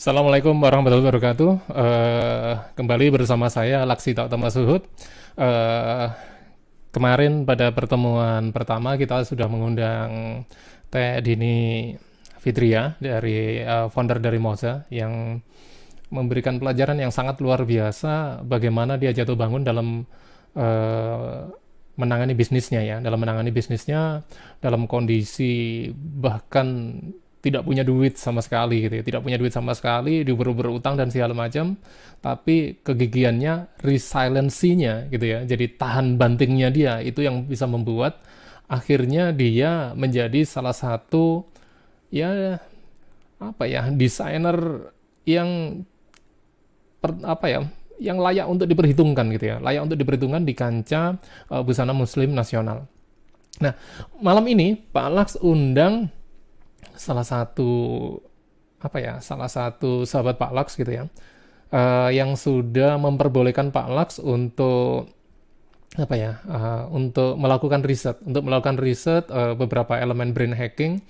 Assalamualaikum warahmatullahi wabarakatuh. Uh, kembali bersama saya Laksi Utama Suhud. Uh, eh, kemarin pada pertemuan pertama kita sudah mengundang Teh Dini Fitria dari uh, founder dari Moza yang memberikan pelajaran yang sangat luar biasa bagaimana dia jatuh bangun dalam uh, menangani bisnisnya ya, dalam menangani bisnisnya dalam kondisi bahkan tidak punya duit sama sekali gitu ya. tidak punya duit sama sekali diuber berutang dan segala macam tapi kegigiannya resiliensinya gitu ya jadi tahan bantingnya dia itu yang bisa membuat akhirnya dia menjadi salah satu ya apa ya desainer yang per, apa ya yang layak untuk diperhitungkan gitu ya layak untuk diperhitungkan di kancah uh, busana muslim nasional nah malam ini Pak Laks undang salah satu apa ya salah satu sahabat Pak Lux gitu ya uh, yang sudah memperbolehkan Pak Lux untuk apa ya uh, untuk melakukan riset untuk melakukan riset uh, beberapa elemen brain hacking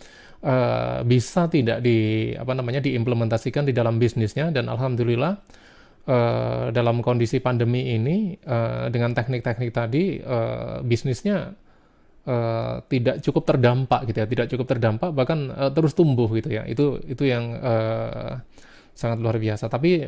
uh, bisa tidak di apa namanya diimplementasikan di dalam bisnisnya dan alhamdulillah uh, dalam kondisi pandemi ini uh, dengan teknik-teknik tadi uh, bisnisnya Uh, tidak cukup terdampak gitu ya, tidak cukup terdampak bahkan uh, terus tumbuh gitu ya. Itu itu yang uh, sangat luar biasa. Tapi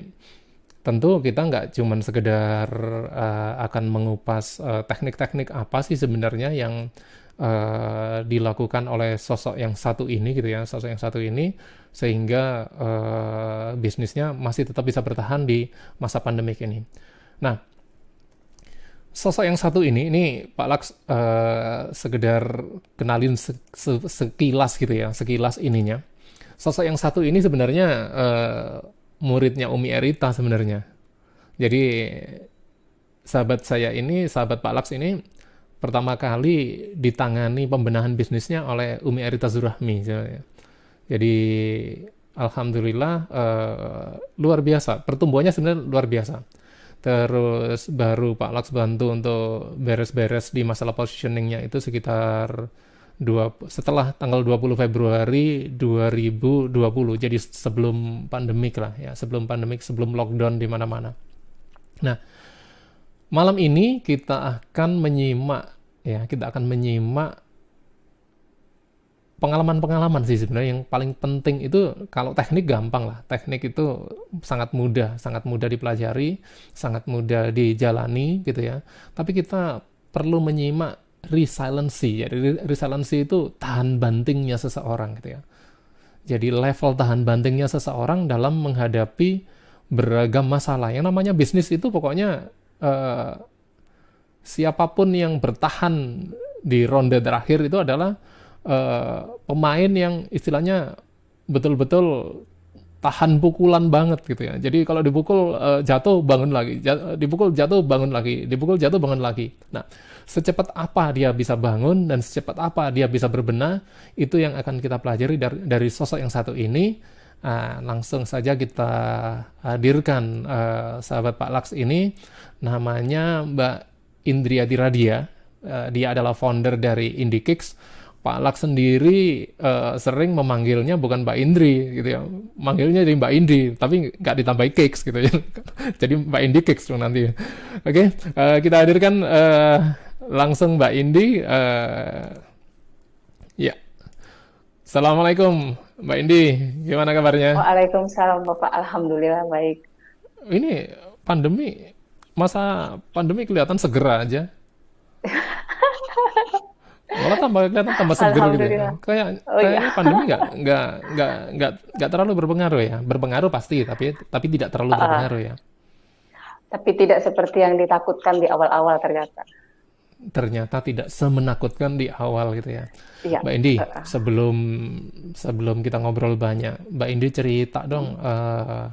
tentu kita nggak cuman sekedar uh, akan mengupas teknik-teknik uh, apa sih sebenarnya yang uh, dilakukan oleh sosok yang satu ini gitu ya, sosok yang satu ini sehingga uh, bisnisnya masih tetap bisa bertahan di masa pandemik ini. Nah, sosok yang satu ini, ini Pak Laks uh, sekedar kenalin se se sekilas gitu ya, sekilas ininya. Sosok yang satu ini sebenarnya uh, muridnya Umi Erita sebenarnya. Jadi sahabat saya ini, sahabat Pak Laks ini pertama kali ditangani pembenahan bisnisnya oleh Umi Erita Zurahmi. Ya. Jadi alhamdulillah uh, luar biasa, pertumbuhannya sebenarnya luar biasa terus baru Pak Laks bantu untuk beres-beres di masalah positioningnya itu sekitar dua setelah tanggal 20 Februari 2020 jadi sebelum pandemik lah ya sebelum pandemik sebelum lockdown di mana-mana nah malam ini kita akan menyimak ya kita akan menyimak pengalaman-pengalaman sih sebenarnya yang paling penting itu kalau teknik gampang lah teknik itu sangat mudah sangat mudah dipelajari sangat mudah dijalani gitu ya tapi kita perlu menyimak resiliency jadi resiliency itu tahan bantingnya seseorang gitu ya jadi level tahan bantingnya seseorang dalam menghadapi beragam masalah yang namanya bisnis itu pokoknya uh, siapapun yang bertahan di ronde terakhir itu adalah uh, pemain yang istilahnya betul-betul tahan pukulan banget gitu ya. Jadi kalau dipukul uh, jatuh bangun lagi, jatuh, dipukul jatuh bangun lagi, dipukul jatuh bangun lagi. Nah, secepat apa dia bisa bangun dan secepat apa dia bisa berbenah itu yang akan kita pelajari dari, dari sosok yang satu ini. Nah, langsung saja kita hadirkan uh, sahabat Pak Laks ini namanya Mbak Indriadi Radia. Uh, dia adalah founder dari Indikicks Pak Lak sendiri uh, sering memanggilnya bukan Mbak Indri gitu ya, manggilnya jadi Mbak indri tapi nggak ditambahi cakes gitu ya, jadi Mbak Indi cakes dong nanti. Ya. Oke, okay? uh, eh, kita hadirkan uh, langsung Mbak Indi. Uh, ya, assalamualaikum Mbak Indi, gimana kabarnya? Waalaikumsalam Bapak, alhamdulillah baik. Ini pandemi, masa pandemi kelihatan segera aja malah tambah kelihatan tambah seger gitu ya. kayak oh, kayaknya iya. pandemi nggak nggak nggak nggak nggak terlalu berpengaruh ya berpengaruh pasti tapi tapi tidak terlalu uh, berpengaruh ya tapi tidak seperti yang ditakutkan di awal-awal ternyata ternyata tidak semenakutkan di awal gitu ya. Iya. Mbak Indi, uh, sebelum sebelum kita ngobrol banyak, Mbak Indi cerita dong uh,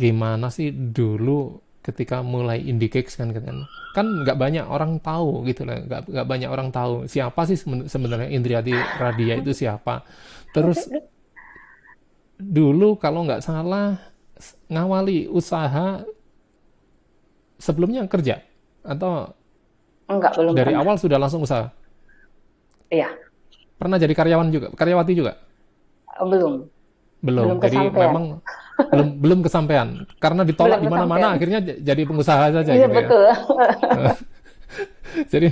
gimana sih dulu ketika mulai indie kan, kan kan kan nggak banyak orang tahu gitu lah nggak nggak banyak orang tahu siapa sih sebenarnya Indriati Radia itu siapa terus dulu kalau nggak salah ngawali usaha sebelumnya kerja atau Enggak, oh, belum dari pernah. awal sudah langsung usaha iya pernah jadi karyawan juga karyawati juga oh, belum belum, belum jadi memang belum belum kesampaian karena ditolak di mana-mana akhirnya jadi pengusaha saja iya, gitu ya. betul. ya. jadi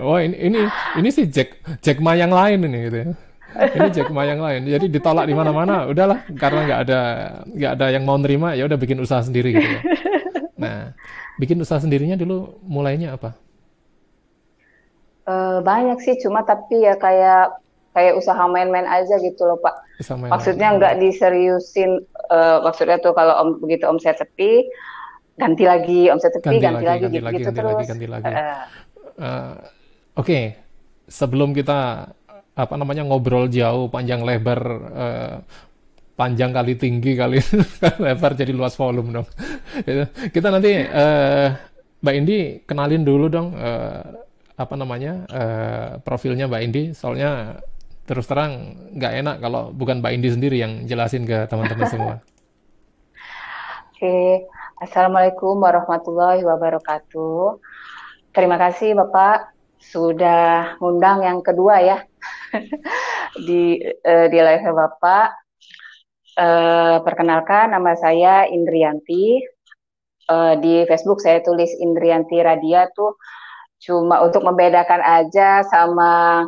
oh ini ini ini sih Jack Jack Ma yang lain ini gitu ya. Ini Jack Ma yang lain. Jadi ditolak di mana-mana. Udahlah karena nggak ada nggak ada yang mau nerima ya udah bikin usaha sendiri gitu ya. Nah, bikin usaha sendirinya dulu mulainya apa? Uh, banyak sih cuma tapi ya kayak kayak usaha main-main aja gitu loh Pak sama maksudnya nggak diseriusin uh, maksudnya tuh kalau om begitu omset sepi ganti lagi omset sepi ganti, ganti lagi ganti gitu, ganti, gitu ganti terus lagi, ganti lagi. Uh, uh, oke okay. sebelum kita apa namanya ngobrol jauh panjang lebar uh, panjang kali tinggi kali lebar jadi luas volume dong kita nanti uh, Mbak Indi kenalin dulu dong uh, apa namanya uh, profilnya Mbak Indi soalnya terus terang nggak enak kalau bukan Mbak Indi sendiri yang jelasin ke teman-teman semua. Oke, okay. Assalamualaikum warahmatullahi wabarakatuh. Terima kasih Bapak sudah ngundang yang kedua ya di uh, di live Bapak. Uh, perkenalkan nama saya Indrianti. Uh, di Facebook saya tulis Indrianti Radia tuh cuma untuk membedakan aja sama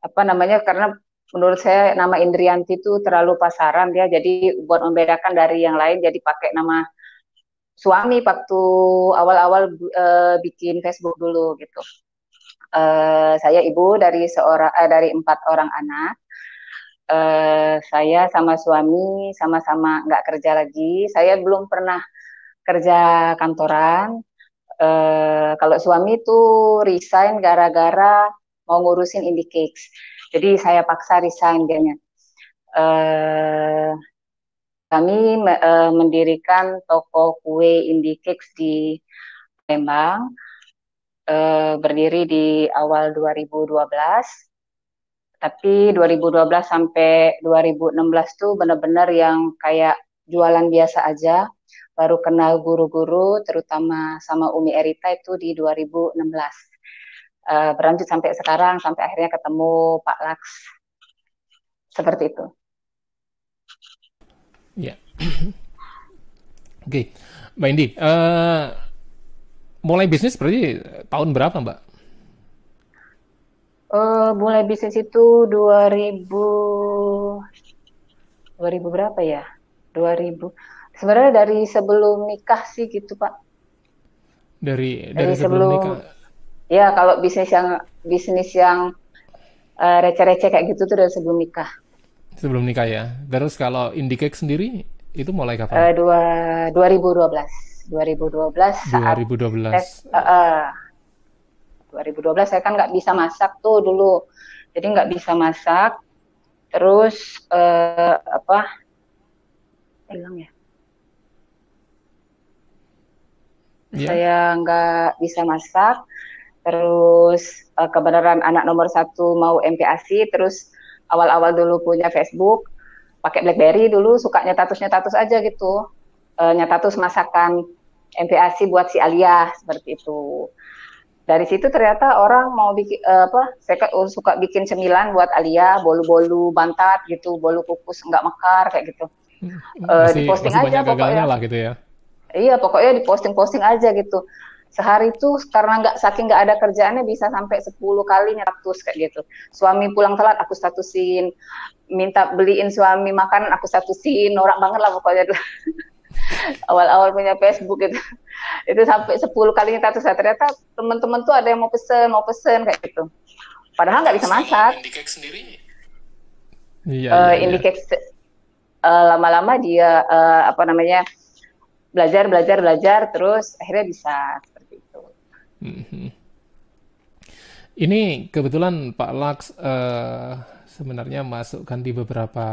apa namanya karena menurut saya nama Indrianti itu terlalu pasaran ya jadi buat membedakan dari yang lain jadi pakai nama suami waktu awal-awal uh, bikin Facebook dulu gitu uh, saya ibu dari seorang uh, dari empat orang anak uh, saya sama suami sama-sama nggak kerja lagi saya belum pernah kerja kantoran uh, kalau suami itu resign gara-gara mau ngurusin Cakes, Jadi saya paksa resign kayaknya. Eh, kami uh, mendirikan toko kue Cakes di Palembang, uh, eh, berdiri di awal 2012. Tapi 2012 sampai 2016 tuh benar-benar yang kayak jualan biasa aja. Baru kenal guru-guru, terutama sama Umi Erita itu di 2016 uh, berlanjut sampai sekarang sampai akhirnya ketemu Pak Laks seperti itu. Ya, oke, okay. Mbak Indi, uh, mulai bisnis berarti tahun berapa Mbak? Uh, mulai bisnis itu 2000 2000 berapa ya? 2000 sebenarnya dari sebelum nikah sih gitu Pak. Dari dari, dari sebelum, sebelum nikah ya kalau bisnis yang bisnis yang eh, receh-receh uh, kayak gitu tuh dari sebelum nikah. Sebelum nikah ya. Terus kalau Indicake sendiri itu mulai kapan? Uh, dua, 2012. 2012 saat 2012. Tes, uh, uh, 2012 saya kan nggak bisa masak tuh dulu. Jadi nggak bisa masak. Terus uh, apa? Hilang ya. Yeah. Saya nggak bisa masak terus uh, kebenaran anak nomor satu mau MPAC, terus awal-awal dulu punya Facebook, pakai BlackBerry dulu, suka nyetatus-nyetatus aja gitu, uh, eh, nyetatus masakan MPAC buat si Alia seperti itu. Dari situ ternyata orang mau bikin uh, apa? Saya oh, suka bikin cemilan buat Alia, bolu-bolu bantat gitu, bolu kukus nggak mekar kayak gitu. Hmm. Masih, uh, diposting aja pokoknya lah gitu ya. Iya, pokoknya diposting-posting aja gitu sehari itu karena nggak saking nggak ada kerjaannya bisa sampai 10 kali nyatus kayak gitu suami pulang telat aku statusin minta beliin suami makan aku statusin norak banget lah pokoknya dulu awal-awal punya Facebook gitu itu sampai 10 kali status ternyata teman-teman tuh ada yang mau pesen mau pesen kayak gitu padahal nggak bisa masak Indicake sendiri iya, uh, iya, iya. uh, lama-lama dia uh, apa namanya belajar belajar belajar terus akhirnya bisa Mm-hmm. Ini kebetulan Pak Laks uh, sebenarnya masukkan di beberapa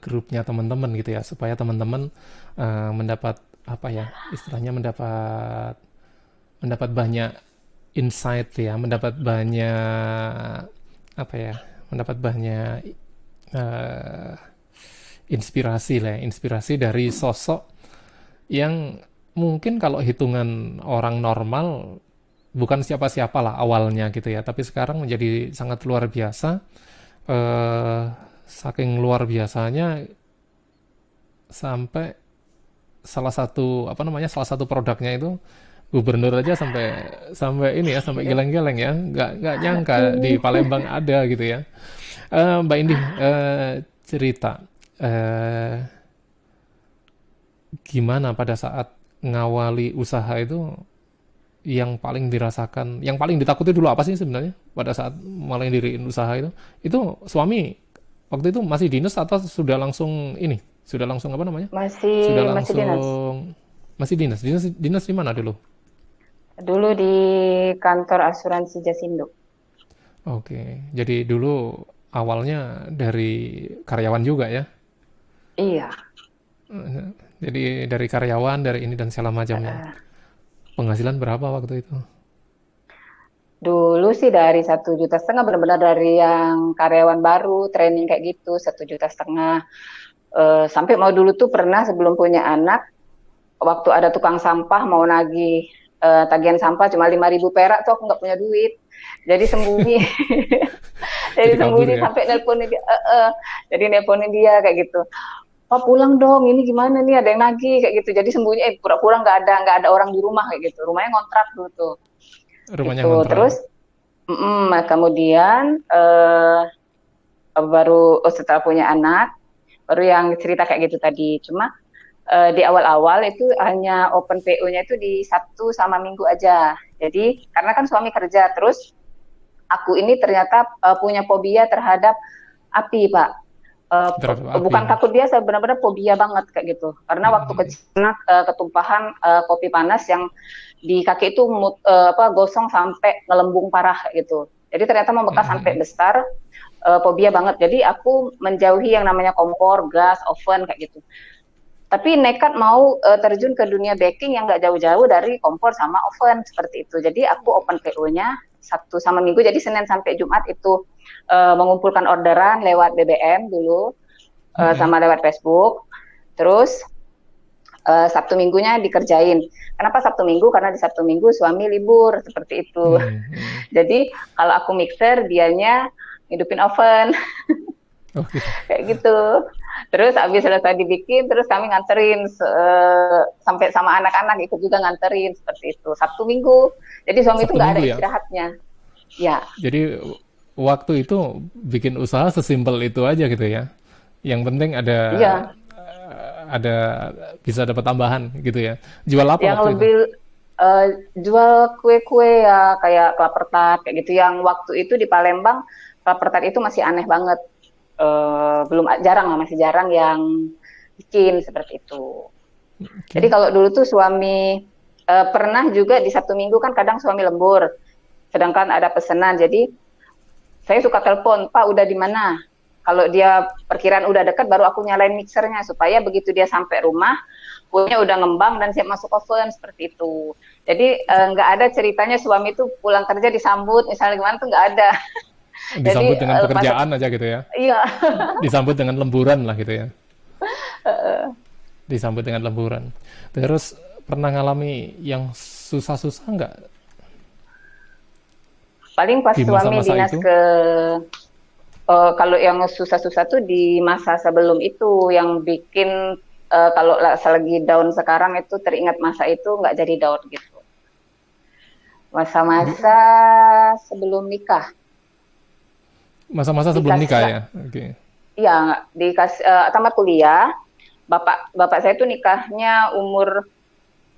grupnya teman-teman gitu ya supaya teman-teman uh, mendapat apa ya istilahnya mendapat mendapat banyak insight ya mendapat banyak apa ya mendapat banyak uh, inspirasi lah ya, inspirasi dari sosok yang mungkin kalau hitungan orang normal bukan siapa-siapa lah awalnya gitu ya, tapi sekarang menjadi sangat luar biasa. Eh, saking luar biasanya sampai salah satu apa namanya salah satu produknya itu gubernur aja sampai sampai ini ya sampai geleng-geleng ya nggak nggak nyangka di Palembang ada gitu ya uh, Mbak Indi uh, cerita uh, gimana pada saat ngawali usaha itu yang paling dirasakan, yang paling ditakuti dulu apa sih sebenarnya pada saat mulai diriin usaha itu? Itu suami waktu itu masih dinas atau sudah langsung ini? Sudah langsung apa namanya? Masih sudah langsung masih dinas. Masih dinas. Dinas dinas di mana dulu? Dulu di kantor asuransi Jasindo. Oke. Jadi dulu awalnya dari karyawan juga ya? Iya. Jadi dari karyawan, dari ini dan segala macamnya. Uh, Penghasilan berapa waktu itu? Dulu sih dari satu juta setengah benar-benar dari yang karyawan baru training kayak gitu satu juta setengah eh, sampai mau dulu tuh pernah sebelum punya anak waktu ada tukang sampah mau nagih e, tagihan sampah cuma lima ribu perak tuh aku nggak punya duit jadi sembunyi jadi, jadi sembunyi ya? sampai nelponin dia uh, uh, jadi nelponin dia kayak gitu Pak pulang dong ini gimana nih ada yang nagih kayak gitu jadi sembunyi eh pura-pura nggak ada nggak ada orang di rumah kayak gitu rumahnya kontrak dulu tuh rumahnya gitu. kontrak terus mm, -mm kemudian eh, baru oh, setelah punya anak baru yang cerita kayak gitu tadi cuma eh, di awal-awal itu hanya open PO-nya itu di Sabtu sama Minggu aja jadi karena kan suami kerja terus aku ini ternyata uh, punya fobia terhadap api pak uh, bukan takut dia, saya benar-benar fobia banget kayak gitu karena hmm. waktu kecil uh, ketumpahan uh, kopi panas yang di kaki itu uh, apa gosong sampai ngelembung parah gitu jadi ternyata membekas hmm. sampai besar uh, fobia banget jadi aku menjauhi yang namanya kompor gas oven kayak gitu tapi nekat mau uh, terjun ke dunia baking yang nggak jauh-jauh dari kompor sama oven seperti itu jadi aku open PO-nya Sabtu sama Minggu jadi Senin sampai Jumat itu uh, mengumpulkan orderan lewat BBM dulu uh, hmm. sama lewat Facebook terus uh, Sabtu Minggunya dikerjain kenapa Sabtu Minggu karena di Sabtu Minggu suami libur seperti itu -hmm. jadi kalau aku mixer dianya hidupin oven okay. kayak gitu terus habis selesai dibikin terus kami nganterin uh, sampai sama anak-anak ikut juga nganterin seperti itu Sabtu Minggu jadi suami Satu itu nggak ada ya? istirahatnya. Ya. Jadi waktu itu bikin usaha sesimpel itu aja gitu ya. Yang penting ada ya. ada bisa dapat tambahan gitu ya. Jual apa yang waktu lebih, itu? Uh, eh, jual kue-kue ya kayak kelaper tart kayak gitu yang waktu itu di Palembang kelaper tart itu masih aneh banget uh, belum jarang lah masih jarang yang bikin seperti itu. Okay. Jadi kalau dulu tuh suami e, pernah juga di sabtu minggu kan kadang suami lembur, sedangkan ada pesanan. Jadi saya suka telepon, Pak udah di mana? Kalau dia perkiraan udah dekat, baru aku nyalain mixernya supaya begitu dia sampai rumah, kuenya udah ngembang dan siap masuk oven seperti itu. Jadi eh, nggak e, ada ceritanya suami itu pulang kerja disambut, misalnya gimana tuh nggak ada. Disambut Jadi, dengan eh, pekerjaan masuk, aja gitu ya? Iya. Disambut dengan lemburan lah gitu ya? disambut dengan lemburan. Terus pernah ngalami yang susah-susah nggak? Paling pas di masa -masa suami dinas itu? ke uh, kalau yang susah-susah tuh di masa sebelum itu yang bikin uh, kalau lagi down sekarang itu teringat masa itu nggak jadi down gitu. Masa-masa hmm. sebelum nikah. Masa-masa sebelum nikah ya. Oke. Okay. Iya, di kas, uh, eh, tamat kuliah, bapak bapak saya tuh nikahnya umur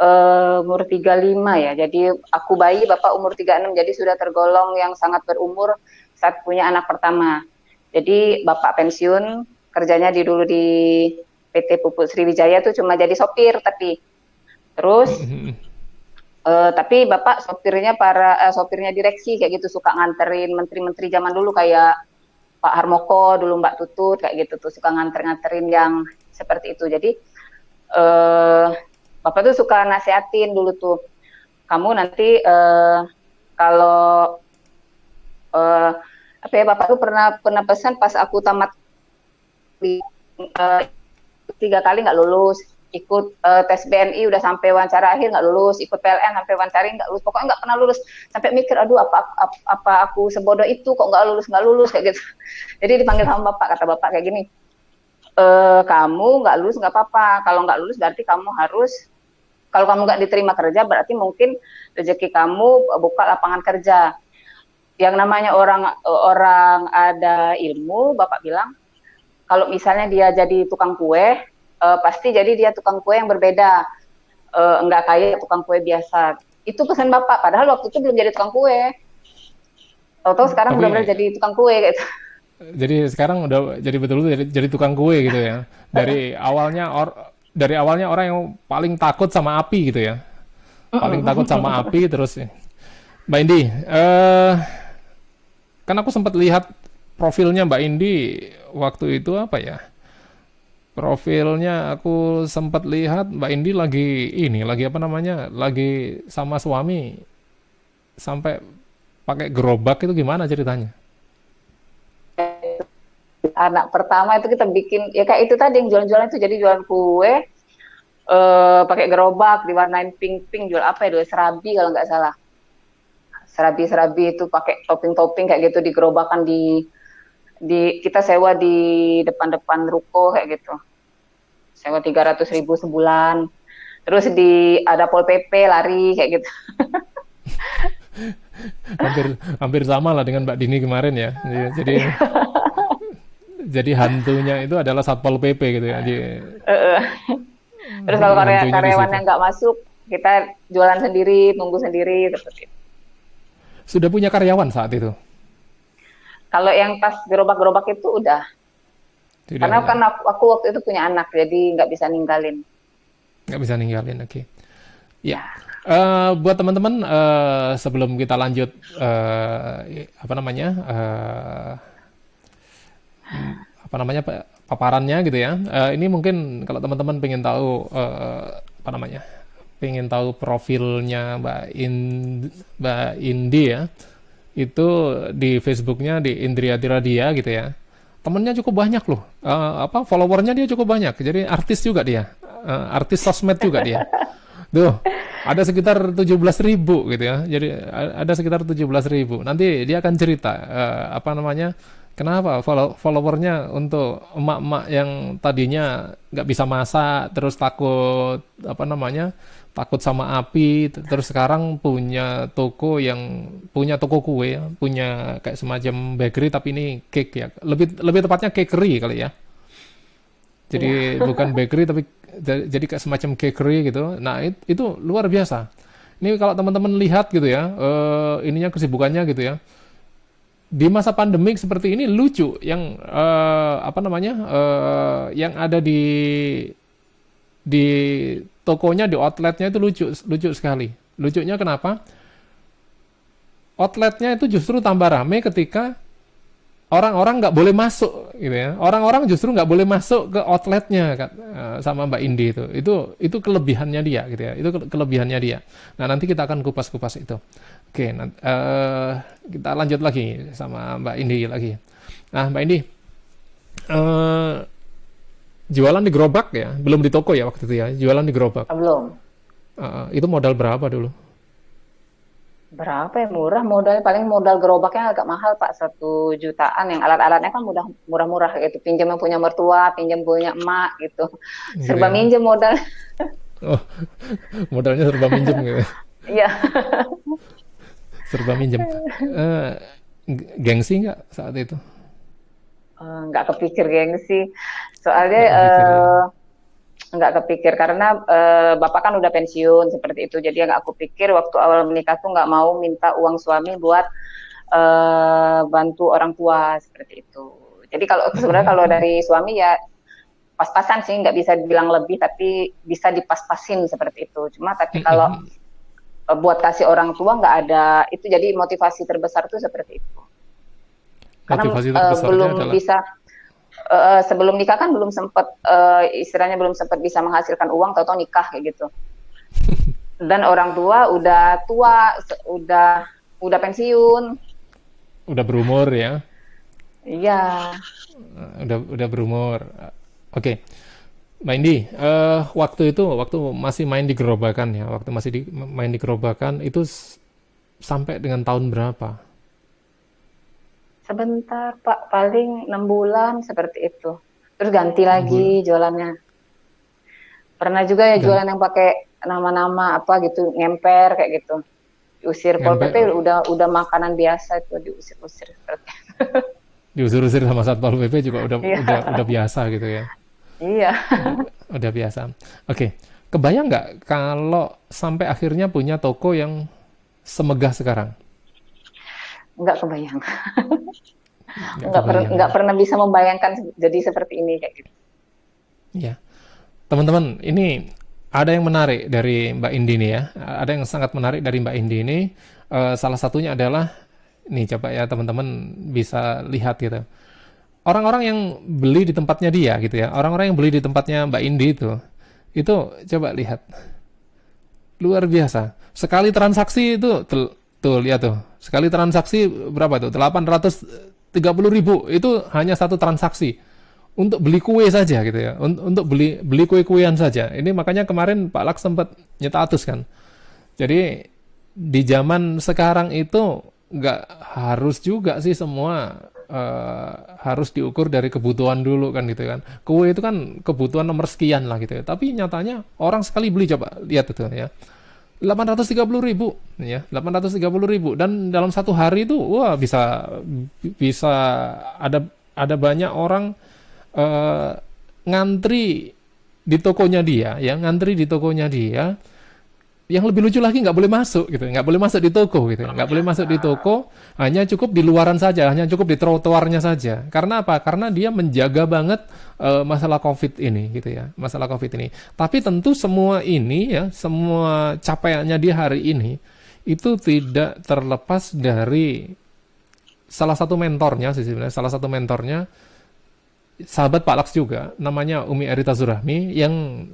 uh, umur 35 ya. Jadi aku bayi, bapak umur 36, jadi sudah tergolong yang sangat berumur saat punya anak pertama. Jadi bapak pensiun, kerjanya di dulu di PT Pupuk Sriwijaya tuh cuma jadi sopir tapi terus uh, tapi bapak sopirnya para uh, sopirnya direksi kayak gitu suka nganterin menteri-menteri zaman dulu kayak Pak Harmoko dulu Mbak Tutut kayak gitu tuh suka nganter-nganterin yang seperti itu. Jadi uh, bapak tuh suka nasehatin dulu tuh kamu nanti uh, kalau uh, apa ya bapak tuh pernah pernah pesan pas aku tamat uh, tiga kali nggak lulus ikut uh, tes BNI udah sampai wawancara akhir nggak lulus ikut PLN sampai wawancara nggak lulus pokoknya nggak pernah lulus sampai mikir aduh apa apa, apa aku sebodoh itu kok nggak lulus nggak lulus kayak gitu jadi dipanggil sama bapak kata bapak kayak gini Uh, kamu nggak lulus nggak apa-apa kalau nggak lulus berarti kamu harus kalau kamu nggak diterima kerja, berarti mungkin rezeki kamu eh, buka lapangan kerja. Yang namanya orang eh, orang ada ilmu, Bapak bilang, kalau misalnya dia jadi tukang kue, uh, pasti jadi dia tukang kue yang berbeda. uh, nggak kayak tukang kue biasa. Itu pesan Bapak, padahal waktu itu belum jadi tukang kue. Tahu-tahu sekarang Tapi... benar-benar jadi tukang kue gitu jadi sekarang udah jadi betul-betul jadi, jadi tukang kue gitu ya dari awalnya or dari awalnya orang yang paling takut sama api gitu ya paling takut sama api terus ya. Mbak Indi uh, kan aku sempat lihat profilnya Mbak Indi waktu itu apa ya profilnya aku sempat lihat Mbak Indi lagi ini lagi apa namanya lagi sama suami sampai pakai gerobak itu gimana ceritanya anak pertama itu kita bikin ya kayak itu tadi yang jualan-jualan itu jadi jualan kue uh, pakai gerobak diwarnain pink-pink jual apa ya dulu serabi kalau nggak salah serabi-serabi itu pakai topping-topping kayak gitu digerobakan di di kita sewa di depan-depan ruko kayak gitu sewa tiga ratus ribu sebulan terus di ada pol pp lari kayak gitu hampir hampir sama lah dengan Mbak Dini kemarin ya iya, jadi jadi hantunya itu adalah satpol pp gitu ya jadi eh, eh. hmm, terus kalau karya, karyawan yang nggak masuk kita jualan sendiri nunggu sendiri seperti itu sudah punya karyawan saat itu kalau yang pas gerobak-gerobak itu udah Tidak karena ada. kan aku, aku waktu itu punya anak jadi nggak bisa ninggalin nggak bisa ninggalin oke okay. ya yeah. Ya. Uh, buat teman-teman uh, sebelum kita lanjut uh, apa namanya uh, Hmm. apa namanya paparannya gitu ya. Uh, ini mungkin kalau teman-teman pengen tahu uh, apa namanya, pengen tahu profilnya Mbak In Mbak Indi ya, itu di Facebooknya di Indriati Radia gitu ya. Temennya cukup banyak loh, uh, apa followernya dia cukup banyak. Jadi artis juga dia, uh, artis sosmed juga dia. tuh ada sekitar tujuh belas ribu gitu ya. Jadi ada sekitar tujuh belas ribu. Nanti dia akan cerita uh, apa namanya Kenapa follow followernya untuk emak-emak yang tadinya nggak bisa masak, terus takut apa namanya, takut sama api, terus sekarang punya toko yang punya toko kue, punya kayak semacam bakery tapi ini cake ya, lebih lebih tepatnya cakery kali ya. Jadi ya. bukan bakery tapi jadi kayak semacam cakery gitu. Nah it, itu luar biasa. Ini kalau teman-teman lihat gitu ya, uh, ininya kesibukannya gitu ya di masa pandemik seperti ini lucu yang uh, apa namanya uh, yang ada di di tokonya di outletnya itu lucu lucu sekali lucunya kenapa outletnya itu justru tambah rame ketika orang-orang nggak boleh masuk gitu ya orang-orang justru nggak boleh masuk ke outletnya kan, sama Mbak Indi itu itu itu kelebihannya dia gitu ya itu kelebihannya dia nah nanti kita akan kupas-kupas itu Oke, nanti, uh, kita lanjut lagi sama Mbak Indi lagi. Nah, Mbak Indi, uh, jualan di gerobak ya, belum di toko ya waktu itu ya, jualan di gerobak. Ah, belum. Uh, itu modal berapa dulu? Berapa ya murah modalnya paling modal gerobaknya agak mahal pak satu jutaan yang alat-alatnya kan mudah murah-murah gitu pinjam yang punya mertua pinjam punya emak gitu iya. serba ya. minjem modal oh, modalnya serba minjem gitu ya serba minjem. Uh, gengsi nggak saat itu? Eh, nggak uh, kepikir gengsi, soalnya nggak uh, kepikir karena uh, bapak kan udah pensiun seperti itu, jadi nggak aku pikir waktu awal menikah tuh nggak mau minta uang suami buat uh, bantu orang tua seperti itu. Jadi kalau hmm. sebenarnya kalau dari suami ya pas-pasan sih nggak bisa dibilang lebih tapi bisa dipas-pasin seperti itu cuma tapi hmm, kalau hmm. Eh, buat kasih orang tua nggak ada itu jadi motivasi terbesar tuh seperti itu karena uh, belum adalah... bisa uh, sebelum nikah kan belum sempat uh, istilahnya belum sempat bisa menghasilkan uang atau nikah kayak gitu dan orang tua udah tua udah udah pensiun udah berumur ya iya udah udah berumur oke okay. Mbak Indi, uh, waktu itu waktu masih main di gerobakan ya, waktu masih di, main di gerobakan itu sampai dengan tahun berapa? Sebentar Pak, paling enam bulan seperti itu. Terus ganti lagi jualannya. Pernah juga ya jualan yang pakai nama-nama apa gitu, ngemper kayak gitu. usir Pol PP udah udah makanan biasa itu diusir-usir Diusir-usir sama Satpol PP juga udah iya. udah udah biasa gitu ya. Iya. Udah biasa. Oke, okay. kebayang nggak kalau sampai akhirnya punya toko yang semegah sekarang? Nggak kebayang. nggak, Per, nggak pernah bisa membayangkan jadi seperti ini kayak gitu. Ya, teman-teman, ini ada yang menarik dari Mbak Indi nih ya. Ada yang sangat menarik dari Mbak Indi ini. Uh, salah satunya adalah, nih coba ya teman-teman bisa lihat gitu orang-orang yang beli di tempatnya dia gitu ya, orang-orang yang beli di tempatnya Mbak Indi itu, itu coba lihat luar biasa. Sekali transaksi itu tuh lihat tuh, sekali transaksi berapa tuh? 830 ribu itu hanya satu transaksi untuk beli kue saja gitu ya, untuk beli beli kue-kuean saja. Ini makanya kemarin Pak Lak sempat nyetatus kan. Jadi di zaman sekarang itu nggak harus juga sih semua uh, harus diukur dari kebutuhan dulu kan gitu kan. Kue itu kan kebutuhan nomor sekian lah gitu ya. Tapi nyatanya orang sekali beli coba lihat itu ya. 830 ribu ya 830 ribu dan dalam satu hari itu wah bisa bisa ada ada banyak orang uh, ngantri di tokonya dia ya ngantri di tokonya dia yang lebih lucu lagi nggak boleh masuk gitu nggak boleh masuk di toko gitu nggak boleh masuk di toko hanya cukup di luaran saja hanya cukup di trotoarnya saja karena apa karena dia menjaga banget uh, masalah covid ini gitu ya masalah covid ini tapi tentu semua ini ya semua capaiannya dia hari ini itu tidak terlepas dari salah satu mentornya sih sebenarnya salah satu mentornya sahabat Pak Laks juga namanya Umi Erita Zurahmi yang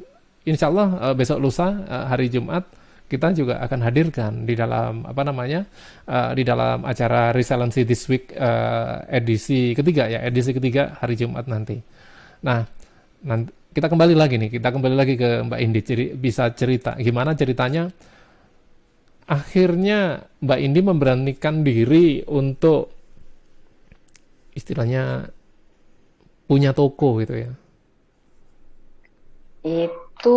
Insya Allah eh, besok lusa eh, hari Jumat kita juga akan hadirkan di dalam apa namanya uh, di dalam acara Resiliency This Week uh, edisi ketiga ya edisi ketiga hari Jumat nanti. Nah, nanti kita kembali lagi nih, kita kembali lagi ke Mbak Indi ceri, bisa cerita gimana ceritanya akhirnya Mbak Indi memberanikan diri untuk istilahnya punya toko gitu ya. Itu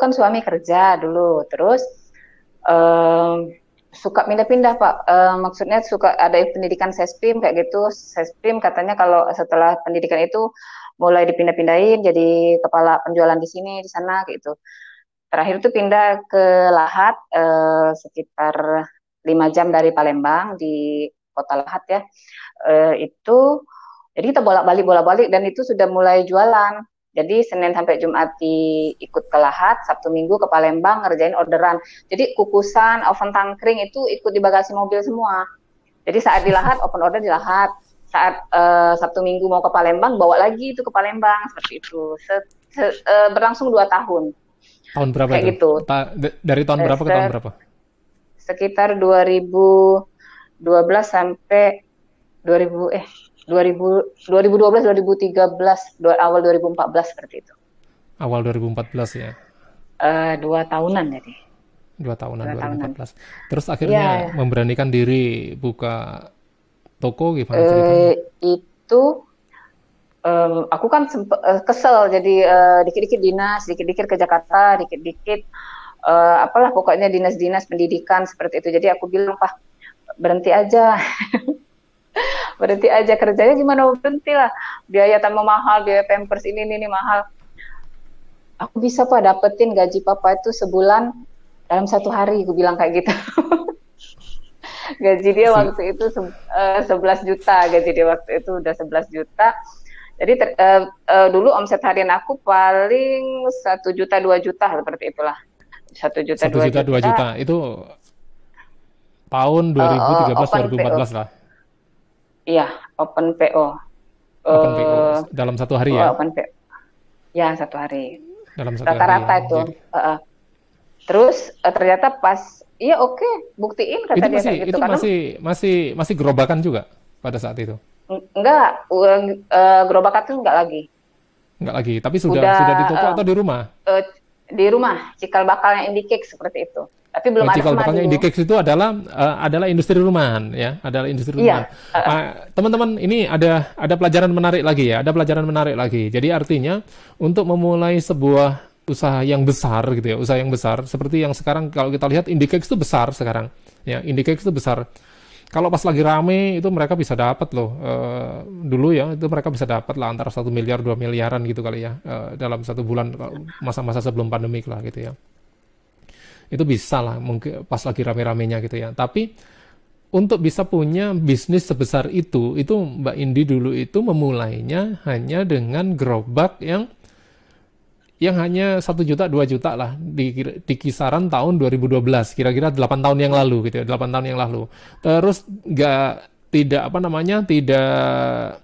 kan suami kerja dulu, terus Eh, suka pindah-pindah Pak. Uh, maksudnya suka ada pendidikan sespim kayak gitu. sespim katanya kalau setelah pendidikan itu mulai dipindah-pindahin jadi kepala penjualan di sini, di sana gitu. Terakhir itu pindah ke Lahat uh, sekitar lima jam dari Palembang di Kota Lahat ya. Uh, itu jadi kita bolak-balik bolak-balik dan itu sudah mulai jualan jadi Senin sampai Jumat di ikut ke Lahat, Sabtu Minggu ke Palembang ngerjain orderan. Jadi kukusan, oven tangkring itu ikut di bagasi mobil semua. Jadi saat di Lahat open order di Lahat, saat uh, Sabtu Minggu mau ke Palembang bawa lagi itu ke Palembang seperti itu. Se, se, -se eh, berlangsung dua tahun. Tahun berapa Kayak itu? gitu. dari tahun berapa ke tahun berapa? Sekitar 2012 sampai 2000 eh 2012 2013 dua, awal 2014 seperti itu awal 2014 ya uh, dua tahunan jadi dua tahunan dua 2014 tahunan. terus akhirnya ya, ya. memberanikan diri buka toko gimana uh, itu um, aku kan uh, kesel jadi dikit dikit-dikit dinas dikit-dikit ke Jakarta dikit-dikit uh, apalah pokoknya dinas-dinas pendidikan seperti itu jadi aku bilang pak berhenti aja berhenti aja kerjanya gimana berhenti lah biaya tambah mahal biaya pampers ini ini, ini mahal aku bisa pak dapetin gaji papa itu sebulan dalam satu hari aku bilang kayak gitu gaji dia iya waktu itu eh, sebelas uh, juta gaji dia waktu itu udah sebelas juta jadi ter, uh, uh, dulu omset harian aku paling satu juta dua juta seperti itulah satu juta dua juta, juta, juta itu tahun ribu empat belas lah Iya, open PO. Open PO uh, eh, dalam satu hari ya? Iya, open PO. Ya, satu hari. Dalam satu Rata-rata hari. Ya. itu. Jadi... Uh, Terus uh, ternyata pas, iya oke, okay, buktiin kata itu dia masih, gitu. Itu Karena, masih masih masih gerobakan juga pada saat itu? Enggak, uh, uh, gerobakan itu enggak lagi. Enggak lagi, tapi sudah udah, sudah di toko uh, atau di rumah? Uh, di rumah, cikal bakalnya indikik seperti itu tapi belum vertikal ada makanya Indikex itu adalah uh, adalah industri rumahan ya adalah industri iya, rumahan eh, eh. teman-teman ya. uh, ini ada ada pelajaran menarik lagi ya ada pelajaran menarik lagi jadi artinya untuk memulai sebuah usaha yang besar gitu ya usaha yang besar seperti yang sekarang kalau kita lihat indikex itu besar sekarang ya Indikex itu besar kalau pas lagi rame itu mereka bisa dapat loh uh, dulu ya itu mereka bisa dapat lah antara satu miliar dua miliaran gitu kali ya uh, dalam satu bulan masa-masa sebelum pandemi lah gitu ya itu bisa lah mungkin pas lagi rame-ramenya gitu ya tapi untuk bisa punya bisnis sebesar itu itu Mbak Indi dulu itu memulainya hanya dengan gerobak yang yang hanya satu juta dua juta lah di, di kisaran tahun 2012 kira-kira 8 tahun yang lalu gitu ya 8 tahun yang lalu terus nggak tidak apa namanya tidak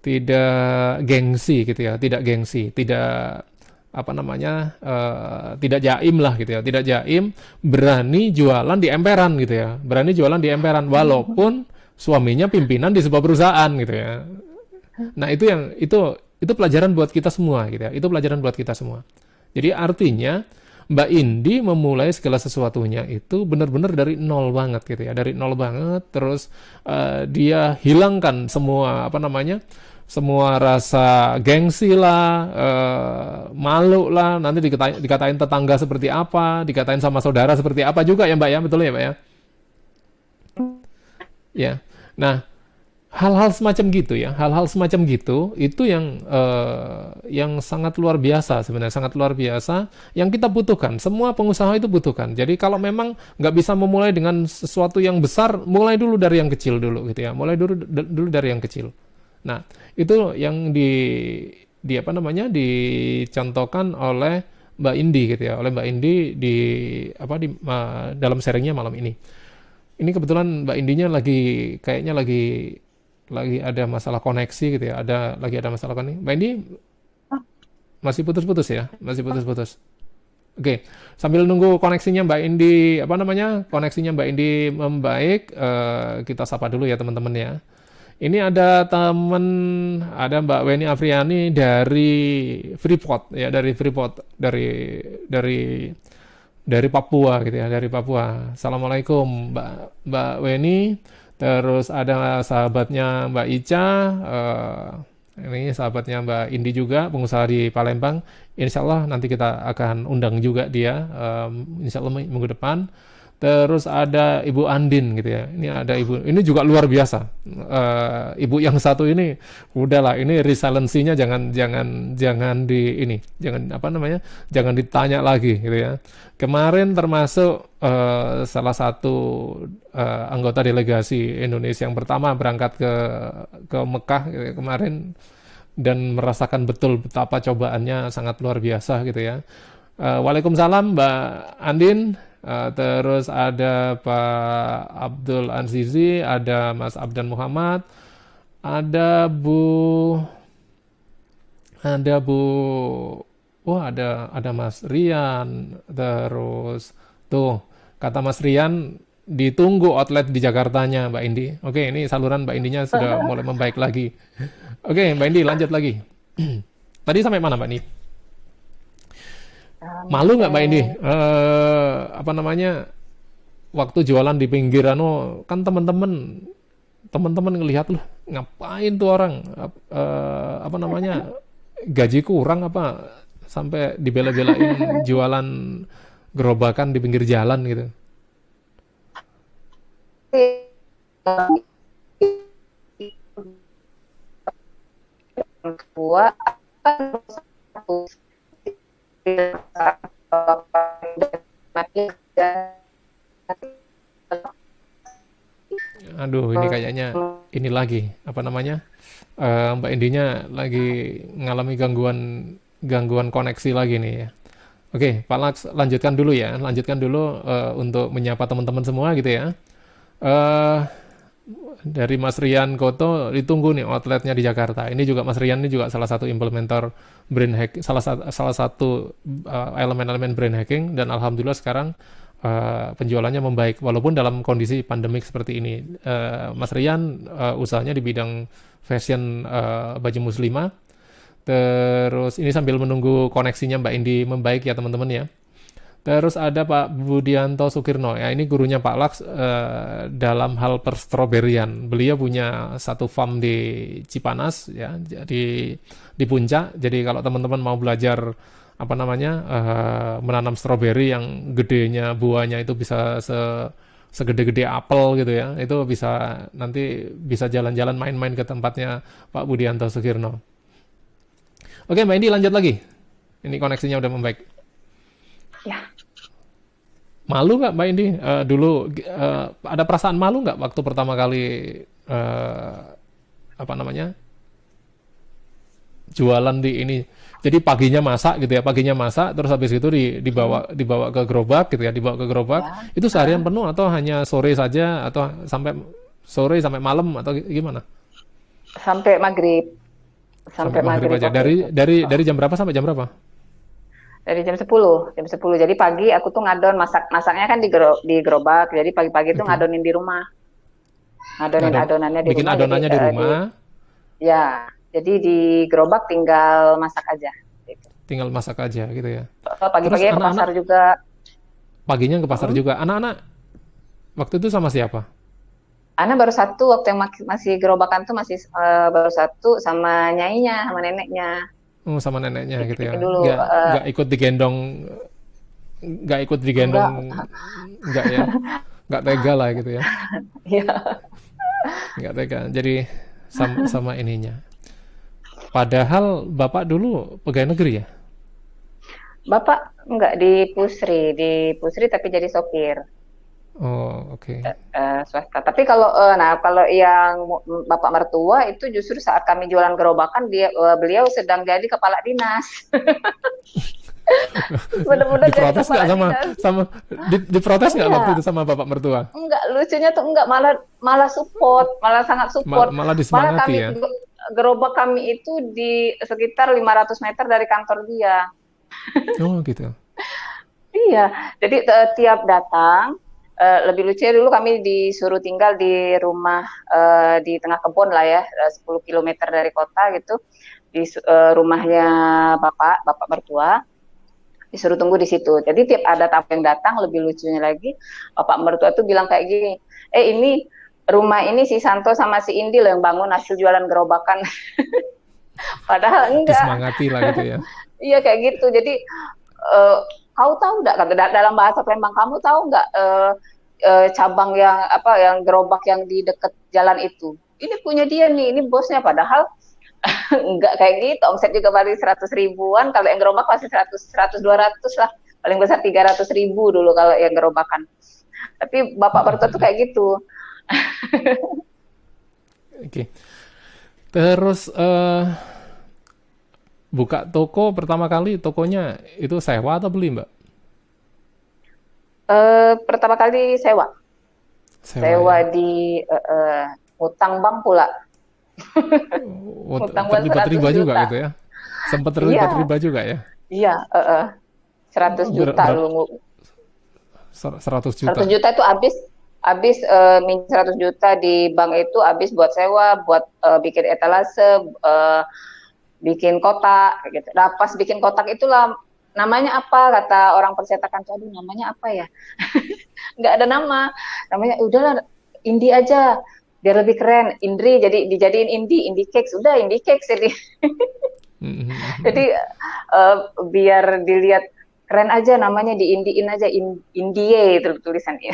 tidak gengsi gitu ya tidak gengsi tidak apa namanya uh, tidak jaim lah gitu ya tidak jaim berani jualan di emperan gitu ya berani jualan di emperan walaupun suaminya pimpinan di sebuah perusahaan gitu ya nah itu yang itu itu pelajaran buat kita semua gitu ya itu pelajaran buat kita semua jadi artinya Mbak Indi memulai segala sesuatunya itu benar-benar dari nol banget gitu ya dari nol banget terus uh, dia hilangkan semua apa namanya semua rasa gengsi lah, e, malu lah, nanti dikatain, dikatain tetangga seperti apa, dikatain sama saudara seperti apa juga ya Mbak ya, betul ya Mbak ya? Ya, nah hal-hal semacam gitu ya, hal-hal semacam gitu itu yang e, yang sangat luar biasa sebenarnya, sangat luar biasa yang kita butuhkan, semua pengusaha itu butuhkan. Jadi kalau memang nggak bisa memulai dengan sesuatu yang besar, mulai dulu dari yang kecil dulu gitu ya, mulai dulu dulu dari yang kecil. Nah, itu yang di di apa namanya dicontohkan oleh Mbak Indi gitu ya, oleh Mbak Indi di apa di ma, dalam sharingnya malam ini. Ini kebetulan Mbak Indinya lagi kayaknya lagi lagi ada masalah koneksi gitu ya, ada lagi ada masalah koneksi. Mbak Indi masih putus-putus ya, masih putus-putus. Oke, sambil nunggu koneksinya Mbak Indi apa namanya koneksinya Mbak Indi membaik, uh, kita sapa dulu ya teman-teman ya. Ini ada teman, ada Mbak Weni Afriani dari Freeport ya, dari Freeport, dari dari dari Papua gitu ya, dari Papua. Assalamualaikum Mbak Mbak Weni. Terus ada sahabatnya Mbak Ica, uh, ini sahabatnya Mbak Indi juga, pengusaha di Palembang. Insya Allah nanti kita akan undang juga dia, um, insya Allah minggu depan Terus ada Ibu Andin gitu ya. Ini ada Ibu, ini juga luar biasa. Uh, Ibu yang satu ini, udahlah ini resiliensinya jangan jangan jangan di ini, jangan apa namanya, jangan ditanya lagi gitu ya. Kemarin termasuk uh, salah satu uh, anggota delegasi Indonesia yang pertama berangkat ke ke Mekah gitu ya, kemarin dan merasakan betul betapa cobaannya sangat luar biasa gitu ya. Uh, Waalaikumsalam Mbak Andin. Eh, terus ada Pak Abdul Anzizi, ada Mas Abdan Muhammad, ada Bu ada Bu wah ada ada Mas Rian, terus tuh kata Mas Rian ditunggu outlet di Jakartanya Mbak Indi. Oke, ini saluran Mbak Indinya sudah mulai membaik lagi. Oke, Mbak Indi lanjut lagi. Tadi sampai mana Mbak Indi? Malu nggak Mbak Indi? Eh, apa namanya? Waktu jualan di pinggir anu kan teman-teman teman-teman ngelihat loh ngapain tuh orang eh, apa namanya gaji kurang apa sampai dibela-belain jualan gerobakan di pinggir jalan gitu. Kedua, iya. Aduh, ini kayaknya ini lagi apa namanya uh, Mbak Indinya lagi mengalami gangguan gangguan koneksi lagi nih ya. Oke, Pak Laks, lanjutkan dulu ya, lanjutkan dulu uh, untuk menyapa teman-teman semua gitu ya. Uh, dari Mas Rian Koto ditunggu nih outletnya di Jakarta. Ini juga Mas Rian ini juga salah satu implementer brain hacking salah salah satu uh, elemen-elemen brain hacking dan alhamdulillah sekarang uh, penjualannya membaik walaupun dalam kondisi pandemik seperti ini. Uh, Mas Rian uh, usahanya di bidang fashion uh, baju muslimah. Terus ini sambil menunggu koneksinya Mbak Indi membaik ya teman-teman ya. Terus ada Pak Budianto Sukirno, ya ini gurunya Pak Laks uh, dalam hal perstroberian. Beliau punya satu farm di Cipanas, ya, di di puncak. Jadi kalau teman-teman mau belajar apa namanya uh, menanam stroberi yang gedenya buahnya itu bisa se segede-gede apel gitu ya, itu bisa nanti bisa jalan-jalan main-main ke tempatnya Pak Budianto Sukirno. Oke, Mbak Indi lanjut lagi. Ini koneksinya udah membaik. Ya. Malu nggak Mbak Indi uh, dulu uh, ada perasaan malu nggak waktu pertama kali uh, apa namanya jualan di ini? Jadi paginya masak gitu ya, paginya masak terus habis itu di, dibawa hmm. dibawa ke gerobak gitu ya, dibawa ke gerobak. Ya. Itu seharian ah. penuh atau hanya sore saja atau sampai sore sampai malam atau gimana? Sampai maghrib. Sampai, sampai maghrib, maghrib aja. Dari dari oh. dari jam berapa sampai jam berapa? dari jam 10 jam 10 jadi pagi aku tuh ngadon masak masaknya kan di gero, di gerobak jadi pagi-pagi tuh ngadonin di rumah ngadonin Ngadon. adonannya di bikin rumah, adonannya jadi, di eh, rumah di, ya jadi di gerobak tinggal masak aja gitu. tinggal masak aja gitu ya eh, pagi-pagi ke pasar juga paginya ke pasar hmm? juga anak-anak waktu itu sama siapa Anak baru satu waktu yang masih gerobakan tuh masih uh, baru satu sama nyainya sama neneknya Oh, sama neneknya gitu ya. Dulu, gak, uh, eh. gak ikut digendong, gak ikut digendong, enggak, ya, gak tega lah gitu ya. Iya. tega. Jadi sama, sama ininya. Padahal bapak dulu pegawai negeri ya. Bapak enggak di Pusri, di Pusri tapi jadi sopir. Oh oke. Okay. Uh, eh, eh, swasta. Tapi kalau uh, nah kalau yang bapak mertua itu justru saat kami jualan gerobakan dia uh, beliau sedang jadi kepala dinas. Benar-benar diprotes nggak sama dinas. sama di, diprotes nggak waktu itu sama bapak mertua? Enggak lucunya tuh enggak malah malah support malah sangat support malah disemangati malah kami, ya. Gerobak kami itu di sekitar 500 meter dari kantor dia. Oh gitu. iya, jadi tiap datang Eh, lebih lucu ya dulu kami disuruh tinggal di rumah uh, di tengah kebun lah ya, 10 eh, km dari kota gitu, di uh, rumahnya bapak, bapak mertua disuruh tunggu di situ. Jadi tiap ada tamu yang datang, lebih lucunya lagi, bapak mertua tuh bilang kayak gini, eh ini rumah ini si Santo sama si Indi loh yang bangun hasil jualan gerobakan. Padahal enggak. Disemangati lah gitu ya. Iya kayak gitu. Jadi uh, kau tahu nggak dalam bahasa Palembang kamu tahu nggak uh, uh, cabang yang apa yang gerobak yang di dekat jalan itu ini punya dia nih ini bosnya padahal nggak kayak gitu omset juga paling seratus ribuan kalau yang gerobak pasti seratus seratus dua ratus lah paling besar tiga ratus ribu dulu kalau yang gerobakan tapi bapak mertua tuh kayak gitu oke okay. terus uh, buka toko pertama kali tokonya itu sewa atau beli mbak? Uh, pertama kali sewa. Sewa, sewa ya? di uh, uh, utang bank pula. Oh, utang terlibat riba juta. juga gitu ya? Sempat iya. terlibat yeah. riba juga ya? Iya, uh, uh, 100 juta lu. 100 juta. 100 juta itu habis habis uh, 100 juta di bank itu habis buat sewa, buat uh, bikin etalase, uh, bikin kotak gitu. Nah, pas bikin kotak itulah namanya apa kata orang percetakan tadi namanya apa ya nggak ada nama namanya ya udahlah Indi aja biar lebih keren Indri jadi dijadiin Indi Indi Cakes udah Indi Cakes jadi jadi uh, biar dilihat keren aja namanya diindiin aja in, Indie itu tulisannya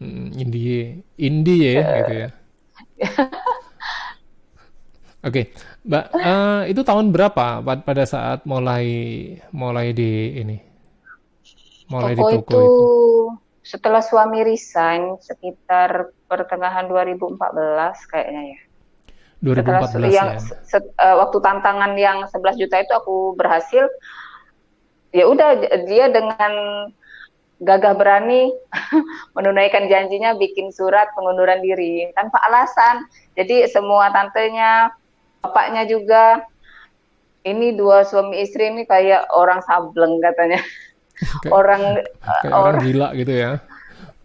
hmm, Indie Indie ya, gitu ya Oke, Mbak, uh, itu tahun berapa pada saat mulai mulai di ini? Mulai toko di toko itu, itu setelah suami resign sekitar pertengahan 2014 kayaknya ya. 2014 setelah yang, ya. Set, uh, eh, waktu tantangan yang 11 juta itu aku berhasil. Ya udah dia dengan gagah berani menunaikan janjinya bikin surat pengunduran diri tanpa alasan. Jadi semua tantenya bapaknya juga ini dua suami istri ini kayak orang sableng katanya kayak, orang kayak eh, orang, gila gitu ya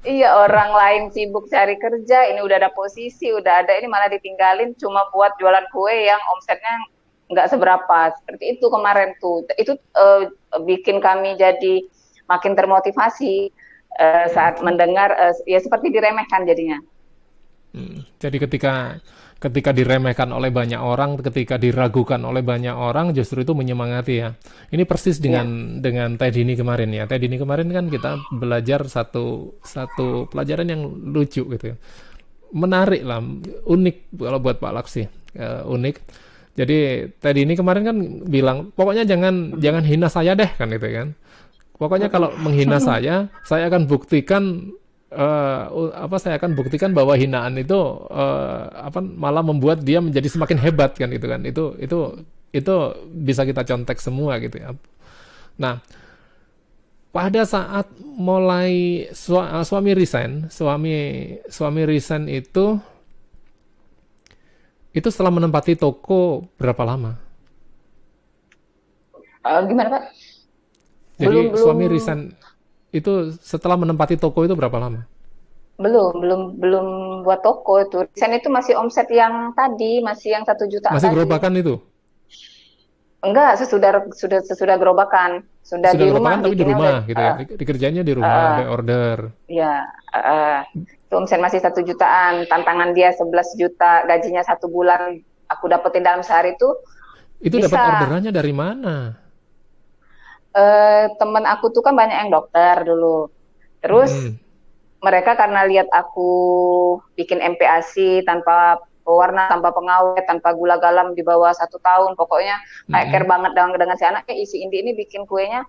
iya orang lain sibuk cari kerja ini udah ada posisi udah ada ini malah ditinggalin cuma buat jualan kue yang omsetnya nggak seberapa seperti itu kemarin tuh itu uh, bikin kami jadi makin termotivasi uh, saat mendengar uh, ya seperti diremehkan jadinya hmm, jadi ketika ketika diremehkan oleh banyak orang, ketika diragukan oleh banyak orang, justru itu menyemangati ya. Ini persis dengan ya. dengan Teh Dini kemarin ya. Teh Dini kemarin kan kita belajar satu satu pelajaran yang lucu gitu. Ya. Menarik lah, unik kalau buat Pak Laksi, uh, unik. Jadi Teh Dini kemarin kan bilang, pokoknya jangan jangan hina saya deh kan itu ya kan. Pokoknya kalau menghina saya, saya akan buktikan uh, apa saya akan buktikan bahwa hinaan itu uh, apa malah membuat dia menjadi semakin hebat kan gitu kan itu itu itu bisa kita contek semua gitu ya nah pada saat mulai su eh, suami resign suami suami resign itu itu setelah menempati toko berapa lama uh, gimana pak jadi belum, suami belum... resign itu setelah menempati toko itu berapa lama? Belum, belum, belum buat toko itu. Desain itu masih omset yang tadi, masih yang satu juta. Masih gerobakan itu? Enggak, sesudah sudah sesudah gerobakan, sudah, sudah di rumah. Tapi di gitu, rumah, udah, gitu ya. Uh, ah. Dikerjanya di rumah, uh, order. Ya, uh, itu omset masih satu jutaan. Tantangan dia 11 juta, gajinya satu bulan. Aku dapetin dalam sehari itu. Itu dapat orderannya dari mana? uh, temen aku tuh kan banyak yang dokter dulu. Terus hmm. mereka karena lihat aku bikin MPAC tanpa pewarna, tanpa pengawet, tanpa gula galam di bawah satu tahun, pokoknya hmm. kayak hmm. care banget dengan, dengan si anak, Eh, Isi Indi ini bikin kuenya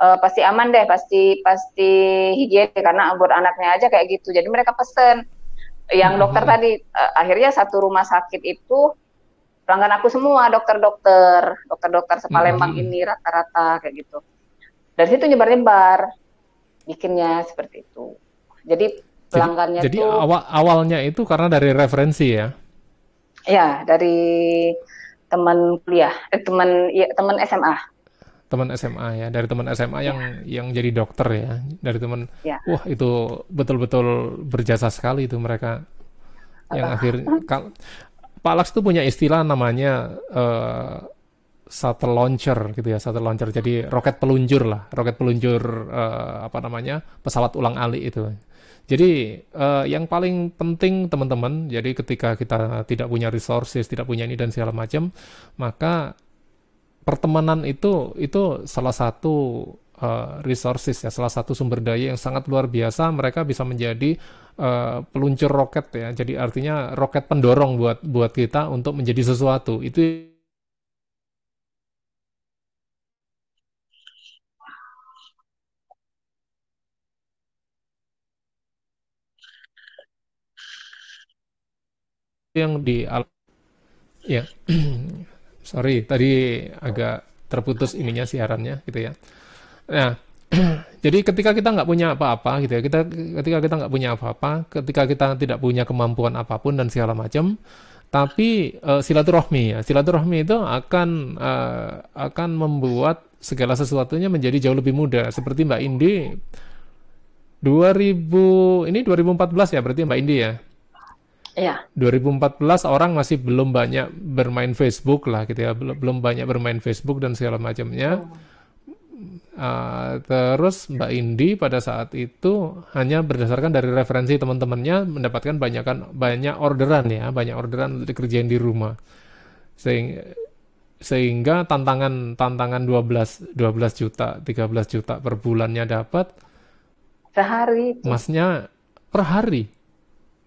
uh, pasti aman deh, pasti pasti higienis karena buat anaknya aja kayak gitu. Jadi mereka pesen yang dokter hmm. tadi uh, akhirnya satu rumah sakit itu pelanggan aku semua dokter-dokter, dokter-dokter sepalembang hmm. ini rata-rata kayak gitu. Dari situ nyebar-nyebar bikinnya seperti itu. Jadi pelanggannya jadi, tuh Jadi awal awalnya itu karena dari referensi ya. Ya dari teman kuliah, eh, teman ya, teman SMA. Teman SMA ya, dari teman SMA yang ya. yang jadi dokter ya, dari teman. Ya. Wah itu betul-betul berjasa sekali itu mereka yang Apa? akhir kal Pak Laks itu punya istilah namanya uh, shuttle launcher gitu ya, shuttle launcher. Jadi roket peluncur lah, roket peluncur uh, apa namanya pesawat ulang alik itu. Jadi uh, yang paling penting teman-teman, jadi ketika kita tidak punya resources, tidak punya ini dan segala macam, maka pertemanan itu itu salah satu uh, resources ya salah satu sumber daya yang sangat luar biasa mereka bisa menjadi uh, peluncur roket ya jadi artinya roket pendorong buat buat kita untuk menjadi sesuatu itu yang di ya sorry tadi agak terputus ininya siarannya gitu ya Ya. Jadi ketika kita nggak punya apa-apa gitu ya, kita ketika kita nggak punya apa-apa, ketika kita tidak punya kemampuan apapun dan segala macam, tapi uh, silaturahmi ya, silaturahmi itu akan uh, akan membuat segala sesuatunya menjadi jauh lebih mudah. Seperti Mbak Indi 2000 ini 2014 ya berarti Mbak Indi ya. Iya. 2014 orang masih belum banyak bermain Facebook lah gitu ya, belum banyak bermain Facebook dan segala macamnya. Oh. Uh, terus Mbak Indi pada saat itu hanya berdasarkan dari referensi teman-temannya mendapatkan banyak banyak orderan ya, banyak orderan untuk dikerjain di rumah. Sehingga sehingga tantangan tantangan 12 12 juta, 13 juta per bulannya dapat sehari. Itu. Masnya per hari.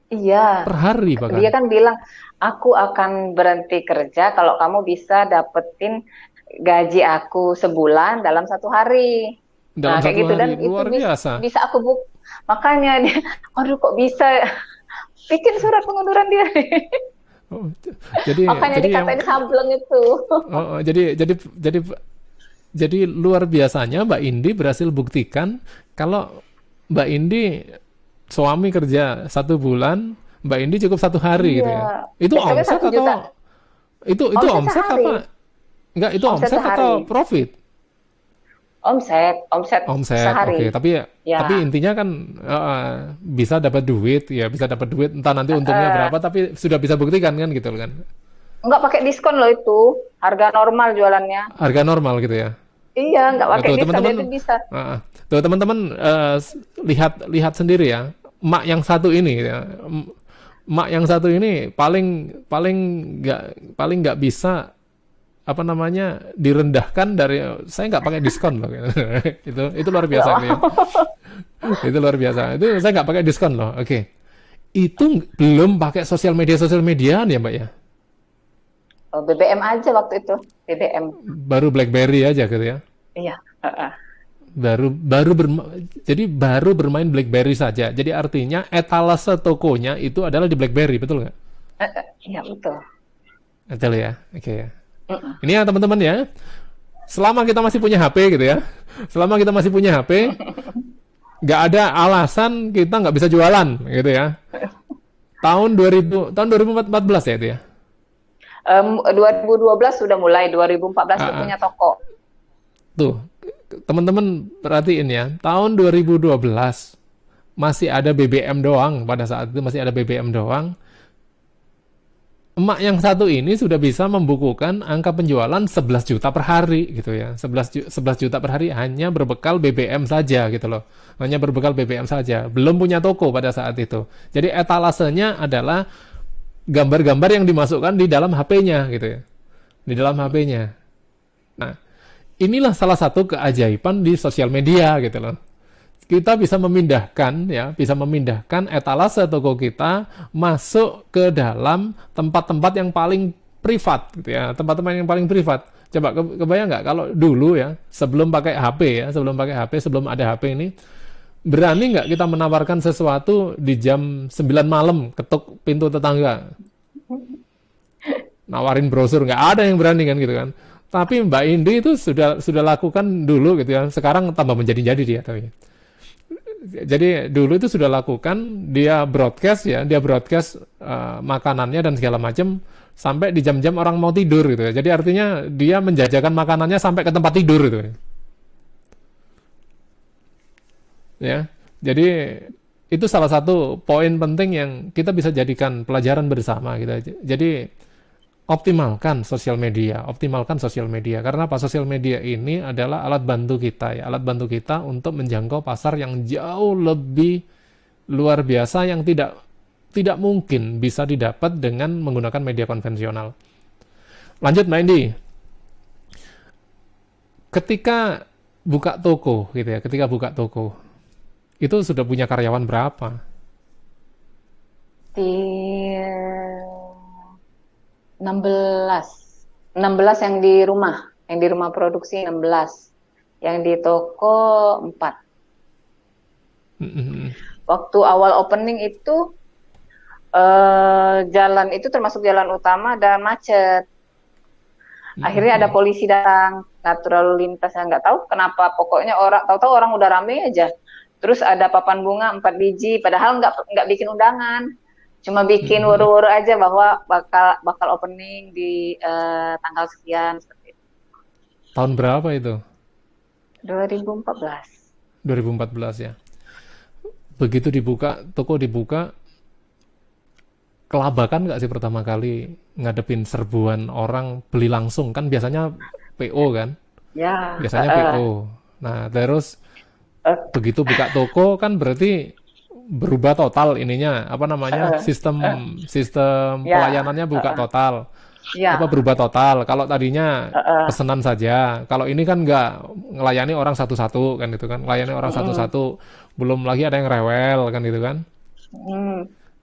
Iya. Per hari bahkan. Dia kan bilang, aku akan berhenti kerja kalau kamu bisa dapetin gaji aku sebulan dalam satu hari. Dalam nah, satu kayak gitu hari. dan Luar itu biasa. Bisa, aku buk makanya dia, aduh kok bisa bikin surat pengunduran diri. Oh, jadi makanya jadi dikatain yang, sableng itu. Oh, oh, jadi jadi jadi jadi luar biasanya Mbak Indi berhasil buktikan kalau Mbak Indi suami kerja satu bulan, Mbak Indi cukup satu hari iya. gitu ya. Iya. Itu omset atau itu itu omset, omset apa? Enggak, itu omset, omset atau profit? Omset, omset, omset sehari. Oke, okay. tapi ya. tapi intinya kan uh, bisa dapat duit, ya bisa dapat duit. Entah nanti untungnya uh, berapa, tapi sudah bisa buktikan kan gitu kan? Enggak pakai diskon loh itu, harga normal jualannya. Harga normal gitu ya? Iya, enggak nah, pakai diskon teman -teman, bisa. Uh, tuh teman-teman uh, lihat lihat sendiri ya, mak yang satu ini ya, mak yang satu ini paling paling nggak paling nggak bisa apa namanya direndahkan dari saya nggak pakai diskon loh itu itu luar biasa ya. itu luar biasa itu saya nggak pakai diskon loh oke okay. itu belum pakai sosial media sosial media ya mbak ya oh, BBM aja waktu itu BBM baru BlackBerry aja gitu ya iya uh -uh. baru baru berma, jadi baru bermain BlackBerry saja jadi artinya etalase tokonya itu adalah di BlackBerry betul nggak uh, iya betul betul ya oke okay, ya Uh-uh. Ini ya teman-teman ya. Selama kita masih punya HP gitu ya. Selama kita masih punya HP, nggak ada alasan kita nggak bisa jualan gitu ya. Tahun 2000 tahun 2014 ya itu ya. Um, 2012 sudah mulai, 2014 uh, sudah punya toko. Tuh, teman-teman perhatiin ya, tahun 2012 masih ada BBM doang pada saat itu masih ada BBM doang emak yang satu ini sudah bisa membukukan angka penjualan 11 juta per hari gitu ya. 11 11 juta per hari hanya berbekal BBM saja gitu loh. Hanya berbekal BBM saja. Belum punya toko pada saat itu. Jadi etalasenya adalah gambar-gambar yang dimasukkan di dalam HP-nya gitu ya. Di dalam HP-nya. Nah, inilah salah satu keajaiban di sosial media gitu loh kita bisa memindahkan ya, bisa memindahkan etalase toko kita masuk ke dalam tempat-tempat yang paling privat gitu ya, tempat-tempat yang paling privat. Coba kebayang nggak kalau dulu ya, sebelum pakai HP ya, sebelum pakai HP, sebelum ada HP ini, berani nggak kita menawarkan sesuatu di jam 9 malam ketuk pintu tetangga? Nawarin brosur nggak ada yang berani kan gitu kan. Tapi Mbak Indi itu sudah sudah lakukan dulu gitu ya. Sekarang tambah menjadi-jadi dia tapi jadi dulu itu sudah lakukan dia broadcast ya dia broadcast uh, makanannya dan segala macam sampai di jam-jam orang mau tidur gitu ya jadi artinya dia menjajakan makanannya sampai ke tempat tidur gitu ya, ya jadi itu salah satu poin penting yang kita bisa jadikan pelajaran bersama gitu jadi optimalkan sosial media, optimalkan sosial media. Karena apa? Sosial media ini adalah alat bantu kita ya, alat bantu kita untuk menjangkau pasar yang jauh lebih luar biasa yang tidak tidak mungkin bisa didapat dengan menggunakan media konvensional. Lanjut Mbak Indi. Ketika buka toko gitu ya, ketika buka toko itu sudah punya karyawan berapa? Di 16. 16 yang di rumah, yang di rumah produksi 16. Yang di toko 4. Mm -hmm. Waktu awal opening itu eh, jalan itu termasuk jalan utama dan macet. Akhirnya ada polisi datang, natural lintas yang nggak tahu kenapa. Pokoknya orang tahu-tahu orang udah rame aja. Terus ada papan bunga empat biji, padahal nggak nggak bikin undangan cuma bikin wuru-wuru hmm. aja bahwa bakal bakal opening di uh, tanggal sekian seperti itu. Tahun berapa itu? 2014. 2014 ya. Begitu dibuka toko dibuka kelabakan nggak sih pertama kali ngadepin serbuan orang beli langsung kan biasanya PO kan? Ya. Biasanya uh, eh. PO. Nah, terus uh, begitu buka toko kan berarti berubah total ininya apa namanya eh, sistem eh. sistem yeah. pelayanannya buka uh, total yeah. apa berubah total kalau tadinya uh, pesanan saja kalau ini kan nggak melayani orang satu-satu kan gitu kan melayani orang satu-satu belum lagi ada yang rewel kan gitu kan mm.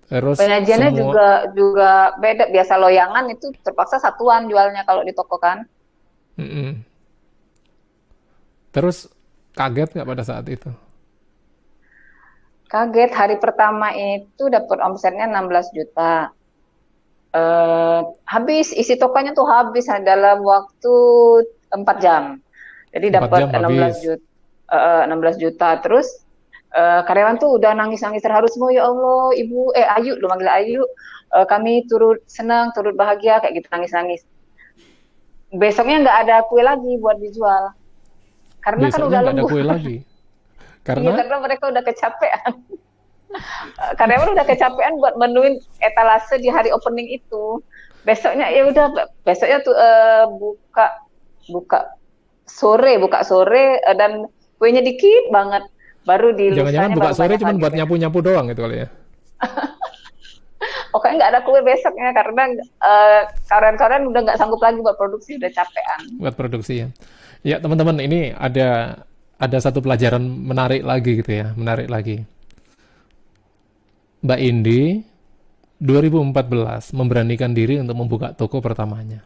terus penyajiannya semua... juga juga beda biasa loyangan itu terpaksa satuan jualnya kalau di toko kan mm -mm. terus kaget nggak pada saat itu Kaget hari pertama itu dapat omsetnya 16 juta. Uh, habis isi tokonya tuh habis nah, dalam waktu 4 jam. Jadi dapat 16 habis. juta uh, 16 juta terus uh, karyawan tuh udah nangis-nangis terharu semua oh, ya Allah, Ibu eh Ayu lu manggil Ayu. Uh, kami turut senang, turut bahagia kayak gitu nangis-nangis. Besoknya nggak ada kue lagi buat dijual. Karena kan Besoknya kan udah lembut Karena? Ya, karena mereka udah kecapean. Karena Karyawan udah kecapean buat menuin etalase di hari opening itu. Besoknya ya udah besoknya tuh uh, buka buka sore buka sore uh, dan kuenya dikit banget baru di jangan-jangan buka sore cuma buat nyapu-nyapu doang gitu kali ya pokoknya nggak ada kue besoknya karena uh, eh, karen karyawan udah nggak sanggup lagi buat produksi udah capean buat produksi ya ya teman-teman ini ada ada satu pelajaran menarik lagi gitu ya, menarik lagi. Mbak Indi 2014 memberanikan diri untuk membuka toko pertamanya.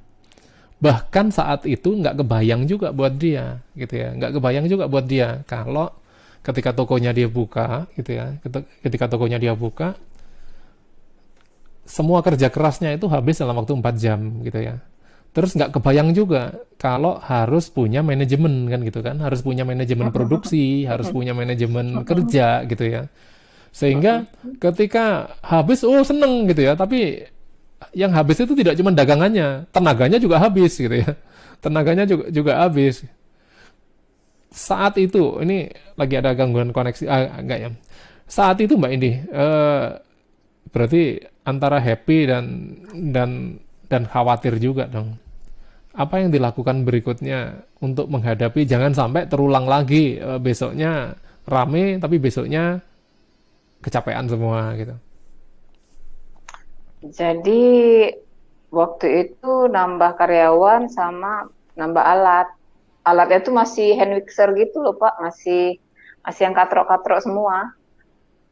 Bahkan saat itu nggak kebayang juga buat dia, gitu ya. Nggak kebayang juga buat dia kalau ketika tokonya dia buka, gitu ya. Ketika tokonya dia buka, semua kerja kerasnya itu habis dalam waktu 4 jam, gitu ya terus nggak kebayang juga kalau harus punya manajemen kan gitu kan harus punya manajemen produksi harus punya manajemen kerja gitu ya sehingga ketika habis oh seneng gitu ya tapi yang habis itu tidak cuma dagangannya tenaganya juga habis gitu ya tenaganya juga juga habis saat itu ini lagi ada gangguan koneksi ah, enggak ya saat itu mbak Indi eh, berarti antara happy dan dan dan khawatir juga dong apa yang dilakukan berikutnya untuk menghadapi jangan sampai terulang lagi e, besoknya rame tapi besoknya kecapean semua gitu. Jadi waktu itu nambah karyawan sama nambah alat. Alatnya itu masih hand mixer gitu loh Pak, masih masih yang katrok-katrok semua.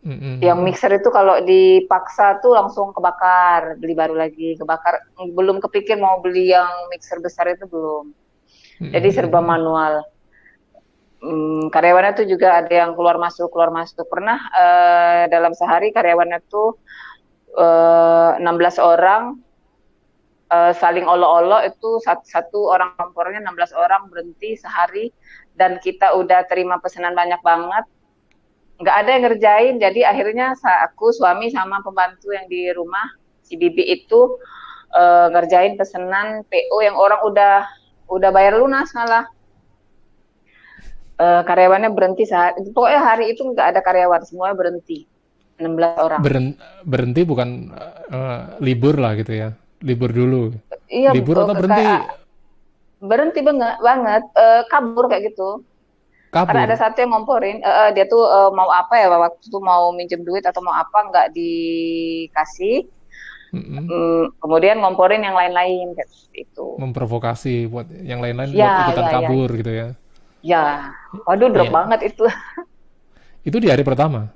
Mm-hmm. Yang mixer itu kalau dipaksa tuh langsung kebakar, beli baru lagi kebakar. Belum kepikir mau beli yang mixer besar itu belum. Jadi serba manual. Mm, karyawannya tuh juga ada yang keluar masuk keluar masuk. Pernah uh, dalam sehari karyawannya tuh uh, eh, 16 orang uh, saling olo-olo itu satu, satu orang kompornya 16 orang berhenti sehari dan kita udah terima pesanan banyak banget nggak ada yang ngerjain jadi akhirnya aku suami sama pembantu yang di rumah si bibi itu uh, ngerjain pesenan PO yang orang udah udah bayar lunas malah uh, karyawannya berhenti saat pokoknya hari itu nggak ada karyawan semua berhenti 16 orang Beren, berhenti bukan uh, libur lah gitu ya libur dulu iya libur atau berhenti kayak, berhenti banget banget uh, kabur kayak gitu Kabur. Karena ada satu yang ngomporin, uh, dia tuh uh, mau apa ya waktu itu mau minjem duit atau mau apa nggak dikasih. Mm-hmm. Mm, kemudian ngomporin yang lain-lain itu. Memprovokasi buat yang lain-lain ya, buat ikutan ya, ya. kabur ya. gitu ya. Ya, waduh drop ya. banget itu. itu di hari pertama.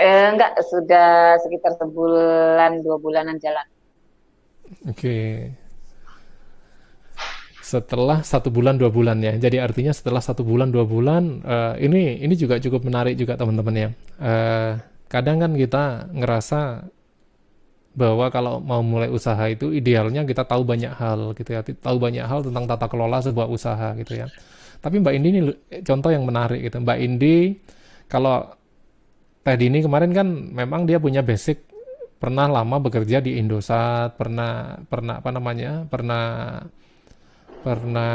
Eh, enggak, sudah sekitar sebulan dua bulanan jalan. Oke. Okay setelah satu bulan dua bulan ya. Jadi artinya setelah satu bulan dua bulan uh, ini ini juga cukup menarik juga teman-teman ya. Uh, kadang kan kita ngerasa bahwa kalau mau mulai usaha itu idealnya kita tahu banyak hal gitu ya, tahu banyak hal tentang tata kelola sebuah usaha gitu ya. Tapi Mbak Indi ini contoh yang menarik gitu. Mbak Indi kalau Teh ini kemarin kan memang dia punya basic pernah lama bekerja di Indosat, pernah pernah apa namanya? pernah pernah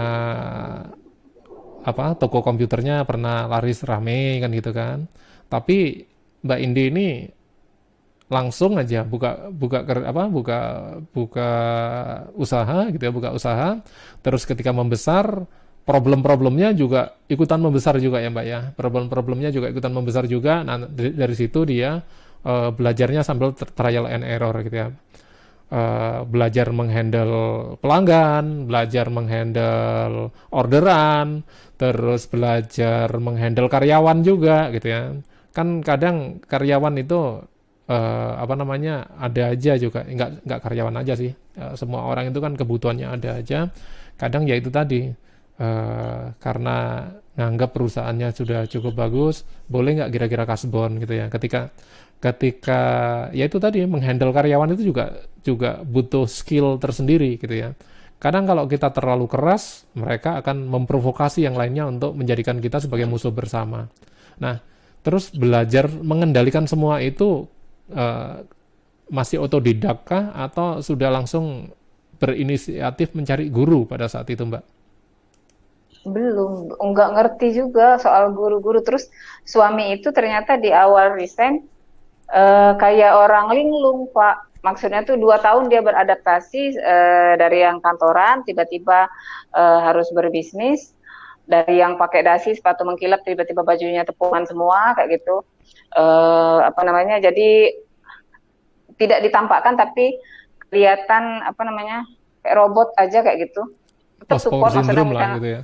apa toko komputernya pernah laris rame kan gitu kan tapi Mbak Indi ini langsung aja buka buka apa buka buka usaha gitu ya buka usaha terus ketika membesar problem-problemnya juga ikutan membesar juga ya Mbak ya problem-problemnya juga ikutan membesar juga nah dari, situ dia uh, belajarnya sambil trial and error gitu ya uh, belajar menghandle pelanggan, belajar menghandle orderan, terus belajar menghandle karyawan juga gitu ya. Kan kadang karyawan itu uh, apa namanya ada aja juga, nggak nggak karyawan aja sih. Uh, semua orang itu kan kebutuhannya ada aja. Kadang ya itu tadi uh, karena nganggap perusahaannya sudah cukup bagus, boleh nggak kira-kira kasbon gitu ya. Ketika ketika ya itu tadi menghandle karyawan itu juga juga butuh skill tersendiri gitu ya. Kadang kalau kita terlalu keras, mereka akan memprovokasi yang lainnya untuk menjadikan kita sebagai musuh bersama. Nah, terus belajar mengendalikan semua itu uh, masih otodidak kah atau sudah langsung berinisiatif mencari guru pada saat itu, Mbak? Belum, nggak ngerti juga soal guru-guru. Terus suami itu ternyata di awal resign uh, kayak orang linglung, Pak maksudnya tuh dua tahun dia beradaptasi uh, dari yang kantoran tiba-tiba uh, harus berbisnis dari yang pakai dasi sepatu mengkilap tiba-tiba bajunya tepungan semua kayak gitu uh, apa namanya jadi tidak ditampakkan tapi kelihatan apa namanya kayak robot aja kayak gitu tetap Post support maksudnya lah gitu ya.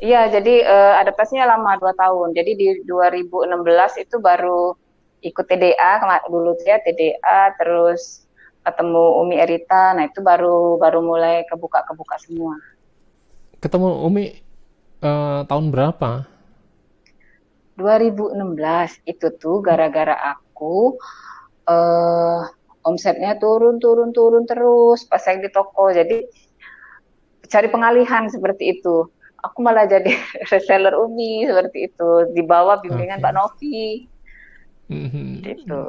Iya, jadi uh, adaptasinya lama dua tahun. Jadi di 2016 itu baru ikut TDA dulu ya TDA terus ketemu Umi Erita nah itu baru baru mulai kebuka kebuka semua ketemu Umi uh, tahun berapa 2016 itu tuh gara-gara aku uh, omsetnya turun turun turun terus pas saya di toko jadi cari pengalihan seperti itu aku malah jadi reseller Umi seperti itu di bawah bimbingan okay. Pak Novi Mm-hmm. Gitu.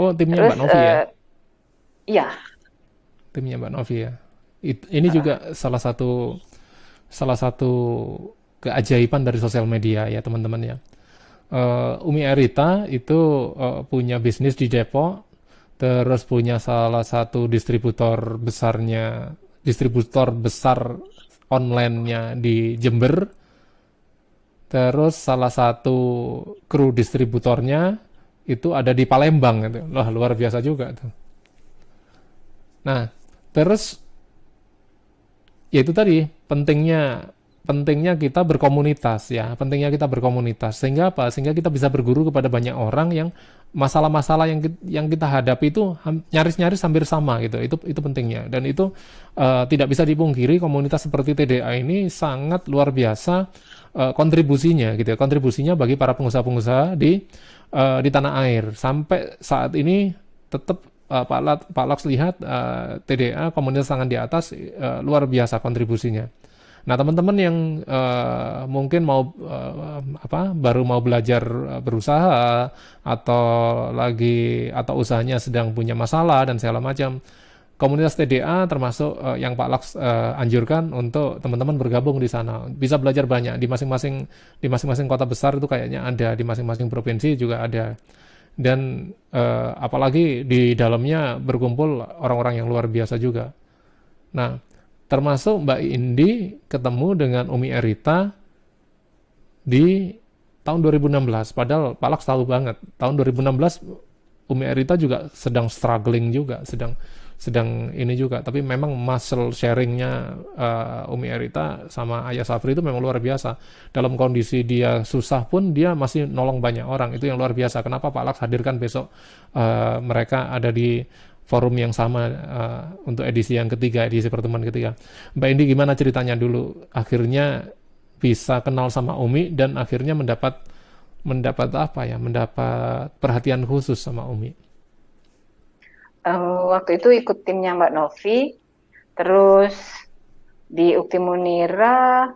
Oh, timnya Terus, Mbak Novi ya? Uh, Timnya Mbak Novi ya. It, ini uh. juga salah satu salah satu keajaiban dari sosial media ya teman-teman ya. Uh, Umi Erita itu uh, punya bisnis di Depok, terus punya salah satu distributor besarnya, distributor besar online-nya di Jember, terus salah satu kru distributornya itu ada di Palembang itu Loh, luar biasa juga tuh. Nah, terus ya itu tadi pentingnya pentingnya kita berkomunitas ya, pentingnya kita berkomunitas. Sehingga apa? Sehingga kita bisa berguru kepada banyak orang yang masalah-masalah yang yang kita hadapi itu nyaris-nyaris hampir sama gitu. Itu itu pentingnya dan itu uh, tidak bisa dipungkiri komunitas seperti TDA ini sangat luar biasa uh, kontribusinya gitu ya. Kontribusinya bagi para pengusaha-pengusaha di uh, di tanah air. Sampai saat ini tetap uh, eh, Pak, Lat, Pak Laks lihat uh, eh, TDA komunitas tangan di atas uh, luar biasa kontribusinya. Nah, teman-teman yang uh, mungkin mau uh, apa baru mau belajar berusaha atau lagi atau usahanya sedang punya masalah dan segala macam, komunitas TDA termasuk uh, yang Pak Laks uh, anjurkan untuk teman-teman bergabung di sana. Bisa belajar banyak di masing-masing di masing-masing kota besar itu kayaknya ada, di masing-masing provinsi juga ada. Dan uh, apalagi di dalamnya berkumpul orang-orang yang luar biasa juga. Nah, termasuk Mbak Indi ketemu dengan Umi Erita di tahun 2016. Padahal Pak Laks tahu banget, tahun 2016 Umi Erita juga sedang struggling juga, sedang sedang ini juga tapi memang muscle sharingnya uh, Umi Erita sama Ayah Safri itu memang luar biasa dalam kondisi dia susah pun dia masih nolong banyak orang itu yang luar biasa kenapa Pak Laks hadirkan besok uh, mereka ada di forum yang sama uh, untuk edisi yang ketiga edisi pertemuan ketiga Mbak Indi gimana ceritanya dulu akhirnya bisa kenal sama Umi dan akhirnya mendapat mendapat apa ya mendapat perhatian khusus sama Umi uh, waktu itu ikut timnya Mbak Novi, terus di Ukti Munira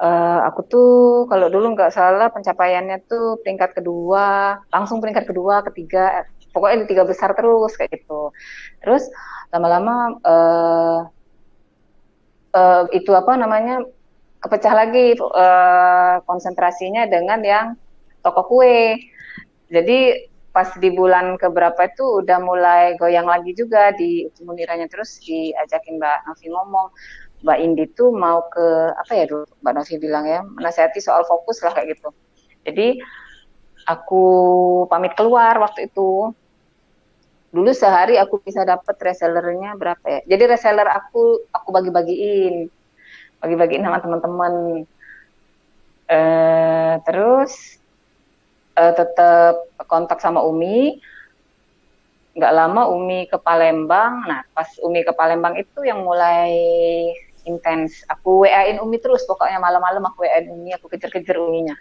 uh, aku tuh kalau dulu nggak salah pencapaiannya tuh peringkat kedua, langsung peringkat kedua, ketiga, eh, pokoknya di tiga besar terus kayak gitu. Terus lama-lama uh, uh, itu apa namanya kepecah lagi uh, konsentrasinya dengan yang toko kue. Jadi pas di bulan keberapa itu udah mulai goyang lagi juga di muniranya terus diajakin Mbak Novi ngomong Mbak Indi tuh mau ke apa ya dulu Mbak Novi bilang ya menasehati soal fokus lah kayak gitu jadi aku pamit keluar waktu itu dulu sehari aku bisa dapat resellernya berapa ya jadi reseller aku aku bagi-bagiin bagi-bagiin sama teman-teman eh terus uh, eh, tetap kontak sama Umi. Nggak lama Umi ke Palembang. Nah, pas Umi ke Palembang itu yang mulai intens. Aku WA-in Umi terus, pokoknya malam-malam aku WA-in Umi, aku kejar-kejar Uminya.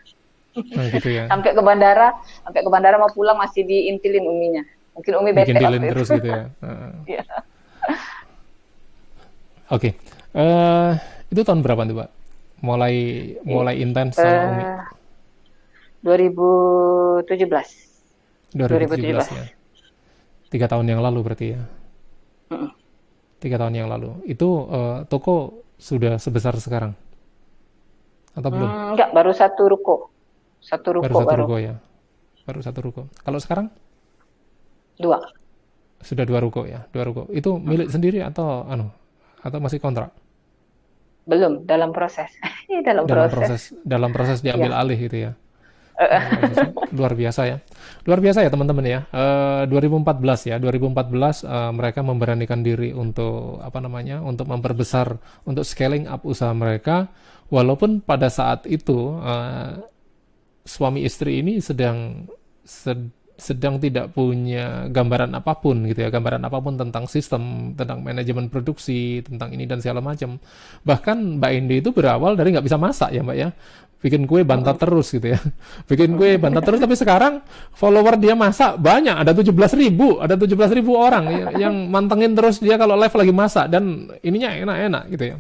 Nah, gitu ya. sampai ke bandara, sampai ke bandara mau pulang masih diintilin Uminya. Mungkin Umi bete Bikin itu. terus gitu ya. Uh. Oke. Okay. Uh, eh, itu tahun berapa nih, Pak? Mulai mulai intens sama Umi. Uh, 2017. 2017. ya. Tiga tahun yang lalu berarti ya. Tiga tahun yang lalu. Itu uh, toko sudah sebesar sekarang? Atau belum? Hmm, enggak, baru satu ruko. Satu ruko baru. Satu baru. ruko ya. Baru satu ruko. Kalau sekarang? Dua. Sudah dua ruko ya, dua ruko. Itu milik hmm. sendiri atau anu? Atau masih kontrak? belum dalam proses dalam, proses. proses dalam proses diambil ya. alih gitu ya Eh, nah, luar biasa ya luar biasa ya teman-teman ya uh, eh, 2014 ya 2014 uh, eh, mereka memberanikan diri untuk apa namanya untuk memperbesar untuk scaling up usaha mereka walaupun pada saat itu uh, suami istri ini sedang sed, sedang tidak punya gambaran apapun gitu ya gambaran apapun tentang sistem tentang manajemen produksi tentang ini dan segala macam bahkan mbak Indi itu berawal dari nggak bisa masak ya mbak ya bikin kue bantat oh. terus gitu ya. Bikin kue bantat terus tapi sekarang follower dia masak banyak, ada 17 ribu, ada 17 ribu orang ya, yang mantengin terus dia kalau live lagi masak dan ininya enak-enak gitu ya.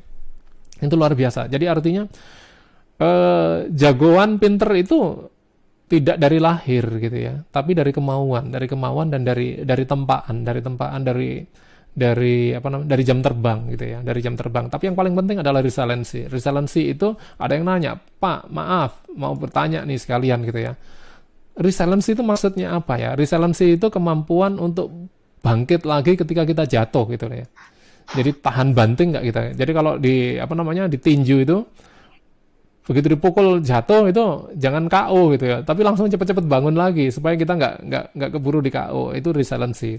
Itu luar biasa. Jadi artinya eh, jagoan pinter itu tidak dari lahir gitu ya, tapi dari kemauan, dari kemauan dan dari dari tempaan, dari tempaan dari dari apa namanya dari jam terbang gitu ya dari jam terbang tapi yang paling penting adalah resiliency resiliency itu ada yang nanya pak maaf mau bertanya nih sekalian gitu ya resiliency itu maksudnya apa ya resiliency itu kemampuan untuk bangkit lagi ketika kita jatuh gitu ya jadi tahan banting nggak kita jadi kalau di apa namanya ditinju itu begitu dipukul jatuh itu jangan KO gitu ya tapi langsung cepet-cepet bangun lagi supaya kita nggak nggak nggak keburu di KO itu resiliency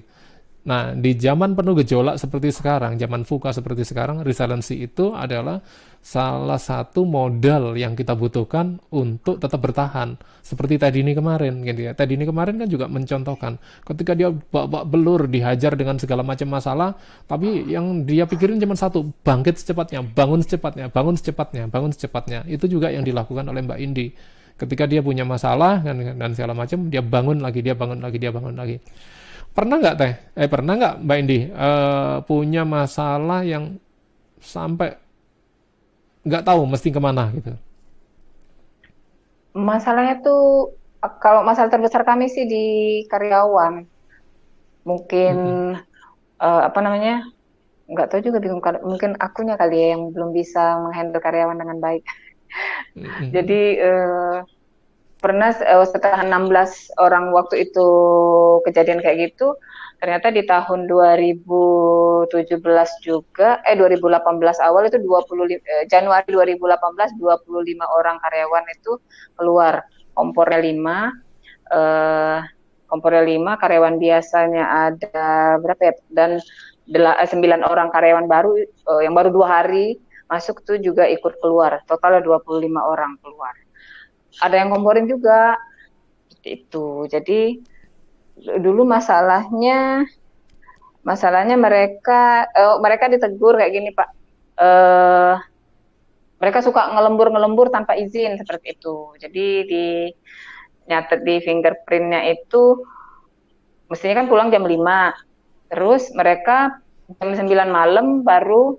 Nah, di zaman penuh gejolak seperti sekarang, zaman fuka seperti sekarang, resiliensi itu adalah salah satu modal yang kita butuhkan untuk tetap bertahan. Seperti tadi ini kemarin, gitu ya. Tadi ini kemarin kan juga mencontohkan, ketika dia bak-bak belur, dihajar dengan segala macam masalah, tapi yang dia pikirin cuma satu, bangkit secepatnya, bangun secepatnya, bangun secepatnya, bangun secepatnya. Itu juga yang dilakukan oleh Mbak Indi ketika dia punya masalah dan, dan segala macam dia bangun lagi dia bangun lagi dia bangun lagi Pernah nggak teh? Eh pernah nggak Mbak Indi uh, punya masalah yang sampai nggak tahu mesti kemana gitu? Masalahnya tuh kalau masalah terbesar kami sih di karyawan, mungkin hmm. uh, apa namanya? Nggak tahu juga bingung. Mungkin akunya kali ya yang belum bisa menghandle karyawan dengan baik. Hmm. Jadi uh, pernah eh, setelah 16 orang waktu itu kejadian kayak gitu ternyata di tahun 2017 juga eh 2018 awal itu 20 eh, Januari 2018 25 orang karyawan itu keluar kompornya 5 eh, kompornya 5 karyawan biasanya ada berapa ya dan 9 eh, orang karyawan baru eh, yang baru dua hari masuk tuh juga ikut keluar totalnya 25 orang keluar ada yang komporin juga itu jadi dulu masalahnya masalahnya mereka eh, mereka ditegur kayak gini pak eh, mereka suka ngelembur-ngelembur tanpa izin seperti itu jadi di nyatet di fingerprintnya itu mestinya kan pulang jam 5 terus mereka jam 9 malam baru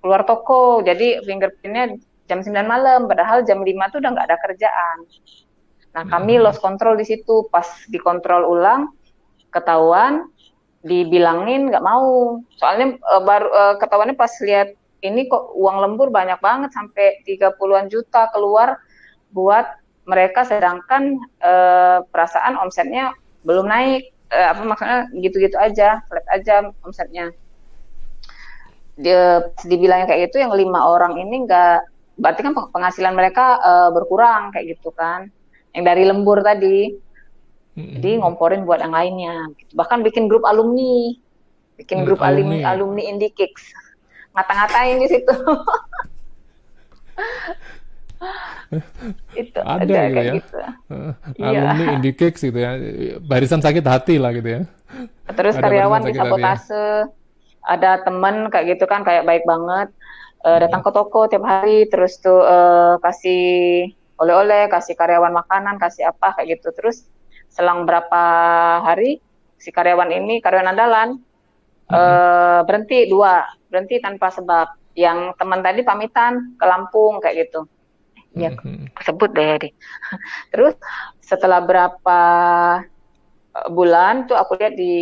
keluar toko jadi fingerprintnya jam 9 malam padahal jam 5 tuh udah nggak ada kerjaan nah kami hmm. lost control di situ pas dikontrol ulang ketahuan dibilangin nggak mau soalnya e, baru e, ketahuannya pas lihat ini kok uang lembur banyak banget sampai 30-an juta keluar buat mereka sedangkan e, perasaan omsetnya belum naik E, apa maksudnya gitu-gitu aja flat aja omsetnya dia dibilangnya kayak gitu yang lima orang ini nggak berarti kan penghasilan mereka uh, berkurang kayak gitu kan yang dari lembur tadi jadi ngomporin buat yang lainnya gitu. bahkan bikin grup alumni bikin grup, grup alumni alumni kicks ngata-ngatain di situ itu ada, ada gitu ya gitu. alumni iya. alumni indie kicks gitu ya barisan sakit hati lah gitu ya terus ada karyawan ya. ada temen kayak gitu kan kayak baik banget uh, datang ke toko tiap hari terus tuh uh, kasih oleh-oleh, kasih karyawan makanan, kasih apa kayak gitu. Terus selang berapa hari si karyawan ini karyawan andalan hmm. uh, berhenti dua, berhenti tanpa sebab. Yang teman tadi pamitan ke Lampung kayak gitu. Ya, hmm. sebut deh deh. Terus setelah berapa bulan tuh aku lihat di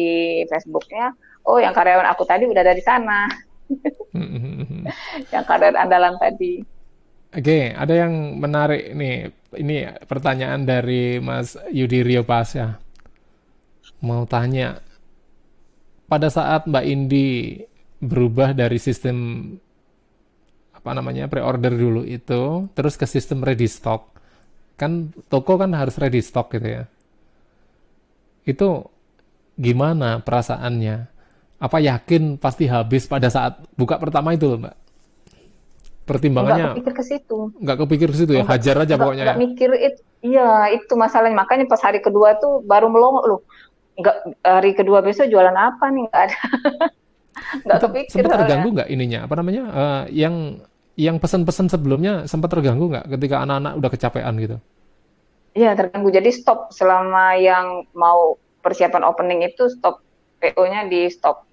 Facebooknya, oh yang karyawan aku tadi udah ada di sana. Hmm, hmm, yang karir andalan tadi. Oke, okay, ada yang menarik nih. Ini pertanyaan dari Mas Yudi Rio Pasya. Mau tanya, pada saat Mbak Indi berubah dari sistem apa namanya pre-order dulu itu, terus ke sistem ready stock, kan toko kan harus ready stock gitu ya. Itu gimana perasaannya? apa yakin pasti habis pada saat buka pertama itu loh, Mbak? Pertimbangannya nggak kepikir ke situ. Nggak kepikir ke situ ya, hajar aja enggak, pokoknya. Enggak ya. mikir itu, iya itu masalahnya. Makanya pas hari kedua tuh baru melongo loh. Nggak hari kedua besok jualan apa nih? Nggak ada. Enggak kepikir. Sempat terganggu nggak ininya? Apa namanya? Uh, yang yang pesan-pesan sebelumnya sempat terganggu nggak ketika anak-anak udah kecapean gitu? Iya terganggu. Jadi stop selama yang mau persiapan opening itu stop PO-nya di stop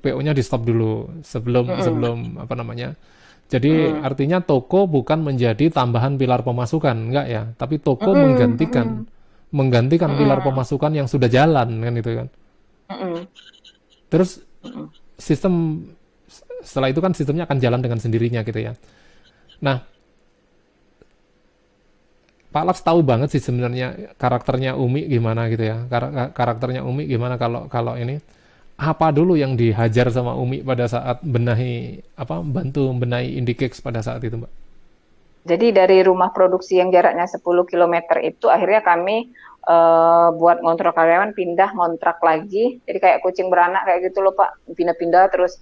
PO-nya di stop dulu sebelum mm -hmm. sebelum apa namanya. Jadi mm. artinya toko bukan menjadi tambahan pilar pemasukan, enggak ya? Tapi toko mm. menggantikan mm. menggantikan mm. pilar pemasukan yang sudah jalan kan itu kan. Mm. Terus sistem setelah itu kan sistemnya akan jalan dengan sendirinya gitu ya. Nah, Pak Laps tahu banget sih sebenarnya karakternya Umi gimana gitu ya. Kar karakternya Umi gimana kalau kalau ini apa dulu yang dihajar sama Umi pada saat benahi apa bantu benahi Indikex pada saat itu, Mbak? Jadi dari rumah produksi yang jaraknya 10 km itu akhirnya kami uh, buat ngontrak karyawan pindah ngontrak lagi. Jadi kayak kucing beranak kayak gitu loh Pak, pindah-pindah terus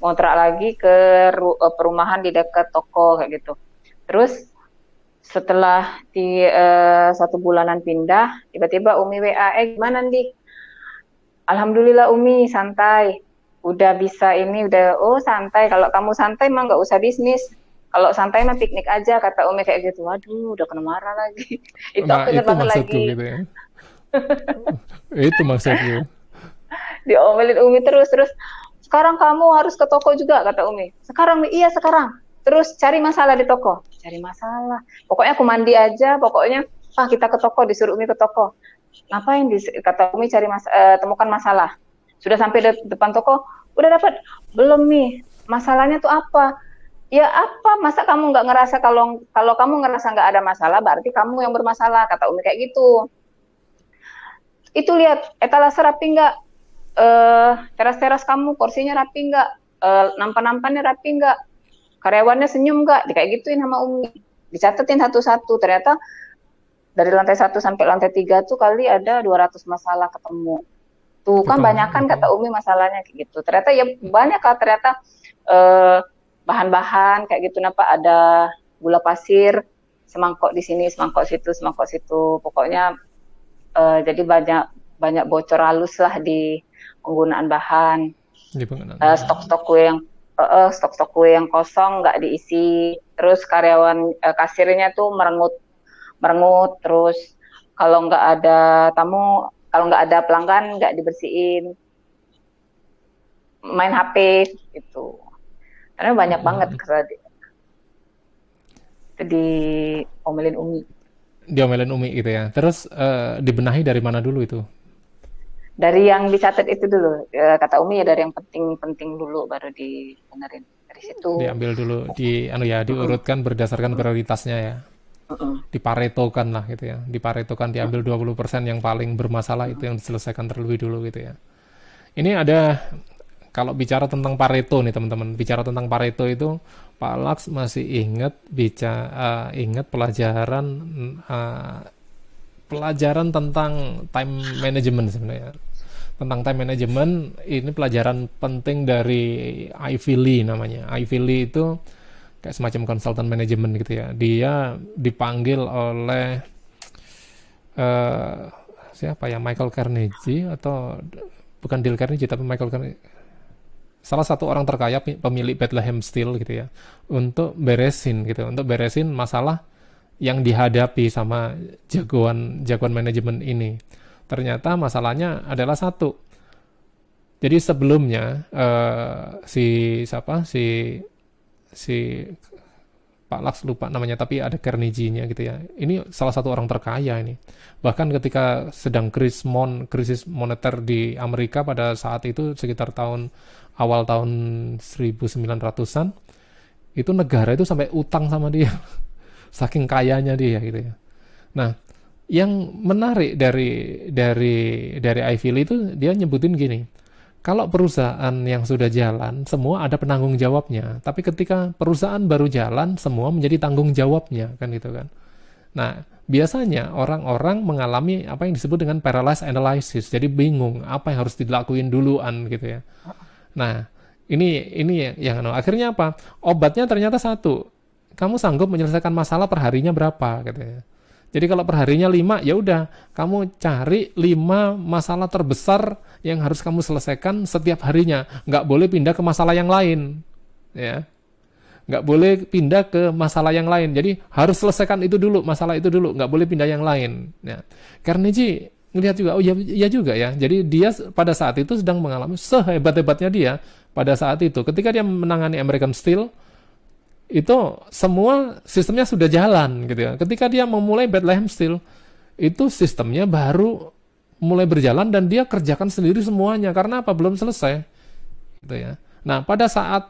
ngontrak lagi ke ru eh, perumahan di dekat toko kayak gitu. Terus setelah di uh, satu bulanan pindah, tiba-tiba Umi WA, eh gimana nih? Alhamdulillah Umi santai, udah bisa ini udah oh santai. Kalau kamu santai mah nggak usah bisnis. Kalau santai mah piknik aja kata Umi kayak gitu. Waduh, udah kena marah lagi. itu nah, aku itu maksud lagi. Gitu ya. itu maksudnya. Diomelin Umi terus terus. Sekarang kamu harus ke toko juga kata Umi. Sekarang iya sekarang. Terus cari masalah di toko. Cari masalah. Pokoknya aku mandi aja, pokoknya ah kita ke toko disuruh Umi ke toko ngapain yang kata Umi cari mas, uh, temukan masalah sudah sampai de depan toko udah dapat belum nih masalahnya tuh apa ya apa masa kamu nggak ngerasa kalau kalau kamu ngerasa nggak ada masalah berarti kamu yang bermasalah kata Umi kayak gitu itu lihat etalase rapi nggak uh, teras-teras kamu kursinya rapi nggak uh, nampan-nampannya rapi nggak karyawannya senyum nggak kayak gituin sama Umi dicatetin satu-satu ternyata dari lantai satu sampai lantai tiga tuh kali ada 200 masalah ketemu. Tuh kan banyak kan kata Umi masalahnya kayak gitu. Ternyata ya banyak lah ternyata bahan eh, bahan-bahan kayak gitu napa ada gula pasir semangkok di sini, semangkok situ, semangkok situ. Pokoknya eh, jadi banyak banyak bocor halus lah di penggunaan bahan. Di penggunaan. Eh, stok-stok kue yang eh, eh, stok-stok kue yang kosong nggak diisi. Terus karyawan eh, kasirnya tuh merengut merengut terus kalau nggak ada tamu kalau nggak ada pelanggan nggak dibersihin main HP gitu karena banyak hmm. banget kerja di, di omelin umi di omelin umi gitu ya terus uh, dibenahi dari mana dulu itu dari yang dicatat itu dulu eh, kata Umi ya dari yang penting-penting dulu baru dibenerin dari situ diambil dulu di anu ya diurutkan berdasarkan prioritasnya ya di Pareto diparetokan lah gitu ya diparetokan diambil 20% yang paling bermasalah itu yang diselesaikan terlebih dulu gitu ya ini ada kalau bicara tentang Pareto nih teman-teman bicara tentang Pareto itu Pak Laks masih ingat bicara uh, eh, ingat pelajaran uh, pelajaran tentang time management sebenarnya tentang time management ini pelajaran penting dari Ivy Lee namanya Ivy Lee itu kayak semacam konsultan manajemen gitu ya. Dia dipanggil oleh uh, siapa ya Michael Carnegie atau bukan Dale Carnegie tapi Michael Carnegie salah satu orang terkaya pemilik Bethlehem Steel gitu ya untuk beresin gitu untuk beresin masalah yang dihadapi sama jagoan jagoan manajemen ini ternyata masalahnya adalah satu jadi sebelumnya uh, si siapa si si Pak Laks lupa namanya tapi ada Carnegie-nya gitu ya. Ini salah satu orang terkaya ini. Bahkan ketika sedang krisis mon krisis moneter di Amerika pada saat itu sekitar tahun awal tahun 1900-an itu negara itu sampai utang sama dia. Saking kayanya dia gitu ya. Nah, yang menarik dari dari dari Ivy itu dia nyebutin gini kalau perusahaan yang sudah jalan, semua ada penanggung jawabnya. Tapi ketika perusahaan baru jalan, semua menjadi tanggung jawabnya, kan gitu kan. Nah, biasanya orang-orang mengalami apa yang disebut dengan paralyzed analysis. Jadi bingung apa yang harus dilakuin duluan gitu ya. Nah, ini ini yang anu. Akhirnya apa? Obatnya ternyata satu. Kamu sanggup menyelesaikan masalah perharinya berapa gitu ya. Jadi kalau perharinya 5 ya udah kamu cari 5 masalah terbesar yang harus kamu selesaikan setiap harinya. Nggak boleh pindah ke masalah yang lain. Ya. Nggak boleh pindah ke masalah yang lain. Jadi harus selesaikan itu dulu, masalah itu dulu. Nggak boleh pindah yang lain. Ya. Carnegie ngelihat juga, oh ya, ya juga ya. Jadi dia pada saat itu sedang mengalami sehebat-hebatnya dia pada saat itu. Ketika dia menangani American Steel, itu semua sistemnya sudah jalan gitu ya. Ketika dia memulai Bethlehem Steel, itu sistemnya baru mulai berjalan dan dia kerjakan sendiri semuanya karena apa? Belum selesai. Gitu ya. Nah, pada saat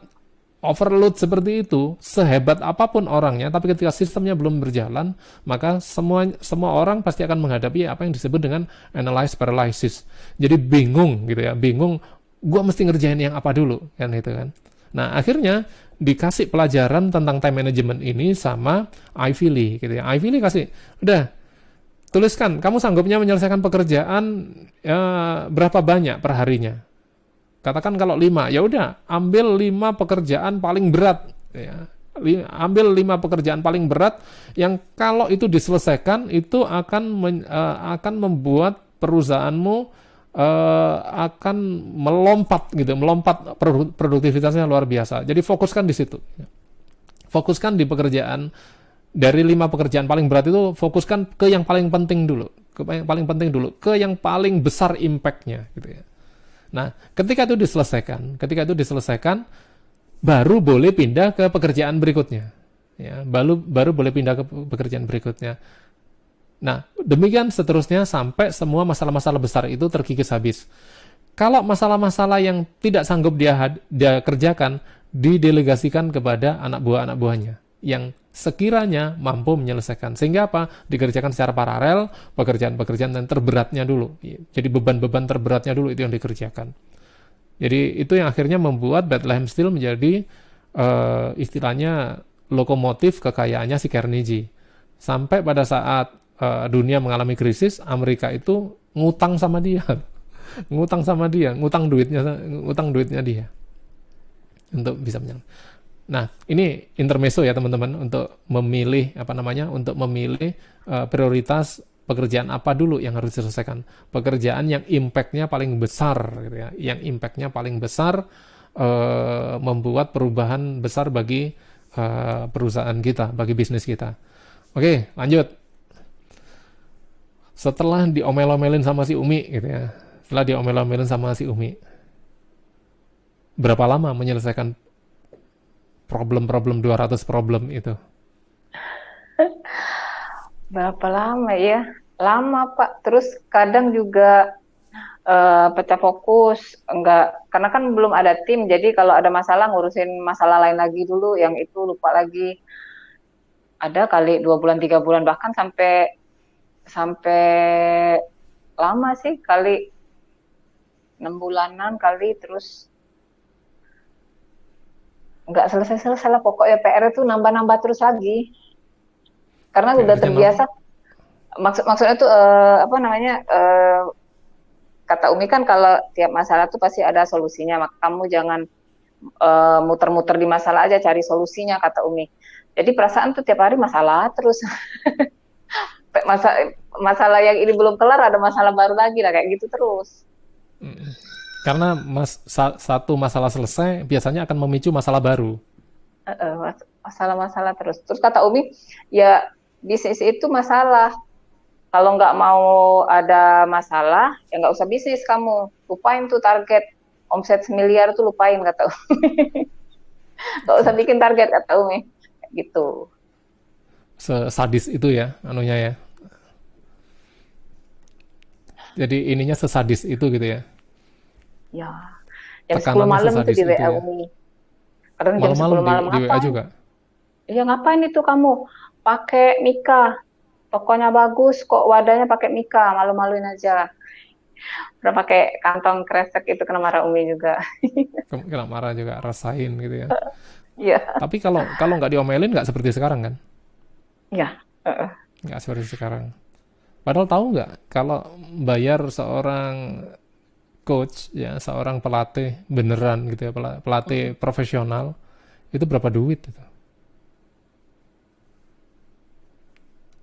overload seperti itu, sehebat apapun orangnya, tapi ketika sistemnya belum berjalan, maka semua semua orang pasti akan menghadapi apa yang disebut dengan analyze paralysis. Jadi bingung gitu ya, bingung gue mesti ngerjain yang apa dulu kan itu kan. Nah, akhirnya dikasih pelajaran tentang time management ini sama Ivy Lee gitu ya. Ivy Lee kasih, udah tuliskan kamu sanggupnya menyelesaikan pekerjaan ya, berapa banyak perharinya. Katakan kalau lima, ya udah ambil lima pekerjaan paling berat ya. Ambil lima pekerjaan paling berat yang kalau itu diselesaikan itu akan men, uh, akan membuat perusahaanmu Eh, akan melompat gitu, melompat produktivitasnya luar biasa. Jadi fokuskan di situ. Fokuskan di pekerjaan dari lima pekerjaan paling berat itu fokuskan ke yang paling penting dulu, ke yang paling penting dulu, ke yang paling besar impactnya gitu ya. Nah, ketika itu diselesaikan, ketika itu diselesaikan, baru boleh pindah ke pekerjaan berikutnya. Ya, baru baru boleh pindah ke pekerjaan berikutnya. Nah, demikian seterusnya sampai semua masalah-masalah besar itu terkikis habis. Kalau masalah-masalah yang tidak sanggup dia, dia kerjakan, didelegasikan kepada anak buah-anak buahnya yang sekiranya mampu menyelesaikan. Sehingga apa? Dikerjakan secara paralel, pekerjaan-pekerjaan yang terberatnya dulu. Iya, jadi beban-beban terberatnya dulu itu yang dikerjakan. Jadi itu yang akhirnya membuat Bethlehem Steel menjadi uh, istilahnya lokomotif kekayaannya si Carnegie. Sampai pada saat Eh, dunia mengalami krisis, Amerika itu ngutang sama dia, ngutang sama dia, ngutang duitnya, ngutang duitnya dia untuk bisa menyelamatkan. Nah, ini intermeso ya teman-teman untuk memilih apa namanya, untuk memilih uh, prioritas pekerjaan apa dulu yang harus diselesaikan. Pekerjaan yang impactnya paling besar, gitu ya, yang impactnya paling besar uh, membuat perubahan besar bagi uh, perusahaan kita, bagi bisnis kita. Oke, lanjut setelah diomel-omelin sama si Umi gitu ya setelah diomel-omelin sama si Umi berapa lama menyelesaikan problem-problem 200 problem itu berapa lama ya lama pak terus kadang juga uh, pecah fokus enggak karena kan belum ada tim jadi kalau ada masalah ngurusin masalah lain lagi dulu yang itu lupa lagi ada kali dua bulan tiga bulan bahkan sampai sampai lama sih kali enam bulanan kali terus nggak selesai selesai lah pokoknya PR itu nambah nambah terus lagi karena ya, terbiasa maksud maksudnya tuh uh, apa namanya uh, kata Umi kan kalau tiap masalah tuh pasti ada solusinya maka kamu jangan muter eh, muter-muter di masalah aja cari solusinya kata Umi jadi perasaan tuh tiap hari masalah terus masa masalah yang ini belum kelar ada masalah baru lagi lah kayak gitu terus. Mm. Karena mas, sa, satu masalah selesai biasanya akan memicu masalah baru. Masalah-masalah terus. Terus kata Umi, ya bisnis itu masalah. Kalau nggak mau ada masalah, ya nggak usah bisnis kamu. Lupain tuh target omset semiliar tuh lupain kata Umi. nggak usah bikin target kata Umi. Gitu. Sesadis itu ya, anunya ya, jadi ininya sesadis itu gitu ya? Ya. Jam Tekanannya 10 malam itu ya? di WA ya? Umi. Kadang jam malam 10 malam di, Di WA juga? Ya ngapain itu kamu? Pakai Mika. Tokonya bagus kok wadahnya pakai Mika, malu-maluin aja. Udah pakai kantong kresek itu kena marah Umi juga. kena marah juga, rasain gitu ya. Iya. Tapi kalau kalau nggak diomelin nggak seperti sekarang kan? Iya. Uh -uh. seperti sekarang. Padahal tahu nggak kalau bayar seorang coach ya seorang pelatih beneran gitu ya pelatih hmm. profesional itu berapa duit itu?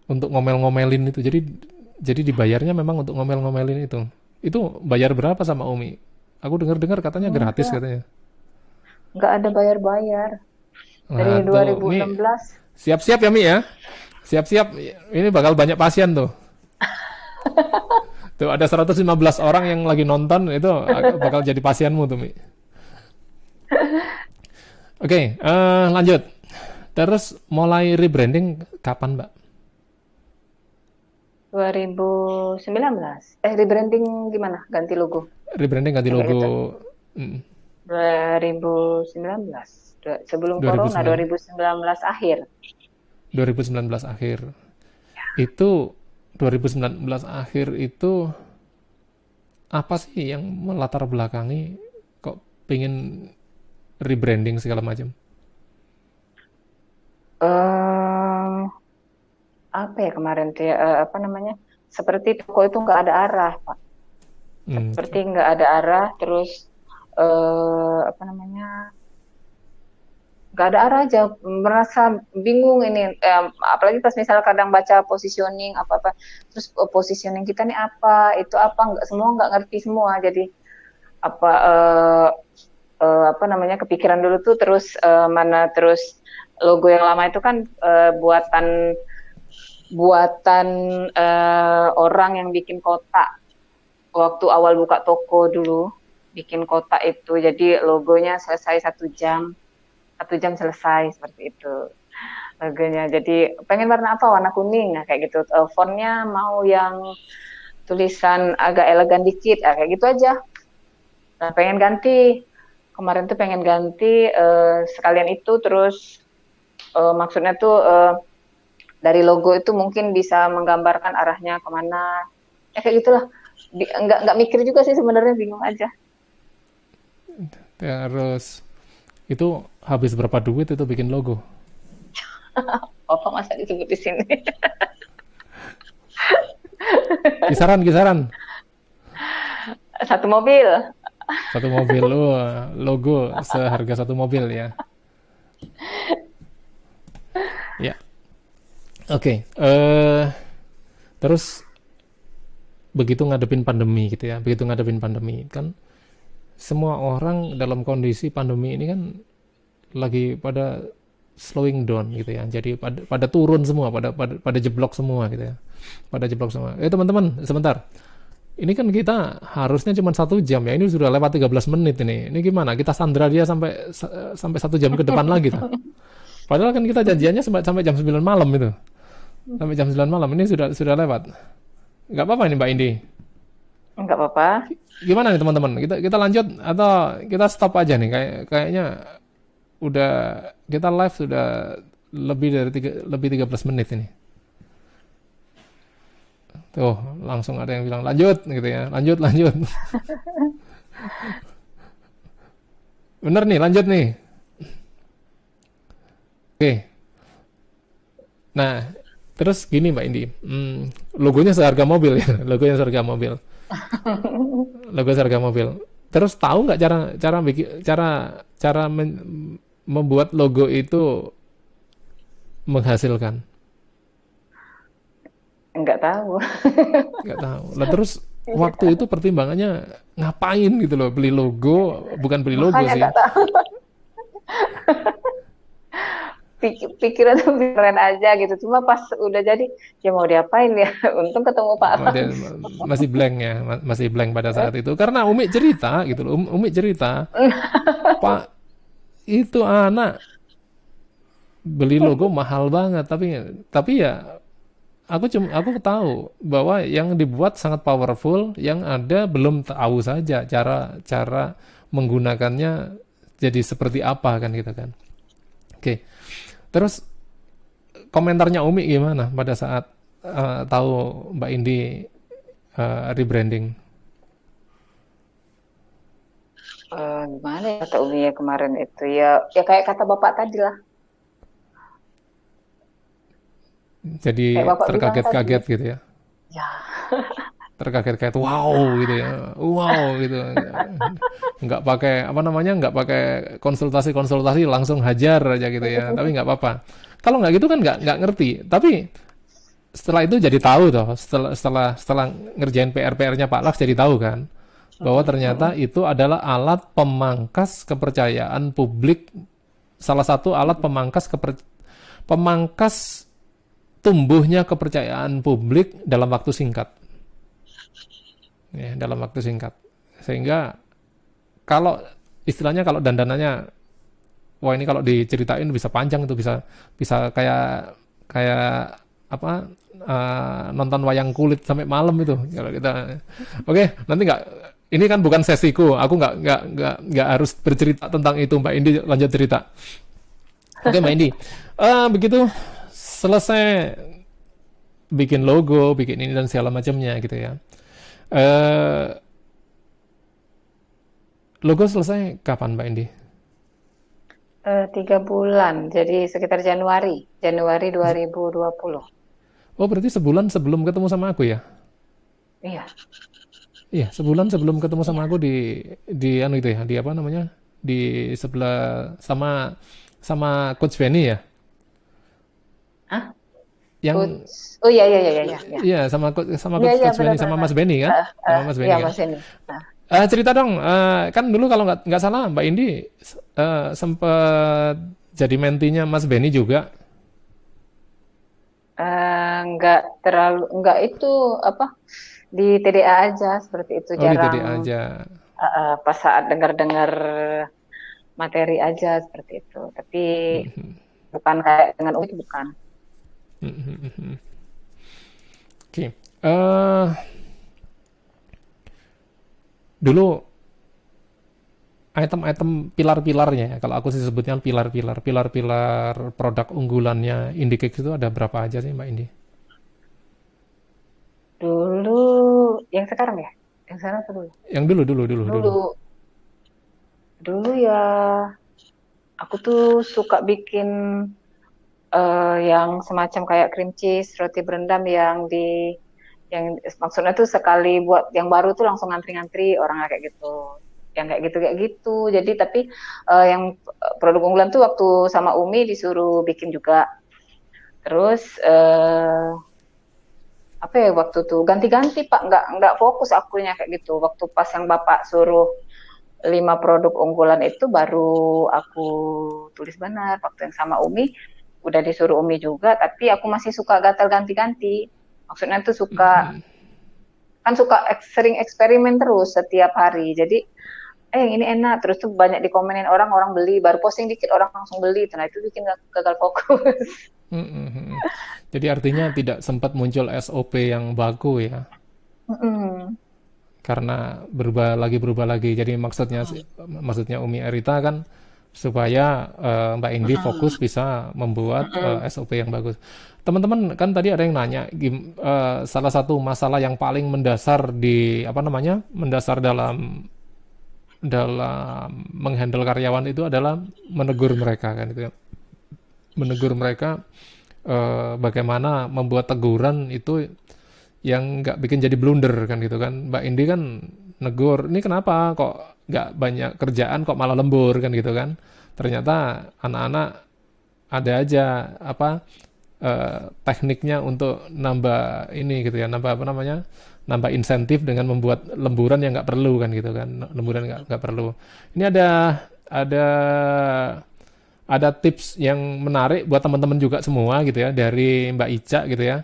Untuk ngomel-ngomelin itu jadi jadi dibayarnya memang untuk ngomel-ngomelin itu. Itu bayar berapa sama Umi? Aku dengar-dengar katanya gratis katanya. nggak ada bayar-bayar. Dari nah, 2016. Siap-siap ya Mi ya. Siap-siap ini bakal banyak pasien tuh tuh ada 115 orang yang lagi nonton itu bakal jadi pasienmu tuh Mi. Oke, okay, uh, eh, lanjut. Terus mulai rebranding kapan, Mbak? 2019. Eh, rebranding gimana? Ganti logo. Rebranding ganti logo. 2019. Kan? Sebelum 2019. corona 2019 akhir. 2019 akhir. Ya. Itu 2019 akhir itu apa sih yang melatar belakangi kok pengen rebranding segala macam? Uh, apa ya kemarin tuh ya, uh, apa namanya seperti toko itu nggak ada arah pak, hmm. seperti nggak ada arah terus uh, apa namanya nggak ada arah aja merasa bingung ini eh, apalagi pas misalnya kadang baca positioning apa apa terus oh, positioning kita nih apa itu apa nggak semua nggak ngerti semua jadi apa eh, eh, apa namanya kepikiran dulu tuh terus eh, mana terus logo yang lama itu kan eh, buatan buatan eh, orang yang bikin kotak waktu awal buka toko dulu bikin kotak itu jadi logonya selesai satu jam satu jam selesai seperti itu logonya. Jadi pengen warna apa? Warna kuning nah, kayak gitu. Uh, fontnya mau yang tulisan agak elegan dikit ah, kayak gitu aja. Nah, pengen ganti kemarin tuh pengen ganti uh, sekalian itu terus uh, maksudnya tuh uh, dari logo itu mungkin bisa menggambarkan arahnya kemana ya kayak gitulah Di, nggak nggak mikir juga sih sebenarnya bingung aja terus itu habis berapa duit itu bikin logo? Apa masa disebut di sini? kisaran, kisaran. Satu mobil. Satu mobil, wah, oh, logo seharga satu mobil ya. Ya. Oke, okay. uh, eh, terus begitu ngadepin pandemi gitu ya, begitu ngadepin pandemi kan semua orang dalam kondisi pandemi ini kan lagi pada slowing down gitu ya. Jadi pada, pada turun semua, pada, pada pada jeblok semua gitu ya. Pada jeblok semua. Eh teman-teman, sebentar. Ini kan kita harusnya cuma satu jam ya. Ini sudah lewat 13 menit ini. Ini gimana? Kita sandra dia sampai sampai satu jam ke depan lagi tuh. Padahal kan kita janjiannya sampai jam 9 malam itu. Sampai jam 9 malam ini sudah sudah lewat. Nggak apa-apa ini Mbak Indi. Nggak apa-apa. Gimana nih teman-teman? Kita kita lanjut atau kita stop aja nih kayak kayaknya udah kita live sudah lebih dari tiga, lebih 13 menit ini. Tuh, langsung ada yang bilang lanjut gitu ya. Lanjut, lanjut. Bener nih, lanjut nih. Oke. Nah, terus gini Mbak Indi. Hmm, logonya seharga mobil ya, logonya seharga mobil. Logo seharga mobil. Terus tahu nggak cara cara bikin cara cara men, membuat logo itu menghasilkan? Enggak tahu. Enggak tahu. Nah terus waktu itu pertimbangannya ngapain gitu loh beli logo bukan beli logo Makanya sih pikiran tuh pikiran aja gitu cuma pas udah jadi ya mau diapain ya untung ketemu Pak masih blank ya masih blank pada saat itu karena Umi cerita gitu loh um-, Umi cerita Pak itu anak ah, beli logo mahal banget tapi tapi ya aku cuma aku tahu bahwa yang dibuat sangat powerful yang ada belum tahu saja cara cara menggunakannya jadi seperti apa kan gitu kan oke terus komentarnya Umi gimana pada saat uh, tahu Mbak Indi uh, rebranding uh, gimana ya kata Umi ya kemarin itu ya ya kayak kata bapak tadi lah jadi terkaget-kaget gitu ya ya terkaget-kaget wow gitu ya wow gitu nggak pakai apa namanya nggak pakai konsultasi konsultasi langsung hajar aja gitu ya tapi nggak apa-apa kalau nggak gitu kan nggak nggak ngerti tapi setelah itu jadi tahu toh setelah setelah setelah ngerjain PR PR-nya Pak Laks jadi tahu kan bahwa ternyata itu adalah alat pemangkas kepercayaan publik salah satu alat pemangkas keper, pemangkas tumbuhnya kepercayaan publik dalam waktu singkat ya dalam waktu singkat sehingga kalau istilahnya kalau dandanannya wah ini kalau diceritain bisa panjang itu bisa bisa kayak kayak apa uh, nonton wayang kulit sampai malam itu kalau kita oke okay, nanti nggak ini kan bukan sesiku, aku nggak nggak nggak nggak harus bercerita tentang itu Mbak Indi lanjut cerita. Oke Mbak Indi, uh, begitu selesai bikin logo, bikin ini dan segala macamnya gitu ya. Uh, logo selesai kapan Mbak Indi? Eh, tiga bulan, jadi sekitar Januari, Januari 2020. Oh berarti sebulan sebelum ketemu sama aku ya? Iya. Iya, sebulan iya, sebelum iya. ketemu sama iya. aku di di anu itu ya, di apa namanya? Di sebelah sama sama coach Benny ya. Hah? Yang coach. Oh iya iya iya iya. Iya, Iya sama sama coach, coach Benny sama Mas Benny kan? Uh, uh, sama ah, Mas Benny. Iya, kan? Mas Benny. Uh. Uh, cerita dong, uh, kan dulu kalau nggak nggak salah Mbak Indi uh, eh, sempat jadi mentinya Mas Benny juga. Uh, nggak terlalu nggak itu apa? Di TDA aja seperti itu oh, jarang. Di TDA aja. Uh, uh, pas saat dengar-dengar materi aja seperti itu. Tapi mm-hmm. bukan kayak dengan UI bukan. Mm-hmm. Oke. Okay. Uh, eh, dulu item-item pilar-pilarnya ya. Kalau aku sih sebutnya pilar-pilar, pilar-pilar produk unggulannya Indikex itu ada berapa aja sih Mbak Indi? Dulu yang sekarang ya? Yang sekarang atau dulu? Yang dulu, dulu, dulu, dulu. Dulu, dulu ya aku tuh suka bikin uh, yang semacam kayak cream cheese, roti berendam yang di yang maksudnya tuh sekali buat yang baru tuh langsung ngantri-ngantri orang kayak gitu yang kayak gitu kayak gitu jadi tapi uh, yang produk unggulan tuh waktu sama Umi disuruh bikin juga terus uh, apa ya waktu tuh ganti-ganti pak nggak nggak fokus akunya kayak gitu waktu pas yang bapak suruh lima produk unggulan itu baru aku tulis benar waktu yang sama Umi udah disuruh Umi juga tapi aku masih suka gatal ganti-ganti maksudnya tuh suka mm -hmm. kan suka sering eksperimen terus setiap hari jadi eh yang ini enak terus tuh banyak dikomenin orang orang beli baru posting dikit orang langsung beli nah itu bikin gagal fokus Jadi artinya tidak sempat muncul SOP yang baku ya? mm mm Karena berubah lagi berubah lagi. Jadi maksudnya mm maksudnya Umi Erita kan supaya uh, Mbak Indi mm fokus bisa membuat mm uh, eh, SOP yang bagus. Teman-teman kan tadi ada yang nanya uh, salah satu masalah yang paling mendasar di apa namanya mendasar dalam dalam menghandle karyawan itu adalah menegur mereka kan itu. ya menegur mereka uh, bagaimana membuat teguran itu yang nggak bikin jadi blunder kan gitu kan Mbak Indi kan negur ini kenapa kok nggak banyak kerjaan kok malah lembur kan gitu kan ternyata anak-anak ada aja apa eh, tekniknya untuk nambah ini gitu ya nambah apa namanya nambah insentif dengan membuat lemburan yang nggak perlu kan gitu kan lemburan nggak nggak perlu ini ada ada ada tips yang menarik buat teman-teman juga semua gitu ya dari Mbak Ica gitu ya.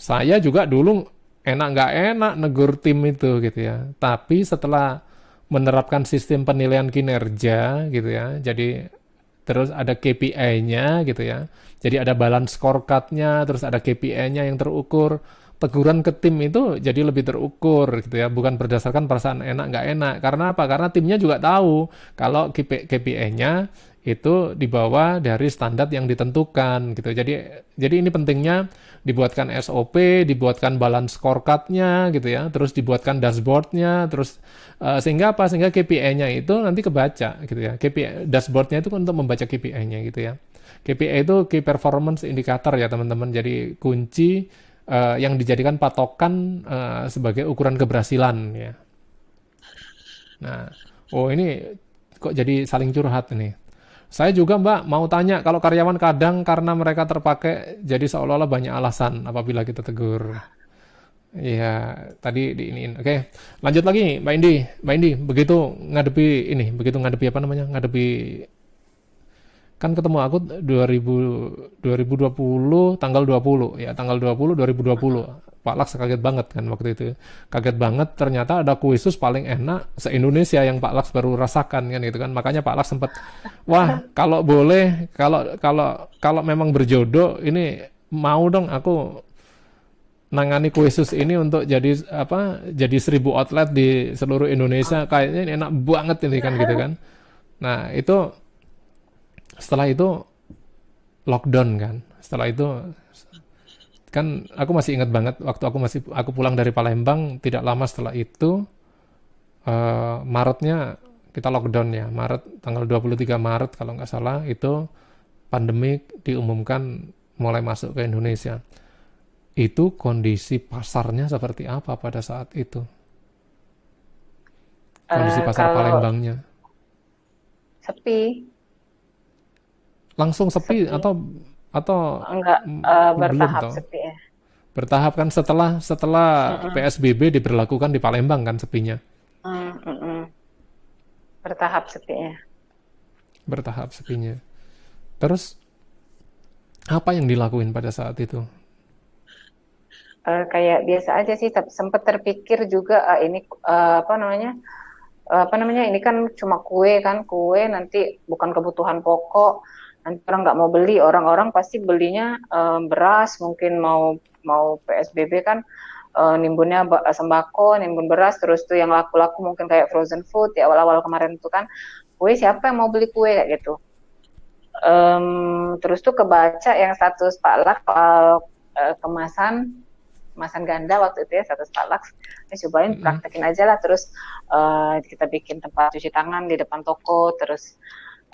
Saya juga dulu enak nggak enak negur tim itu gitu ya. Tapi setelah menerapkan sistem penilaian kinerja gitu ya. Jadi terus ada KPI-nya gitu ya. Jadi ada balance scorecard-nya, terus ada KPI-nya yang terukur. Teguran ke tim itu jadi lebih terukur gitu ya, bukan berdasarkan perasaan enak nggak enak. Karena apa? Karena timnya juga tahu kalau KPI-nya itu di bawah dari standar yang ditentukan gitu. Jadi jadi ini pentingnya dibuatkan SOP, dibuatkan balance scorecard-nya gitu ya, terus dibuatkan dashboard-nya, terus uh, sehingga apa? Sehingga KPI-nya itu nanti kebaca gitu ya. KPI dashboard-nya itu untuk membaca KPI-nya gitu ya. KPI itu key performance indicator ya teman-teman. Jadi kunci uh, yang dijadikan patokan uh, sebagai ukuran keberhasilan ya. Nah, oh ini kok jadi saling curhat nih. Saya juga Mbak mau tanya kalau karyawan kadang karena mereka terpakai jadi seolah-olah banyak alasan apabila kita tegur. Iya, tadi di ini. Oke, lanjut lagi Mbak Indi. Mbak Indi, begitu ngadepi ini, begitu ngadepi apa namanya? Ngadepi kan ketemu aku 2000 2020 tanggal 20 ya, tanggal 20 2020. Pak Laks kaget banget kan waktu itu. Kaget banget ternyata ada kuisus paling enak se-Indonesia yang Pak Laks baru rasakan kan gitu kan. Makanya Pak Laks sempat wah, kalau boleh kalau kalau kalau memang berjodoh ini mau dong aku nangani kuisus ini untuk jadi apa? Jadi seribu outlet di seluruh Indonesia kayaknya ini enak banget ini kan gitu kan. Nah, itu setelah itu lockdown kan. Setelah itu kan aku masih ingat banget waktu aku masih aku pulang dari Palembang tidak lama setelah itu uh, Maretnya kita lockdown ya Maret tanggal 23 Maret kalau nggak salah itu pandemi diumumkan mulai masuk ke Indonesia itu kondisi pasarnya seperti apa pada saat itu kondisi uh, pasar Palembangnya sepi langsung sepi, sepi. atau atau enggak uh, bertahap belum, sepi ya. Bertahap kan setelah setelah mm hmm PSBB diberlakukan di Palembang kan sepinya. Mm hmm Bertahap sepinya. Bertahap sepinya. Terus apa yang dilakuin pada saat itu? Uh, kayak biasa aja sih sempat terpikir juga uh, ini uh, apa namanya uh, apa namanya ini kan cuma kue kan kue nanti bukan kebutuhan pokok nanti orang nggak mau beli orang-orang pasti belinya uh, beras mungkin mau mau PSBB kan uh, nimbunnya sembako nimbun beras terus tuh yang laku-laku mungkin kayak frozen food Ya awal-awal kemarin tuh kan kue siapa yang mau beli kue kayak gitu um, terus tuh kebaca yang status Pak Lak soal uh, eh, kemasan kemasan ganda waktu itu ya status palak ini cobain praktekin aja lah terus uh, kita bikin tempat cuci tangan di depan toko terus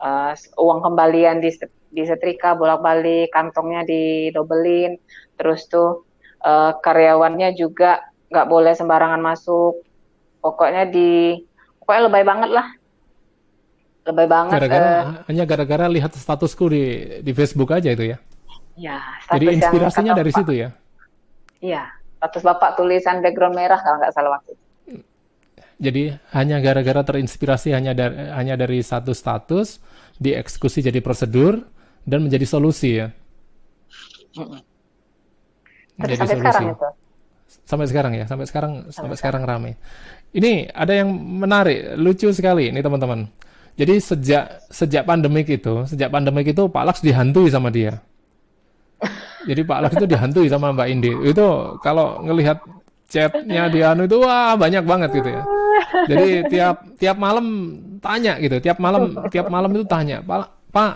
uh, uang kembalian di di setrika bolak-balik, kantongnya didobelin, terus tuh uh, karyawannya juga nggak boleh sembarangan masuk, pokoknya di pokoknya lebay banget lah, lebay banget. Gara-gara uh, hanya gara-gara lihat statusku di di Facebook aja itu ya. Ya. Jadi inspirasinya dari situ ya. Iya, status bapak tulisan background merah kalau nggak salah waktu itu. Jadi hanya gara-gara terinspirasi hanya dari, hanya dari satu status dieksekusi jadi prosedur dan menjadi solusi ya. jadi sampai solusi. sekarang itu. Sampai sekarang ya, sampai sekarang sampai, sampai sekarang ramai. Ini ada yang menarik, lucu sekali ini teman-teman. Jadi sejak sejak pandemik itu, sejak pandemik itu Pak Laks dihantui sama dia. Jadi Pak Laks itu dihantui sama Mbak Indi. Itu kalau ngelihat chatnya di Anu itu wah banyak banget gitu ya. Jadi tiap tiap malam tanya gitu, tiap malam tiap malam itu tanya, Pak, Pak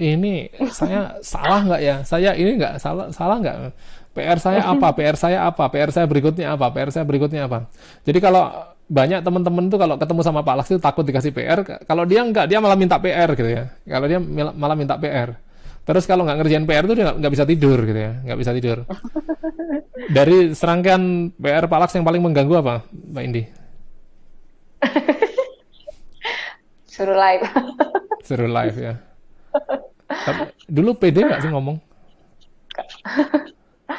ini saya salah nggak ya? Saya ini nggak salah salah nggak? PR saya apa? PR saya apa? PR saya berikutnya apa? PR saya berikutnya apa? Jadi kalau banyak teman-teman tuh kalau ketemu sama Pak Laks takut dikasih PR. Kalau dia nggak, dia malah minta PR gitu ya. Kalau dia malah minta PR. Terus kalau nggak ngerjain PR tuh dia nggak bisa tidur gitu ya, nggak bisa tidur. Dari serangkaian PR Pak Alex yang paling mengganggu apa, Mbak Indi? Suruh live. Suruh live ya. dulu PD nggak sih ngomong?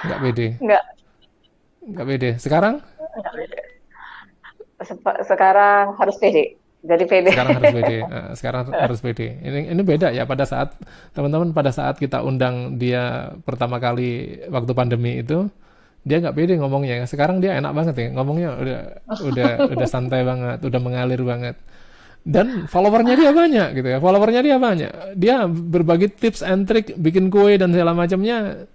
Nggak PD. Nggak. Nggak PD. Sekarang? Nggak PD. sekarang harus PD jadi pede. Sekarang harus pede. Eh, sekarang harus pede. Ini ini beda ya pada saat teman-teman pada saat kita undang dia pertama kali waktu pandemi itu dia nggak pede ngomongnya. Sekarang dia enak banget ya ngomongnya udah udah udah santai banget, udah mengalir banget. Dan followernya dia banyak gitu ya. Followernya dia banyak. Dia berbagi tips and trick bikin kue dan segala macamnya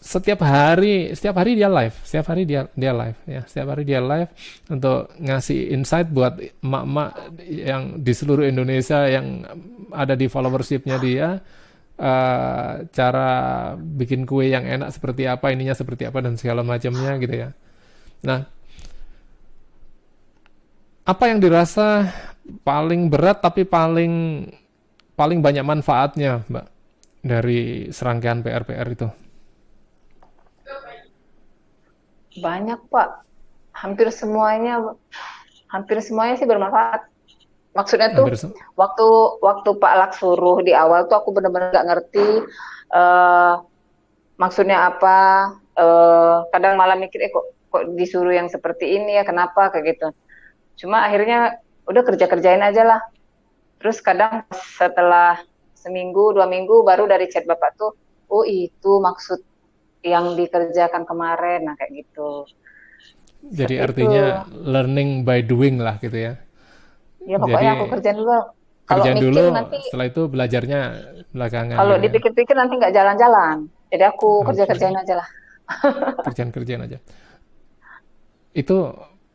setiap hari setiap hari dia live setiap hari dia dia live ya setiap hari dia live untuk ngasih insight buat emak-emak yang di seluruh Indonesia yang ada di followershipnya dia uh, cara bikin kue yang enak seperti apa ininya seperti apa dan segala macamnya gitu ya nah apa yang dirasa paling berat tapi paling paling banyak manfaatnya mbak dari serangkaian PR-PR itu banyak Pak, hampir semuanya, hampir semuanya sih bermanfaat. Maksudnya tuh waktu waktu Pak Lak suruh di awal tuh aku benar-benar nggak ngerti uh, maksudnya apa. Uh, kadang malah mikir eh kok kok disuruh yang seperti ini ya kenapa kayak gitu. Cuma akhirnya udah kerja kerjain aja lah. Terus kadang setelah seminggu dua minggu baru dari chat bapak tuh oh itu maksud yang dikerjakan kemarin nah kayak gitu jadi Seperti artinya itu. learning by doing lah gitu ya ya pokoknya jadi, aku kerjain dulu kalau kerjain mikir dulu nanti setelah itu belajarnya belakangan kalau gitu ya. dipikir-pikir nanti nggak jalan-jalan jadi aku kerja-kerjain aja lah kerjaan-kerjaan aja itu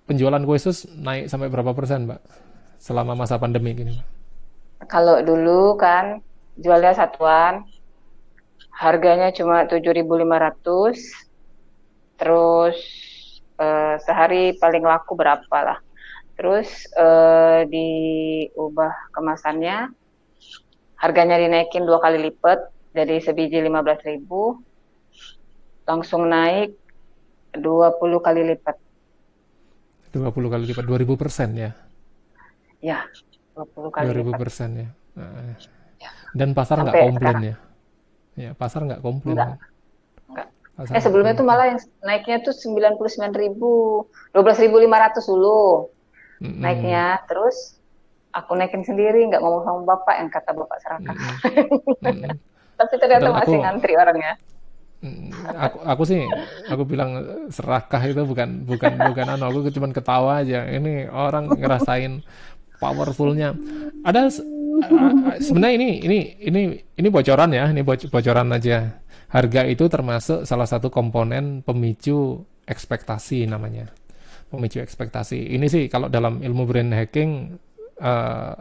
penjualan kue sus naik sampai berapa persen mbak selama masa pandemi gini mbak? kalau dulu kan jualnya satuan harganya cuma 7.500 terus eh, sehari paling laku berapa lah terus eh, diubah kemasannya harganya dinaikin dua kali lipat dari sebiji ribu, langsung naik 20 kali lipat 20 kali lipat 2000 persen ya ya 20 kali 2000 persen ya. ya dan pasar nggak komplain sekarang. ya Ya, pasar nggak komplit. Enggak. Enggak. eh, sebelumnya itu tuh malah yang naiknya tuh sembilan ribu, 12.500 dulu mm -hmm. naiknya. Terus aku naikin sendiri, nggak ngomong sama bapak yang kata bapak serakah. mm -hmm. Tapi ternyata Dan masih aku, ngantri orangnya. Aku aku sih aku bilang serakah itu bukan bukan bukan anu aku cuma ketawa aja. Ini orang ngerasain powerfulnya. Ada sebenarnya ini ini ini ini bocoran ya, ini bocoran aja. Harga itu termasuk salah satu komponen pemicu ekspektasi namanya. Pemicu ekspektasi. Ini sih kalau dalam ilmu brand hacking uh,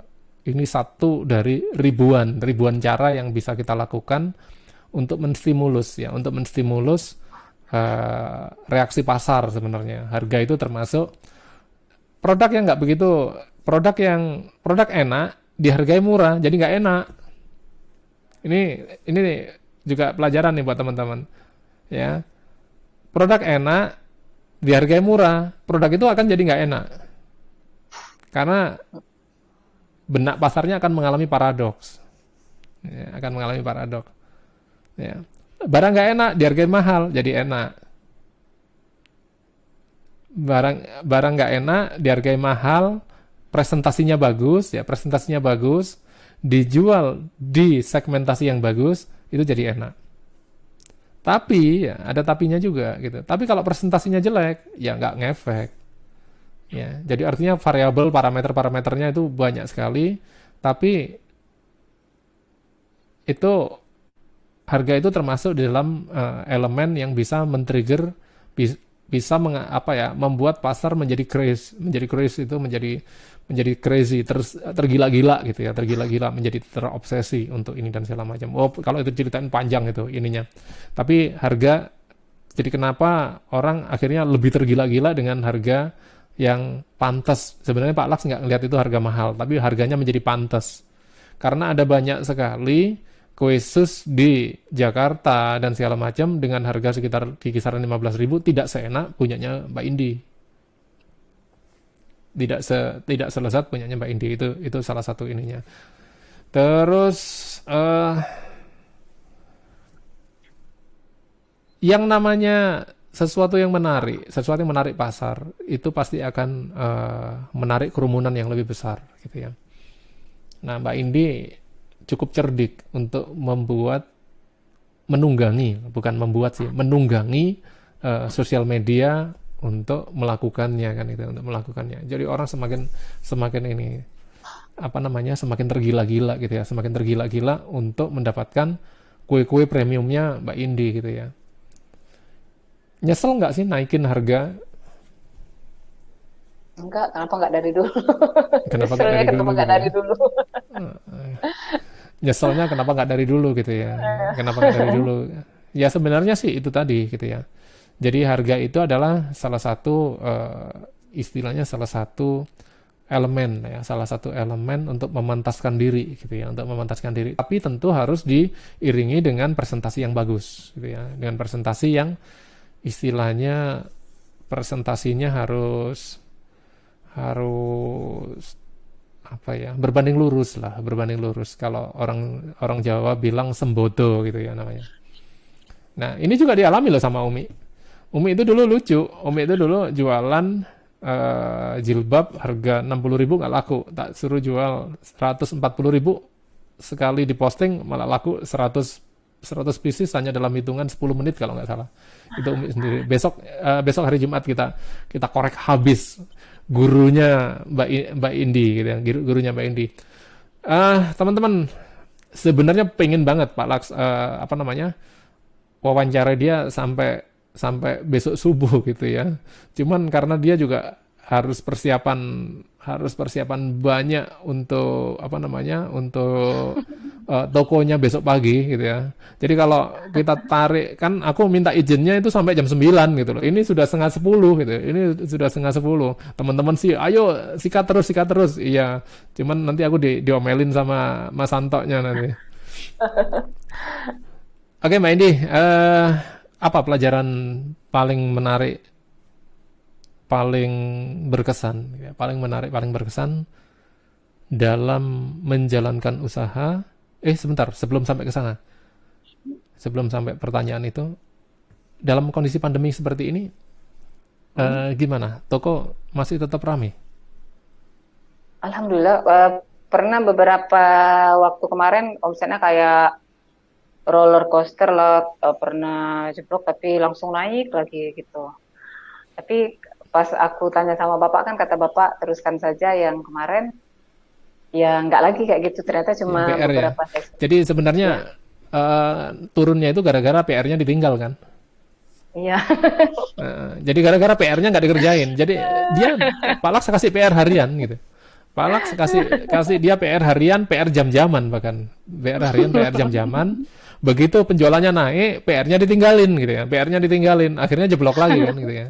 ini satu dari ribuan ribuan cara yang bisa kita lakukan untuk menstimulus ya, untuk menstimulus uh, reaksi pasar sebenarnya. Harga itu termasuk produk yang nggak begitu produk yang produk enak dihargai murah jadi nggak enak ini ini nih, juga pelajaran nih buat teman-teman ya produk enak dihargai murah produk itu akan jadi nggak enak karena benak pasarnya akan mengalami paradoks ya, akan mengalami paradoks ya barang nggak enak dihargai mahal jadi enak barang barang nggak enak dihargai mahal presentasinya bagus, ya presentasinya bagus, dijual di segmentasi yang bagus, itu jadi enak. Tapi ya, ada tapinya juga gitu. Tapi kalau presentasinya jelek, ya nggak ngefek. Ya, jadi artinya variabel parameter-parameternya itu banyak sekali, tapi itu harga itu termasuk di dalam uh, elemen yang bisa men-trigger bisa apa ya membuat pasar menjadi crash menjadi crash itu menjadi menjadi crazy, ter, tergila-gila gitu ya, tergila-gila menjadi terobsesi untuk ini dan segala macam. Oh, kalau itu ceritain panjang itu ininya. Tapi harga jadi kenapa orang akhirnya lebih tergila-gila dengan harga yang pantas. Sebenarnya Pak Laks nggak ngelihat itu harga mahal, tapi harganya menjadi pantas. Karena ada banyak sekali kuesus di Jakarta dan segala macam dengan harga sekitar di kisaran 15.000 tidak seenak punyanya Mbak Indi tidak se, tidak selezat punyanya Mbak Indi itu itu salah satu ininya. Terus uh, yang namanya sesuatu yang menarik, sesuatu yang menarik pasar itu pasti akan uh, menarik kerumunan yang lebih besar gitu ya. Nah, Mbak Indi cukup cerdik untuk membuat menunggangi, bukan membuat sih, menunggangi uh, sosial media untuk melakukannya kan itu untuk melakukannya. Jadi orang semakin semakin ini apa namanya semakin tergila-gila gitu ya, semakin tergila-gila untuk mendapatkan kue-kue premiumnya Mbak Indi gitu ya. Nyesel nggak sih naikin harga? Enggak, kenapa nggak dari dulu? Kenapa nggak ya, dari, dulu, gak dari dulu? Nyeselnya kenapa nggak dari dulu gitu ya? Eh. Kenapa nggak dari dulu? Ya sebenarnya sih itu tadi gitu ya jadi harga itu adalah salah satu uh, istilahnya salah satu elemen ya, salah satu elemen untuk memantaskan diri gitu ya, untuk memantaskan diri. Tapi tentu harus diiringi dengan presentasi yang bagus gitu ya, dengan presentasi yang istilahnya presentasinya harus harus apa ya berbanding lurus lah berbanding lurus kalau orang orang Jawa bilang sembodo gitu ya namanya nah ini juga dialami loh sama Umi Umi itu dulu lucu. Umi itu dulu jualan uh, jilbab harga 60 ribu nggak laku. Tak suruh jual 140 ribu sekali diposting malah laku 100 100 pieces hanya dalam hitungan 10 menit kalau nggak salah. Itu Umi sendiri. Besok uh, besok hari Jumat kita kita korek habis gurunya Mbak Mbak Indi gitu ya. Gurunya Mbak Indi. Uh, teman-teman sebenarnya pengen banget Pak Laks uh, apa namanya wawancara dia sampai sampai besok subuh gitu ya. Cuman karena dia juga harus persiapan harus persiapan banyak untuk apa namanya untuk uh, tokonya besok pagi gitu ya. Jadi kalau kita tarik kan aku minta izinnya itu sampai jam 9 gitu loh. Ini sudah setengah 10 gitu. Ya. Ini sudah setengah 10. Teman-teman sih ayo sikat terus sikat terus. Iya. Cuman nanti aku di diomelin sama Mas Santoknya nanti. Oke okay, Mbak Indi, uh, apa pelajaran paling menarik paling berkesan ya, paling menarik paling berkesan dalam menjalankan usaha eh sebentar sebelum sampai ke sana sebelum sampai pertanyaan itu dalam kondisi pandemi seperti ini eh, hmm. eh, gimana toko masih tetap ramai Alhamdulillah uh, pernah beberapa waktu kemarin omsetnya kayak roller coaster lah eh, pernah jeblok tapi langsung naik lagi gitu tapi pas aku tanya sama bapak kan kata bapak teruskan saja yang kemarin ya nggak lagi kayak gitu ternyata cuma PR ya? beberapa ya. jadi sebenarnya ya. uh, turunnya itu gara-gara PR-nya ditinggal kan Iya. uh, jadi gara-gara PR-nya nggak dikerjain, jadi dia Pak Laks kasih PR harian gitu. Pak Laks kasih kasih dia PR harian, PR jam-jaman bahkan PR harian, PR jam-jaman begitu penjualannya naik PR-nya ditinggalin gitu ya PR-nya ditinggalin akhirnya jeblok lagi kan gitu ya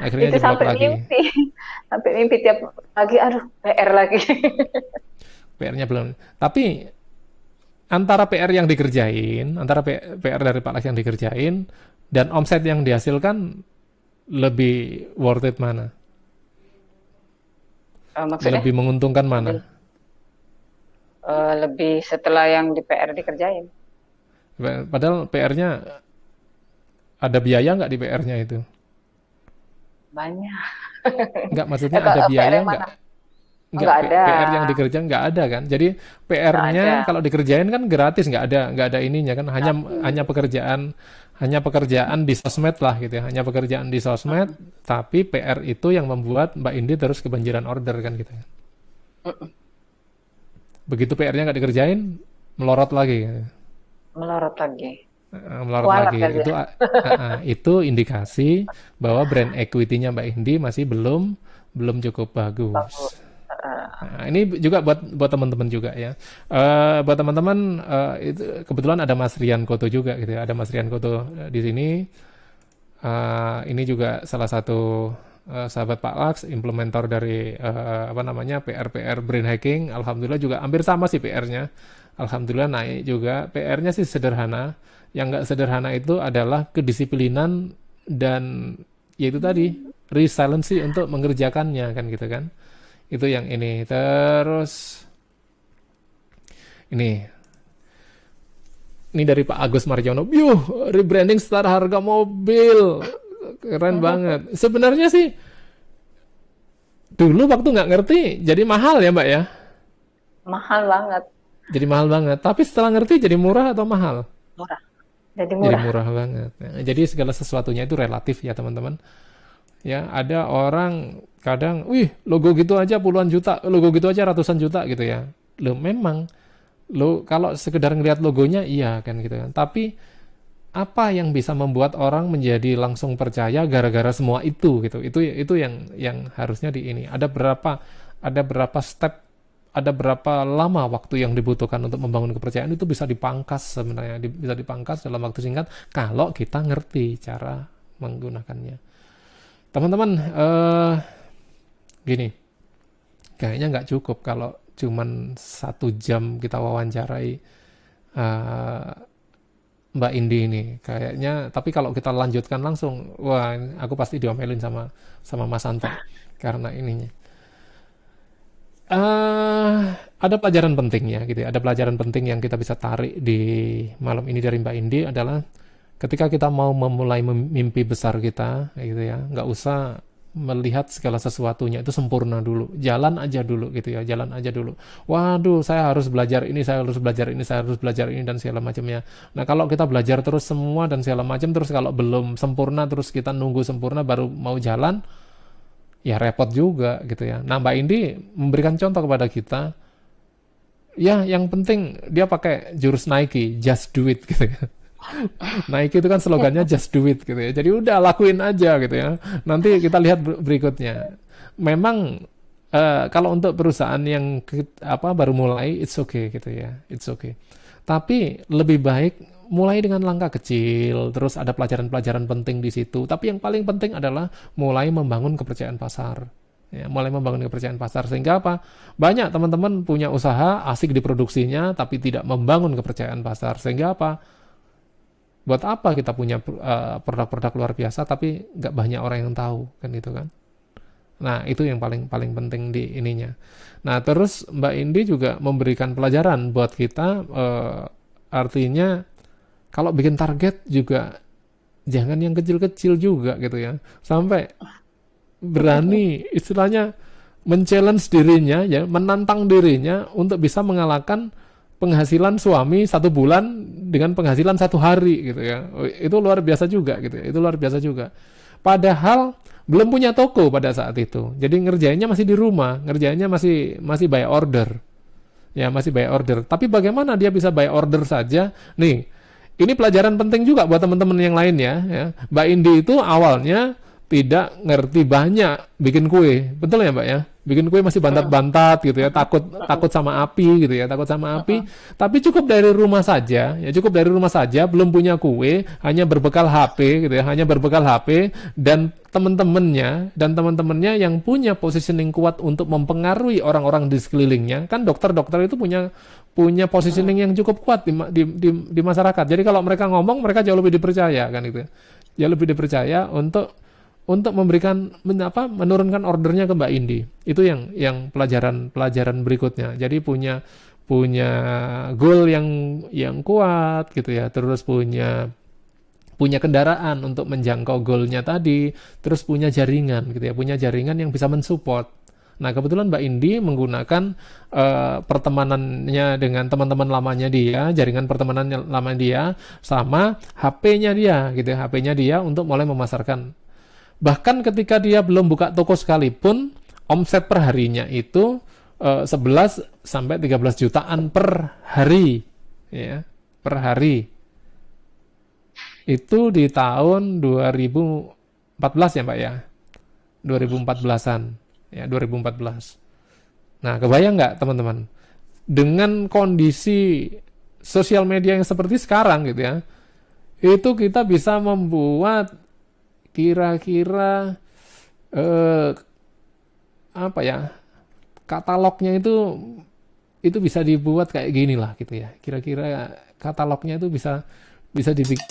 akhirnya itu sampai lagi. mimpi sampai mimpi tiap pagi aduh PR lagi PR-nya belum tapi antara PR yang dikerjain antara PR dari Pak Laki yang dikerjain dan omset yang dihasilkan lebih worth it mana eh, lebih menguntungkan mana uh, lebih setelah yang di PR dikerjain Padahal PR-nya ada biaya nggak di PR-nya itu? Banyak. Nggak maksudnya ada biaya nggak? Nggak ada. PR yang dikerjain nggak ada kan? Jadi PR-nya kalau dikerjain kan gratis nggak ada nggak ada ininya kan? Hanya Tapi... hanya pekerjaan hanya pekerjaan di sosmed lah gitu ya. Hanya pekerjaan di sosmed, hmm. tapi PR itu yang membuat Mbak Indi terus kebanjiran order kan gitu. ya. Begitu PR-nya nggak dikerjain, melorot lagi. Gitu melorot lagi. Eh, melorot Kualat lagi. Itu uh, uh, itu indikasi bahwa brand equity-nya Mbak Indi masih belum belum cukup bagus. bagus. Nah, ini juga buat buat teman-teman juga ya. Uh, buat teman-teman uh, itu kebetulan ada Mas Rian Koto juga gitu ya. Ada Mas Rian Koto di sini. Uh, ini juga salah satu uh, sahabat Pak Laks, implementor dari uh, apa namanya PR PR brain hacking. Alhamdulillah juga hampir sama sih PR-nya alhamdulillah naik juga. PR-nya sih sederhana. Yang nggak sederhana itu adalah kedisiplinan dan yaitu tadi resiliency untuk mengerjakannya kan gitu kan. Itu yang ini. Terus ini ini dari Pak Agus Marjono. Yuh, rebranding star harga mobil. Keren banget. Sebenarnya sih dulu waktu nggak ngerti jadi mahal ya mbak ya? Mahal banget. Jadi mahal banget. Tapi setelah ngerti jadi murah atau mahal? Murah. Jadi murah. Jadi murah banget. jadi segala sesuatunya itu relatif ya teman-teman. Ya ada orang kadang, wih logo gitu aja puluhan juta, logo gitu aja ratusan juta gitu ya. Lo memang lo kalau sekedar ngelihat logonya iya kan gitu kan. Tapi apa yang bisa membuat orang menjadi langsung percaya gara-gara semua itu gitu itu itu yang yang harusnya di ini ada berapa ada berapa step ada berapa lama waktu yang dibutuhkan untuk membangun kepercayaan itu bisa dipangkas sebenarnya bisa dipangkas dalam waktu singkat kalau kita ngerti cara menggunakannya teman-teman uh, gini kayaknya nggak cukup kalau cuman satu jam kita wawancarai uh, Mbak Indi ini kayaknya tapi kalau kita lanjutkan langsung wah aku pasti diomelin sama sama Mas Anto karena ininya Uh, ada pelajaran penting ya gitu ya. Ada pelajaran penting yang kita bisa tarik di malam ini dari Mbak Indi adalah ketika kita mau memulai mimpi besar kita gitu ya, nggak usah melihat segala sesuatunya itu sempurna dulu. Jalan aja dulu gitu ya, jalan aja dulu. Waduh, saya harus belajar ini, saya harus belajar ini, saya harus belajar ini dan segala macamnya. Nah, kalau kita belajar terus semua dan segala macam terus kalau belum sempurna terus kita nunggu sempurna baru mau jalan, ya repot juga gitu ya. Nah Mbak Indi memberikan contoh kepada kita, ya yang penting dia pakai jurus Nike, just do it gitu ya. Nike itu kan slogannya just do it gitu ya. Jadi udah lakuin aja gitu ya. Nanti kita lihat berikutnya. Memang uh, kalau untuk perusahaan yang apa baru mulai it's okay gitu ya, it's okay. Tapi lebih baik mulai dengan langkah kecil, terus ada pelajaran-pelajaran penting di situ. Tapi yang paling penting adalah mulai membangun kepercayaan pasar. Ya, mulai membangun kepercayaan pasar sehingga apa? Banyak teman-teman punya usaha asik di produksinya tapi tidak membangun kepercayaan pasar sehingga apa? Buat apa kita punya eh, produk-produk luar biasa tapi nggak banyak orang yang tahu kan gitu kan? Nah, itu yang paling paling penting di ininya. Nah, terus Mbak Indi juga memberikan pelajaran buat kita eh, artinya kalau bikin target juga jangan yang kecil-kecil juga gitu ya sampai berani istilahnya men-challenge dirinya ya menantang dirinya untuk bisa mengalahkan penghasilan suami satu bulan dengan penghasilan satu hari gitu ya itu luar biasa juga gitu ya itu luar biasa juga padahal belum punya toko pada saat itu jadi ngerjainnya masih di rumah ngerjainnya masih masih by order ya masih by order tapi bagaimana dia bisa by order saja nih ini pelajaran penting juga buat teman-teman yang lainnya ya. Mbak Indi itu awalnya tidak ngerti banyak bikin kue. Betul ya, Mbak ya? Bikin kue masih bantat-bantat gitu ya, takut takut sama api gitu ya, takut sama api. Tapi cukup dari rumah saja, ya cukup dari rumah saja, belum punya kue, hanya berbekal HP gitu ya, hanya berbekal HP dan teman-temannya dan teman-temannya yang punya positioning kuat untuk mempengaruhi orang-orang di sekelilingnya kan dokter-dokter itu punya punya positioning yang cukup kuat di, di, di, di masyarakat jadi kalau mereka ngomong mereka jauh lebih dipercaya kan gitu ya lebih dipercaya untuk untuk memberikan men, apa menurunkan ordernya ke Mbak Indi. Itu yang yang pelajaran-pelajaran berikutnya. Jadi punya punya goal yang yang kuat gitu ya, terus punya punya kendaraan untuk menjangkau goalnya tadi, terus punya jaringan gitu ya, punya jaringan yang bisa mensupport. Nah, kebetulan Mbak Indi menggunakan uh, pertemanannya dengan teman-teman lamanya dia, jaringan pertemanan lama dia, sama HP-nya dia, gitu ya, HP-nya dia untuk mulai memasarkan Bahkan ketika dia belum buka toko sekalipun, omset per harinya itu 11 eh, sampai 13 jutaan per hari ya, per hari. Itu di tahun 2014 ya, Pak ya. 2014-an, ya 2014. Nah, kebayang nggak teman-teman? Dengan kondisi sosial media yang seperti sekarang gitu ya, itu kita bisa membuat kira-kira eh, apa ya katalognya itu itu bisa dibuat kayak gini lah gitu ya kira-kira katalognya itu bisa bisa dibikin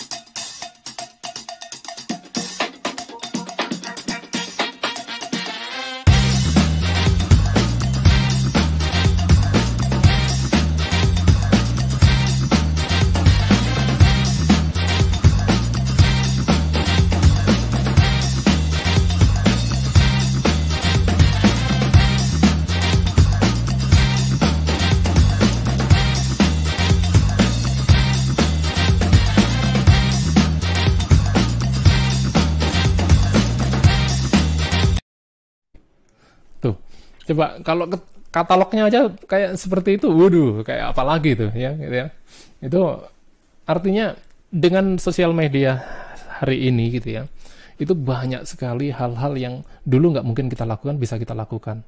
Coba kalau katalognya aja kayak seperti itu, waduh, kayak apa lagi ya, gitu ya. Itu artinya dengan sosial media hari ini gitu ya, itu banyak sekali hal-hal yang dulu nggak mungkin kita lakukan bisa kita lakukan.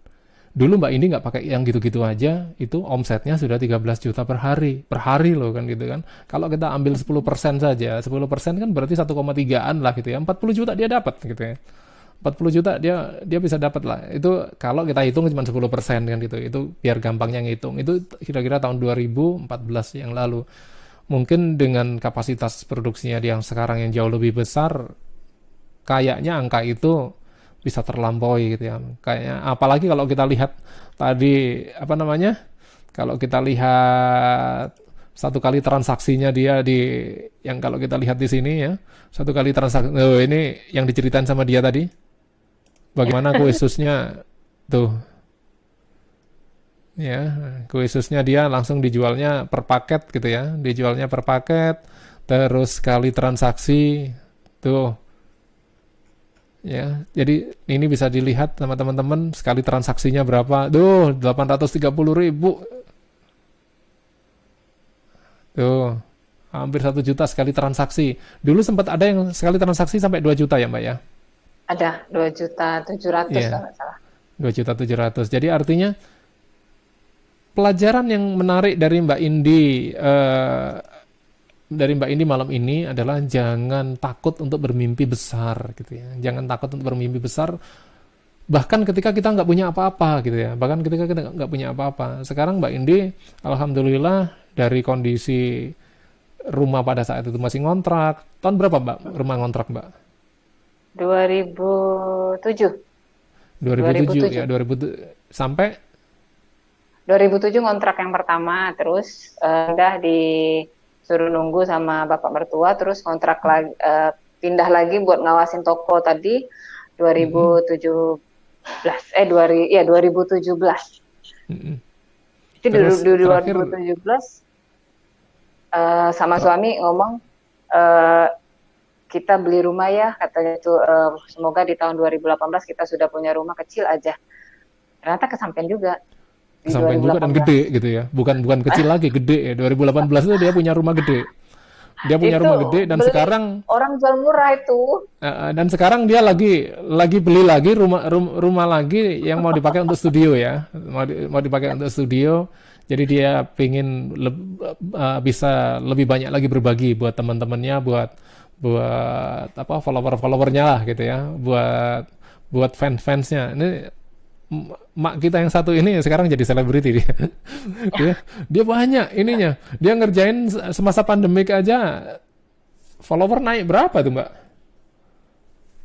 Dulu Mbak ini nggak pakai yang gitu-gitu aja, itu omsetnya sudah 13 juta per hari. Per hari loh kan gitu kan. Kalau kita ambil 10% saja, 10% kan berarti 1,3-an lah gitu ya. 40 juta dia dapat gitu ya. 40 juta dia dia bisa dapat lah. Itu kalau kita hitung cuma 10% kan gitu. Itu biar gampangnya ngitung. Itu kira-kira tahun 2014 yang lalu. Mungkin dengan kapasitas produksinya yang sekarang yang jauh lebih besar kayaknya angka itu bisa terlampaui gitu ya. Kayaknya apalagi kalau kita lihat tadi apa namanya? Kalau kita lihat satu kali transaksinya dia di yang kalau kita lihat di sini ya satu kali transaksi oh, ini yang diceritain sama dia tadi Bagaimana kuisusnya tuh? Ya, kuisusnya dia langsung dijualnya per paket gitu ya, dijualnya per paket, terus sekali transaksi tuh. Ya, jadi ini bisa dilihat sama teman-teman sekali transaksinya berapa. Tuh, 830 ribu. Tuh, hampir satu juta sekali transaksi. Dulu sempat ada yang sekali transaksi sampai 2 juta ya, Mbak ya ada dua juta tujuh ratus iya. kalau salah dua juta tujuh ratus jadi artinya pelajaran yang menarik dari Mbak Indi uh, dari Mbak Indi malam ini adalah jangan takut untuk bermimpi besar gitu ya. Jangan takut untuk bermimpi besar bahkan ketika kita nggak punya apa-apa gitu ya. Bahkan ketika kita nggak punya apa-apa. Sekarang Mbak Indi alhamdulillah dari kondisi rumah pada saat itu masih ngontrak. Tahun berapa Mbak rumah ngontrak Mbak? 2007. 2007, 2007. ya 2000 sampai 2007 kontrak yang pertama terus udah eh, uh, disuruh nunggu sama bapak mertua terus kontrak lagi uh, eh, pindah lagi buat ngawasin toko tadi 2017 mm hmm. eh 2000 ya 2017. mm Hmm. Itu terus, dulu, dulu terakhir... 2017 uh, eh, sama suami ngomong uh, kita beli rumah ya katanya itu uh, semoga di tahun 2018 kita sudah punya rumah kecil aja ternyata kesampaian juga sampai juga dan gede gitu ya bukan bukan kecil lagi gede ya 2018 itu dia punya rumah gede dia punya itu, rumah gede dan sekarang orang jual murah itu eh, eh, dan sekarang dia lagi lagi beli lagi rumah rum, rumah lagi yang mau dipakai untuk studio ya mau mau dipakai untuk studio jadi dia pengen le, uh, eh, bisa lebih banyak lagi berbagi buat teman-temannya buat buat apa follower-followernya lah gitu ya, buat buat fans-fansnya. Ini mak kita yang satu ini sekarang jadi selebriti dia. dia. Dia banyak ininya. Dia ngerjain semasa pandemik aja follower naik berapa tuh, Mbak?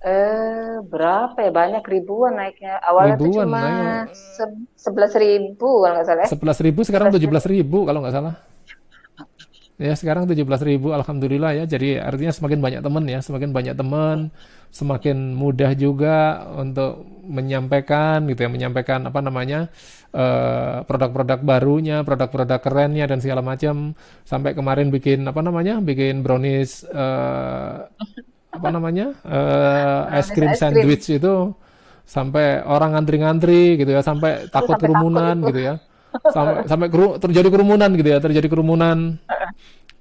Eh, berapa ya? Banyak ribuan naiknya. Awalnya ribuan, cuma sebelas ribu kalau nggak salah. Ya. Sebelas ribu sekarang tujuh belas ribu kalau nggak salah ya sekarang 17.000 ribu alhamdulillah ya jadi artinya semakin banyak teman ya semakin banyak teman semakin mudah juga untuk menyampaikan gitu ya menyampaikan apa namanya eh, produk-produk uh, barunya produk-produk kerennya dan segala macam sampai kemarin bikin apa namanya bikin brownies uh, apa namanya uh, es krim sandwich itu sampai orang ngantri-ngantri gitu ya sampai takut kerumunan gitu ya sampai sampai kru, terjadi kerumunan gitu ya, terjadi kerumunan.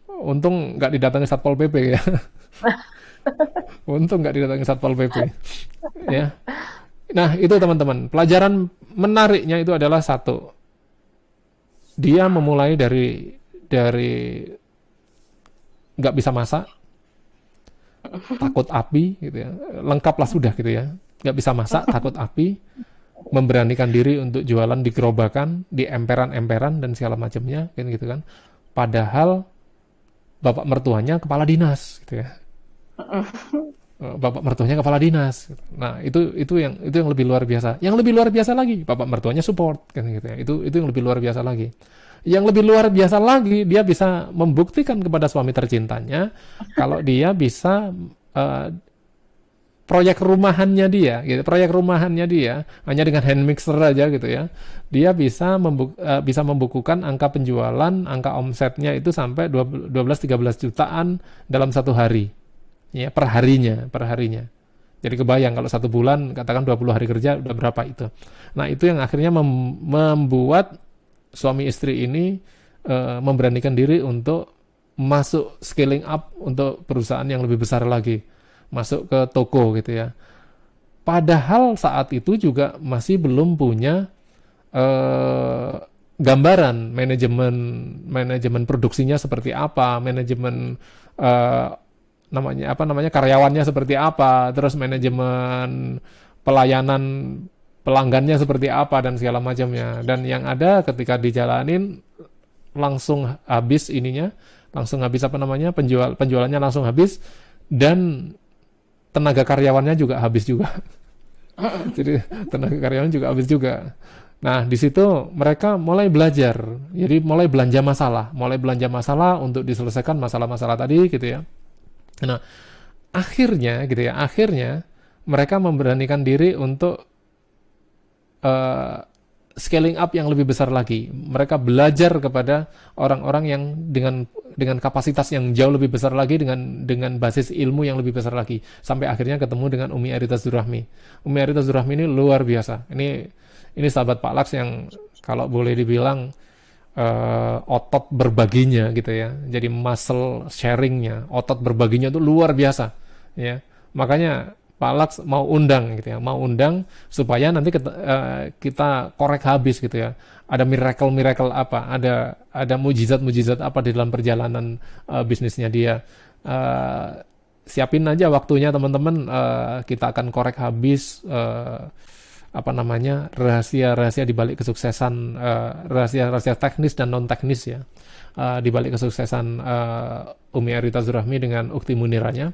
Untung nggak didatangi satpol pp ya. Untung nggak didatangi satpol pp. ya. Nah itu teman-teman, pelajaran menariknya itu adalah satu, dia memulai dari dari nggak bisa masak, takut api gitu ya, lengkaplah sudah gitu ya, nggak bisa masak, takut api, memberanikan diri untuk jualan di gerobakan, di emperan-emperan dan segala macamnya, kan gitu kan. Padahal bapak mertuanya kepala dinas, gitu ya. Eh, bapak mertuanya kepala dinas. Nah, itu itu yang itu yang lebih luar biasa. Yang lebih luar biasa lagi, bapak mertuanya support, kan gitu ya. Itu itu yang lebih luar biasa lagi. Yang lebih luar biasa lagi, dia bisa membuktikan kepada suami tercintanya kalau dia bisa uh, proyek rumahannya dia gitu proyek rumahannya dia hanya dengan hand mixer aja gitu ya dia bisa membuk, uh, bisa membukukan angka penjualan angka omsetnya itu sampai 12 13 jutaan dalam satu hari ya per harinya, per harinya. jadi kebayang kalau satu bulan katakan 20 hari kerja udah berapa itu nah itu yang akhirnya mem membuat suami istri ini uh, memberanikan diri untuk masuk scaling up untuk perusahaan yang lebih besar lagi masuk ke toko gitu ya. Padahal saat itu juga masih belum punya eh, gambaran manajemen manajemen produksinya seperti apa, manajemen eh, namanya apa namanya karyawannya seperti apa, terus manajemen pelayanan pelanggannya seperti apa dan segala macamnya. Dan yang ada ketika dijalanin langsung habis ininya, langsung habis apa namanya penjual penjualannya langsung habis dan tenaga karyawannya juga habis juga. Jadi tenaga karyawan juga habis juga. Nah, di situ mereka mulai belajar. Jadi mulai belanja masalah, mulai belanja masalah untuk diselesaikan masalah-masalah tadi gitu ya. Nah, akhirnya gitu ya, akhirnya mereka memberanikan diri untuk uh, scaling up yang lebih besar lagi. Mereka belajar kepada orang-orang yang dengan dengan kapasitas yang jauh lebih besar lagi dengan dengan basis ilmu yang lebih besar lagi sampai akhirnya ketemu dengan Umi Arita Zurahmi. Umi Arita Zurahmi ini luar biasa. Ini ini sahabat Pak Laks yang kalau boleh dibilang uh, otot berbaginya gitu ya. Jadi muscle sharingnya, otot berbaginya itu luar biasa ya. Makanya Pak Laks mau undang gitu ya, mau undang supaya nanti kita, uh, eh, kita korek habis gitu ya. Ada miracle-miracle apa, ada ada mujizat-mujizat apa di dalam perjalanan uh, bisnisnya dia. Uh, siapin aja waktunya teman-teman, uh, kita akan korek habis uh, apa namanya rahasia-rahasia di balik kesuksesan, uh, rahasia-rahasia teknis dan non teknis ya, uh, di balik kesuksesan uh, Umi Arita Zurahmi dengan Ukti Muniranya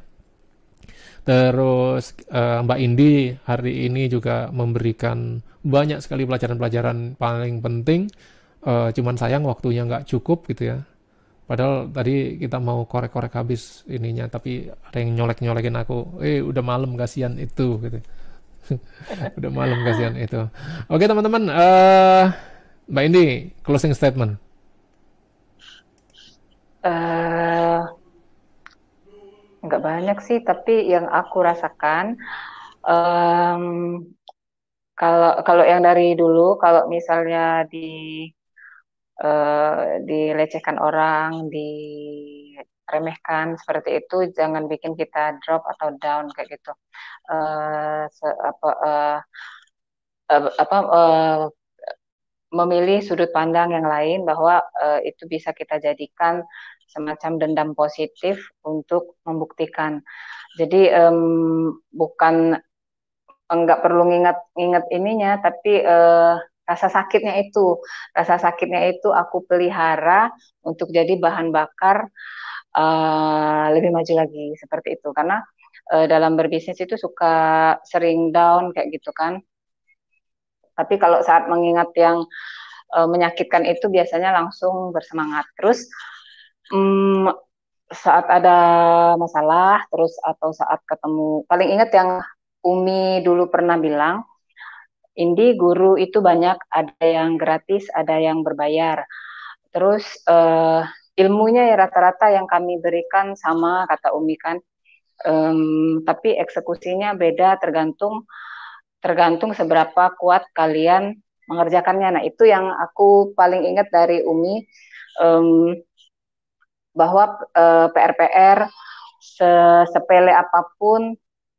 Terus uh, Mbak Indi hari ini juga memberikan banyak sekali pelajaran-pelajaran paling penting. Uh, cuman sayang waktunya nggak cukup gitu ya. Padahal tadi kita mau korek-korek habis ininya, tapi ada yang nyolek-nyolekin aku. Eh udah malam kasihan itu gitu. udah malam kasihan itu. Oke teman-teman, uh, Mbak Indi closing statement. Uh, nggak banyak sih tapi yang aku rasakan um, kalau kalau yang dari dulu kalau misalnya di uh, dilecehkan orang diremehkan seperti itu jangan bikin kita drop atau down kayak gitu uh, apa uh, apa uh, memilih sudut pandang yang lain bahwa uh, itu bisa kita jadikan semacam dendam positif untuk membuktikan. Jadi um, bukan enggak perlu ingat-ingat ininya, tapi uh, rasa sakitnya itu, rasa sakitnya itu aku pelihara untuk jadi bahan bakar uh, lebih maju lagi seperti itu. Karena uh, dalam berbisnis itu suka sering down kayak gitu kan. Tapi kalau saat mengingat yang uh, menyakitkan itu biasanya langsung bersemangat. Terus Hmm, saat ada masalah terus atau saat ketemu paling ingat yang Umi dulu pernah bilang Indi guru itu banyak ada yang gratis ada yang berbayar terus uh, ilmunya ya rata-rata yang kami berikan sama kata Umi kan um, tapi eksekusinya beda tergantung tergantung seberapa kuat kalian mengerjakannya nah itu yang aku paling ingat dari Umi um, bahwa eh, PR-PR sepele apapun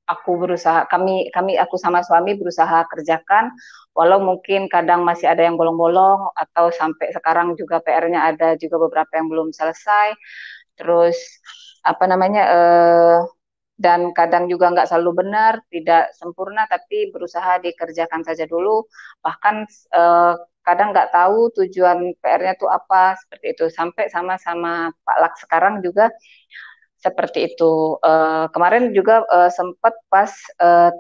aku berusaha kami kami aku sama suami berusaha kerjakan walau mungkin kadang masih ada yang bolong-bolong atau sampai sekarang juga PR-nya ada juga beberapa yang belum selesai terus apa namanya eh, dan kadang juga nggak selalu benar tidak sempurna tapi berusaha dikerjakan saja dulu bahkan eh, kadang nggak tahu tujuan PR-nya tuh apa seperti itu sampai sama-sama Pak Lak sekarang juga seperti itu uh, kemarin juga uh, eh, sempat pas uh,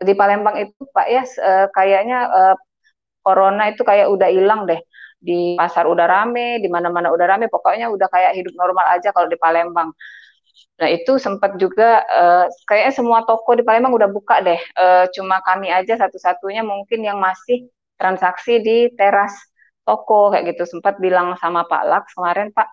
di Palembang itu Pak ya uh, kayaknya uh, corona itu kayak udah hilang deh di pasar udah rame di mana-mana udah rame pokoknya udah kayak hidup normal aja kalau di Palembang Nah itu sempat juga uh, kayaknya semua toko di Palembang udah buka deh. Uh, cuma kami aja satu-satunya mungkin yang masih transaksi di teras toko kayak gitu sempat bilang sama Pak Lak kemarin Pak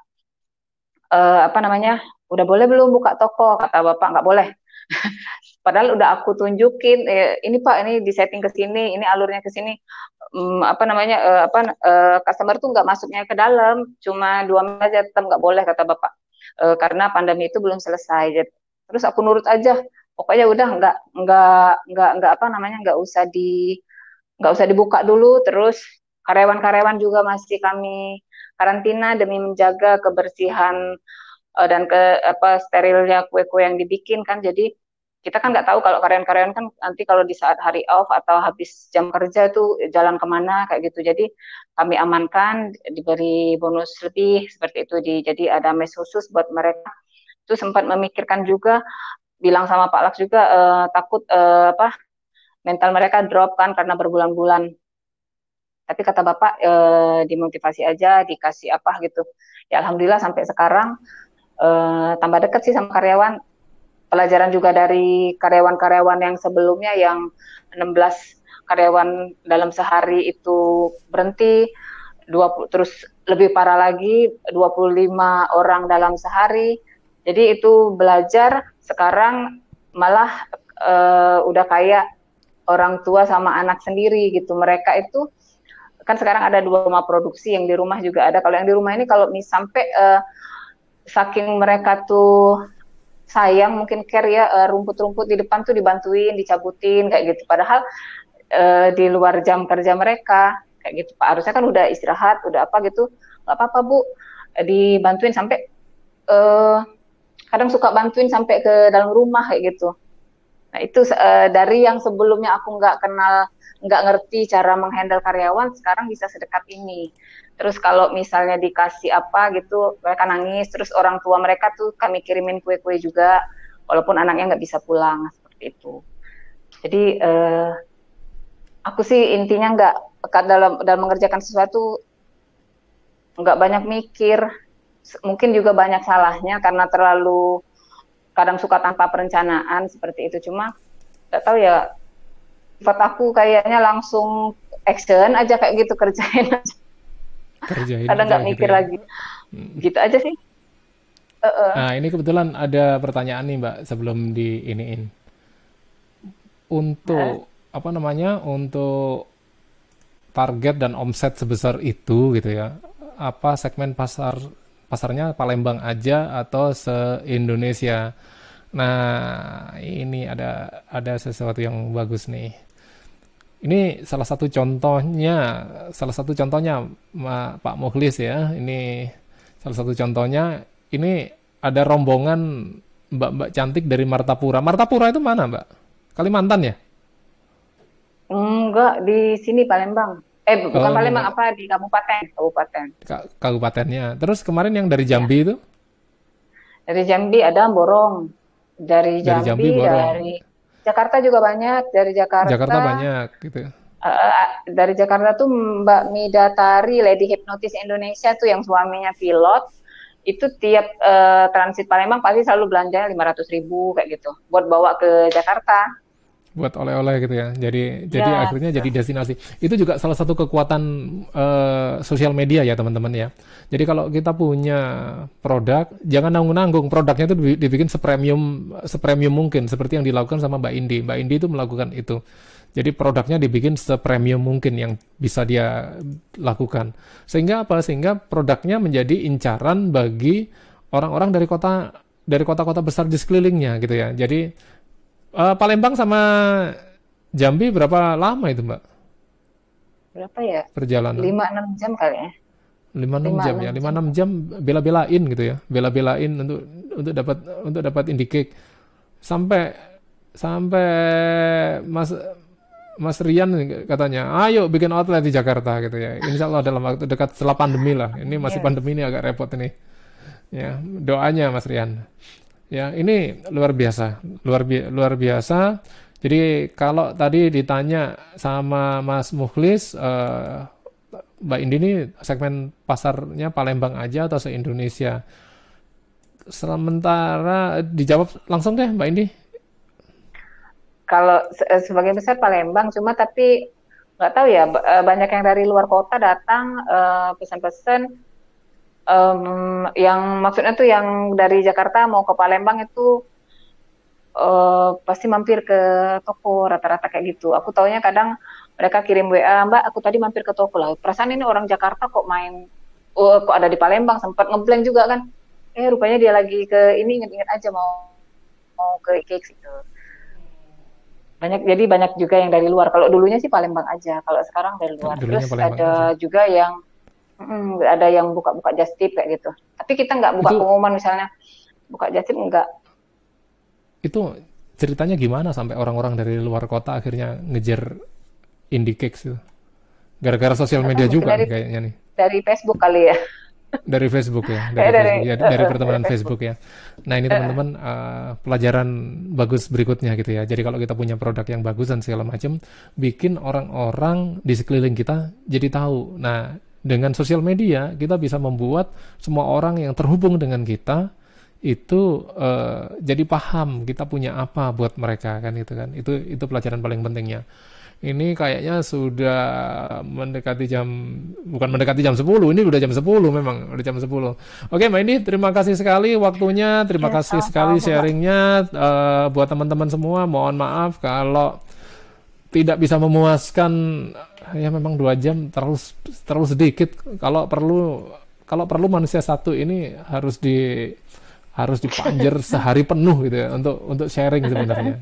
eh, apa namanya udah boleh belum buka toko kata bapak nggak boleh padahal udah aku tunjukin eh, ini Pak ini di setting ke sini ini alurnya ke sini um, apa namanya uh, apa uh, customer tuh nggak masuknya ke dalam cuma dua menit tetap nggak boleh kata bapak uh, karena pandemi itu belum selesai terus aku nurut aja pokoknya udah nggak nggak nggak nggak apa namanya nggak usah di nggak usah dibuka dulu terus karyawan-karyawan juga masih kami karantina demi menjaga kebersihan uh, dan ke apa sterilnya kue-kue yang dibikin kan jadi kita kan nggak tahu kalau karyawan-karyawan kan nanti kalau di saat hari off atau habis jam kerja itu jalan kemana kayak gitu jadi kami amankan diberi bonus lebih seperti itu di jadi ada mes khusus buat mereka itu sempat memikirkan juga bilang sama Pak Laks juga uh, takut uh, apa mental mereka drop kan karena berbulan-bulan tapi kata bapak e, dimotivasi aja dikasih apa gitu ya alhamdulillah sampai sekarang e, tambah dekat sih sama karyawan pelajaran juga dari karyawan-karyawan yang sebelumnya yang 16 karyawan dalam sehari itu berhenti 20 terus lebih parah lagi 25 orang dalam sehari jadi itu belajar sekarang malah e, udah kayak orang tua sama anak sendiri gitu. Mereka itu kan sekarang ada dua rumah produksi yang di rumah juga ada. Kalau yang di rumah ini kalau nih sampai uh, saking mereka tuh sayang mungkin care ya rumput eh, rumput-rumput di depan tuh dibantuin, dicabutin kayak gitu. Padahal uh, di luar jam kerja mereka kayak gitu. Pak harusnya kan udah istirahat, udah apa gitu. Gak apa-apa bu, dibantuin sampai uh, kadang suka bantuin sampai ke dalam rumah kayak gitu Nah itu uh, dari yang sebelumnya aku nggak kenal, nggak ngerti cara menghandle karyawan, sekarang bisa sedekat ini. Terus kalau misalnya dikasih apa gitu, mereka nangis. Terus orang tua mereka tuh kami kirimin kue-kue juga, walaupun anaknya nggak bisa pulang seperti itu. Jadi uh, aku sih intinya nggak dalam dalam mengerjakan sesuatu nggak banyak mikir mungkin juga banyak salahnya karena terlalu kadang suka tanpa perencanaan seperti itu cuma nggak tahu ya sifat aku kayaknya langsung action aja kayak gitu kerjain aja kerjain kadang nggak gitu mikir ya? lagi hmm. gitu aja sih uh -uh. nah ini kebetulan ada pertanyaan nih mbak sebelum di iniin untuk huh? apa namanya untuk target dan omset sebesar itu gitu ya apa segmen pasar pasarnya Palembang aja atau se-Indonesia. Nah, ini ada ada sesuatu yang bagus nih. Ini salah satu contohnya, salah satu contohnya Pak Mukhlis ya. Ini salah satu contohnya ini ada rombongan mbak-mbak cantik dari Martapura. Martapura itu mana, Mbak? Kalimantan ya? Enggak, di sini Palembang. Eh bukan oh, Palembang iya. apa di kabupaten, kabupaten. Ka kabupatennya. Terus kemarin yang dari Jambi ya. itu? Dari Jambi ada Borong. Dari Jambi, dari, Jambi, Borong. dari Jakarta juga banyak, dari Jakarta. Jakarta banyak gitu. Uh, dari Jakarta tuh Mbak Midatari, Lady Hipnotis Indonesia tuh yang suaminya pilot, itu tiap uh, transit Palembang pasti selalu belanja lima ratus ribu kayak gitu, buat bawa ke Jakarta buat oleh-oleh gitu ya. Jadi ya, jadi akhirnya jadi ya. destinasi. Itu juga salah satu kekuatan uh, sosial media ya teman-teman ya. Jadi kalau kita punya produk, jangan nanggung-nanggung produknya itu dibikin sepremium sepremium mungkin seperti yang dilakukan sama Mbak Indi. Mbak Indi itu melakukan itu. Jadi produknya dibikin sepremium mungkin yang bisa dia lakukan. Sehingga apa? Sehingga produknya menjadi incaran bagi orang-orang dari kota dari kota-kota besar di sekelilingnya gitu ya. Jadi Uh, Palembang sama Jambi berapa lama itu Mbak? Berapa ya? Perjalanan. Lima enam jam kali ya. Lima enam jam ya, Lima enam jam bela-belain gitu ya, bela-belain untuk untuk dapat untuk dapat indikik. sampai sampai Mas Mas Rian katanya, ayo bikin outlet di Jakarta gitu ya. Insya Allah dalam waktu dekat setelah pandemi lah. Ini masih iya. pandemi ini agak repot ini. Ya, doanya Mas Rian. Ya, ini luar biasa, luar bi luar biasa. Jadi kalau tadi ditanya sama Mas Mukhlis, uh, Mbak Indi ini segmen pasarnya Palembang aja atau se Indonesia? Sementara dijawab langsung deh Mbak Indi. Kalau eh, sebagian besar Palembang, cuma tapi nggak tahu ya eh, banyak yang dari luar kota datang pesan-pesan um, yang maksudnya tuh yang dari Jakarta mau ke Palembang itu uh, pasti mampir ke toko rata-rata kayak gitu. Aku taunya kadang mereka kirim WA, Mbak, aku tadi mampir ke toko lah. Perasaan ini orang Jakarta kok main, oh, kok ada di Palembang, sempat ngeblank juga kan. Eh, rupanya dia lagi ke ini inget-inget aja mau mau ke IKX itu. Banyak jadi banyak juga yang dari luar. Kalau dulunya sih Palembang aja, kalau sekarang dari luar. Dulunya Terus Palembang ada aja. juga yang Mm, ada yang buka-buka just tip kayak gitu. Tapi kita nggak buka itu, pengumuman misalnya buka just tip nggak. Itu ceritanya gimana sampai orang-orang dari luar kota akhirnya ngejar indie cakes itu? Gara-gara sosial media juga dari, nih, kayaknya nih. Dari Facebook kali ya. Dari Facebook ya, dari, dari, Facebook, ya, dari pertemanan dari Facebook. Facebook ya. Nah ini eh. teman-teman uh, pelajaran bagus berikutnya gitu ya. Jadi kalau kita punya produk yang bagus dan segala macam, bikin orang-orang di sekeliling kita jadi tahu. Nah dengan sosial media kita bisa membuat semua orang yang terhubung dengan kita itu uh, jadi paham kita punya apa buat mereka kan itu kan itu itu pelajaran paling pentingnya ini kayaknya sudah mendekati jam bukan mendekati jam 10 ini udah jam 10 memang udah jam 10 oke Mbak ini terima kasih sekali waktunya terima ya, kasih sama, sekali sharingnya uh, buat teman-teman semua mohon maaf kalau tidak bisa memuaskan ya memang dua jam terus terlalu sedikit kalau perlu kalau perlu manusia satu ini harus di harus dipanjer sehari penuh gitu ya untuk untuk sharing sebenarnya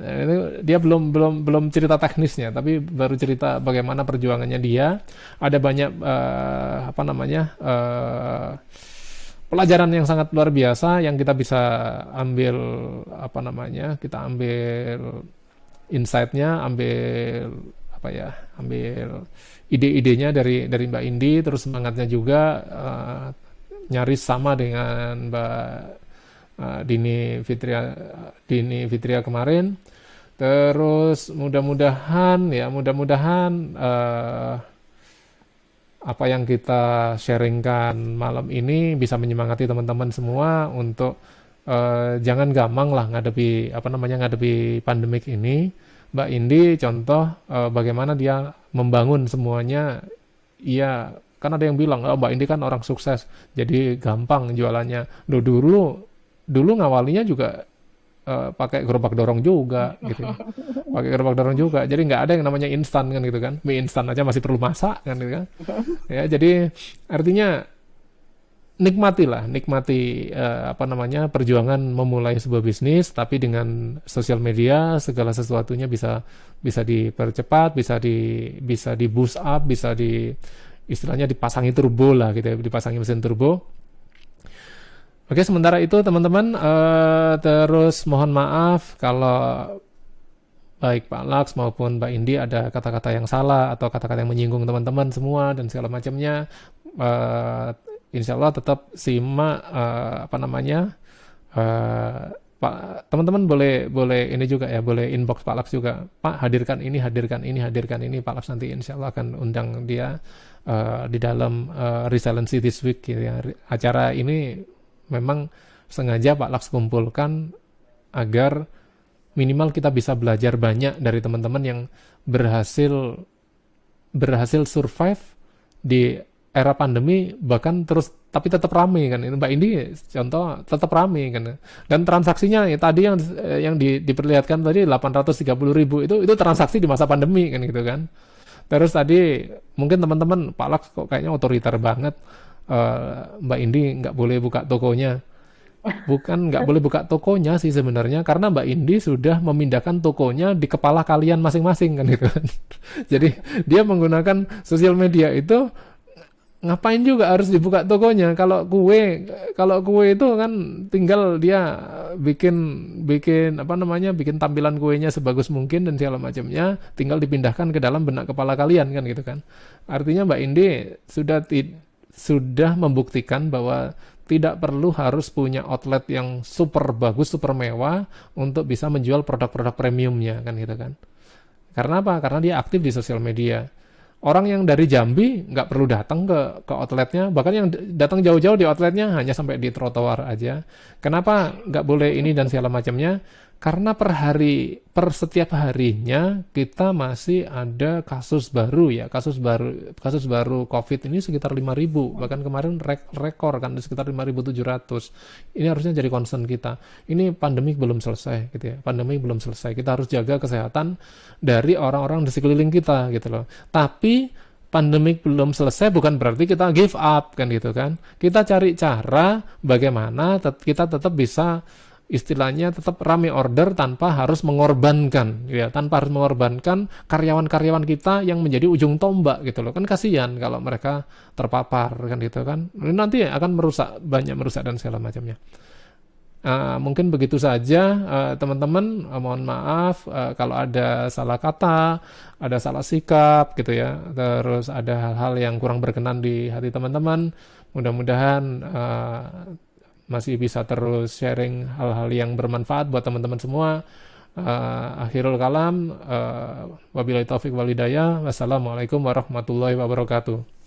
ini dia belum belum belum cerita teknisnya tapi baru cerita bagaimana perjuangannya dia ada banyak uh, apa namanya uh, pelajaran yang sangat luar biasa yang kita bisa ambil apa namanya kita ambil Insightnya, ambil apa ya, ambil ide-idenya dari dari Mbak Indi, terus semangatnya juga uh, nyaris sama dengan Mbak uh, Dini Fitria Dini Fitria kemarin. Terus mudah-mudahan ya, mudah-mudahan uh, apa yang kita sharingkan malam ini bisa menyemangati teman-teman semua untuk Eh, jangan gampang lah ngadepi apa namanya ngadepi pandemik ini. Mbak Indi contoh uh, bagaimana dia membangun semuanya. Iya, kan ada yang bilang, oh, Mbak Indi kan orang sukses, jadi gampang jualannya. Duh, dulu dulu ngawalinya juga uh, pakai gerobak dorong juga gitu pakai gerobak dorong juga jadi nggak ada yang namanya instan kan gitu kan mie instan aja masih perlu masak kan gitu kan ya jadi artinya nikmatilah, nikmati uh, apa namanya perjuangan memulai sebuah bisnis, tapi dengan sosial media segala sesuatunya bisa bisa dipercepat, bisa di bisa di boost up, bisa di istilahnya dipasangi turbo lah gitu, ya, dipasangi mesin turbo. Oke, sementara itu teman-teman uh, terus mohon maaf kalau baik Pak Laks maupun Pak Indi ada kata-kata yang salah atau kata-kata yang menyinggung teman-teman semua dan segala macamnya uh, insya Allah tetap simak uh, eh, apa namanya uh, Pak teman-teman boleh boleh ini juga ya boleh inbox Pak Laks juga Pak hadirkan ini hadirkan ini hadirkan ini Pak Laks nanti Insya Allah akan undang dia uh, di dalam uh, resiliency this week gitu ya acara ini memang sengaja Pak Laks kumpulkan agar minimal kita bisa belajar banyak dari teman-teman yang berhasil berhasil survive di era pandemi bahkan terus tapi tetap ramai kan Mbak Indi contoh tetap ramai kan dan transaksinya ya, tadi yang eh, yang di, diperlihatkan tadi 830 ribu itu itu transaksi di masa pandemi kan gitu kan terus tadi mungkin teman-teman Pak Laks kok kayaknya otoriter banget uh, Mbak Indi nggak boleh buka tokonya bukan nggak boleh buka tokonya sih sebenarnya karena Mbak Indi sudah memindahkan tokonya di kepala kalian masing-masing kan gitu kan jadi dia menggunakan sosial media itu ngapain juga harus dibuka tokonya kalau kue kalau kue itu kan tinggal dia bikin bikin apa namanya bikin tampilan kuenya sebagus mungkin dan segala macamnya tinggal dipindahkan ke dalam benak kepala kalian kan gitu kan artinya Mbak Indi sudah ti, sudah membuktikan bahwa tidak perlu harus punya outlet yang super bagus super mewah untuk bisa menjual produk-produk premiumnya kan gitu kan karena apa karena dia aktif di sosial media orang yang dari Jambi nggak perlu datang ke ke outletnya bahkan yang datang jauh-jauh di outletnya hanya sampai di trotoar aja kenapa nggak boleh ini dan segala macamnya karena per hari per setiap harinya kita masih ada kasus baru ya kasus baru kasus baru covid ini sekitar 5000 bahkan kemarin rek, rekor kan sekitar 5700 ini harusnya jadi concern kita ini pandemik belum selesai gitu ya pandemi belum selesai kita harus jaga kesehatan dari orang-orang di sekeliling kita gitu loh tapi pandemik belum selesai bukan berarti kita give up kan gitu kan kita cari cara bagaimana tet kita tetap bisa istilahnya tetap rame order tanpa harus mengorbankan ya tanpa harus mengorbankan karyawan-karyawan kita yang menjadi ujung tombak gitu loh kan kasihan kalau mereka terpapar kan gitu kan Ini nanti akan merusak banyak merusak dan segala macamnya Uh, mungkin begitu saja ah, teman-teman uh, uh, mohon maaf uh, kalau ada salah kata ada salah sikap gitu ya terus ada hal-hal yang kurang berkenan di hati teman-teman mudah-mudahan uh, masih bisa terus sharing hal-hal yang bermanfaat buat teman-teman semua. Uh, akhirul kalam, uh, wabillahi taufik walidaya, wassalamualaikum warahmatullahi wabarakatuh.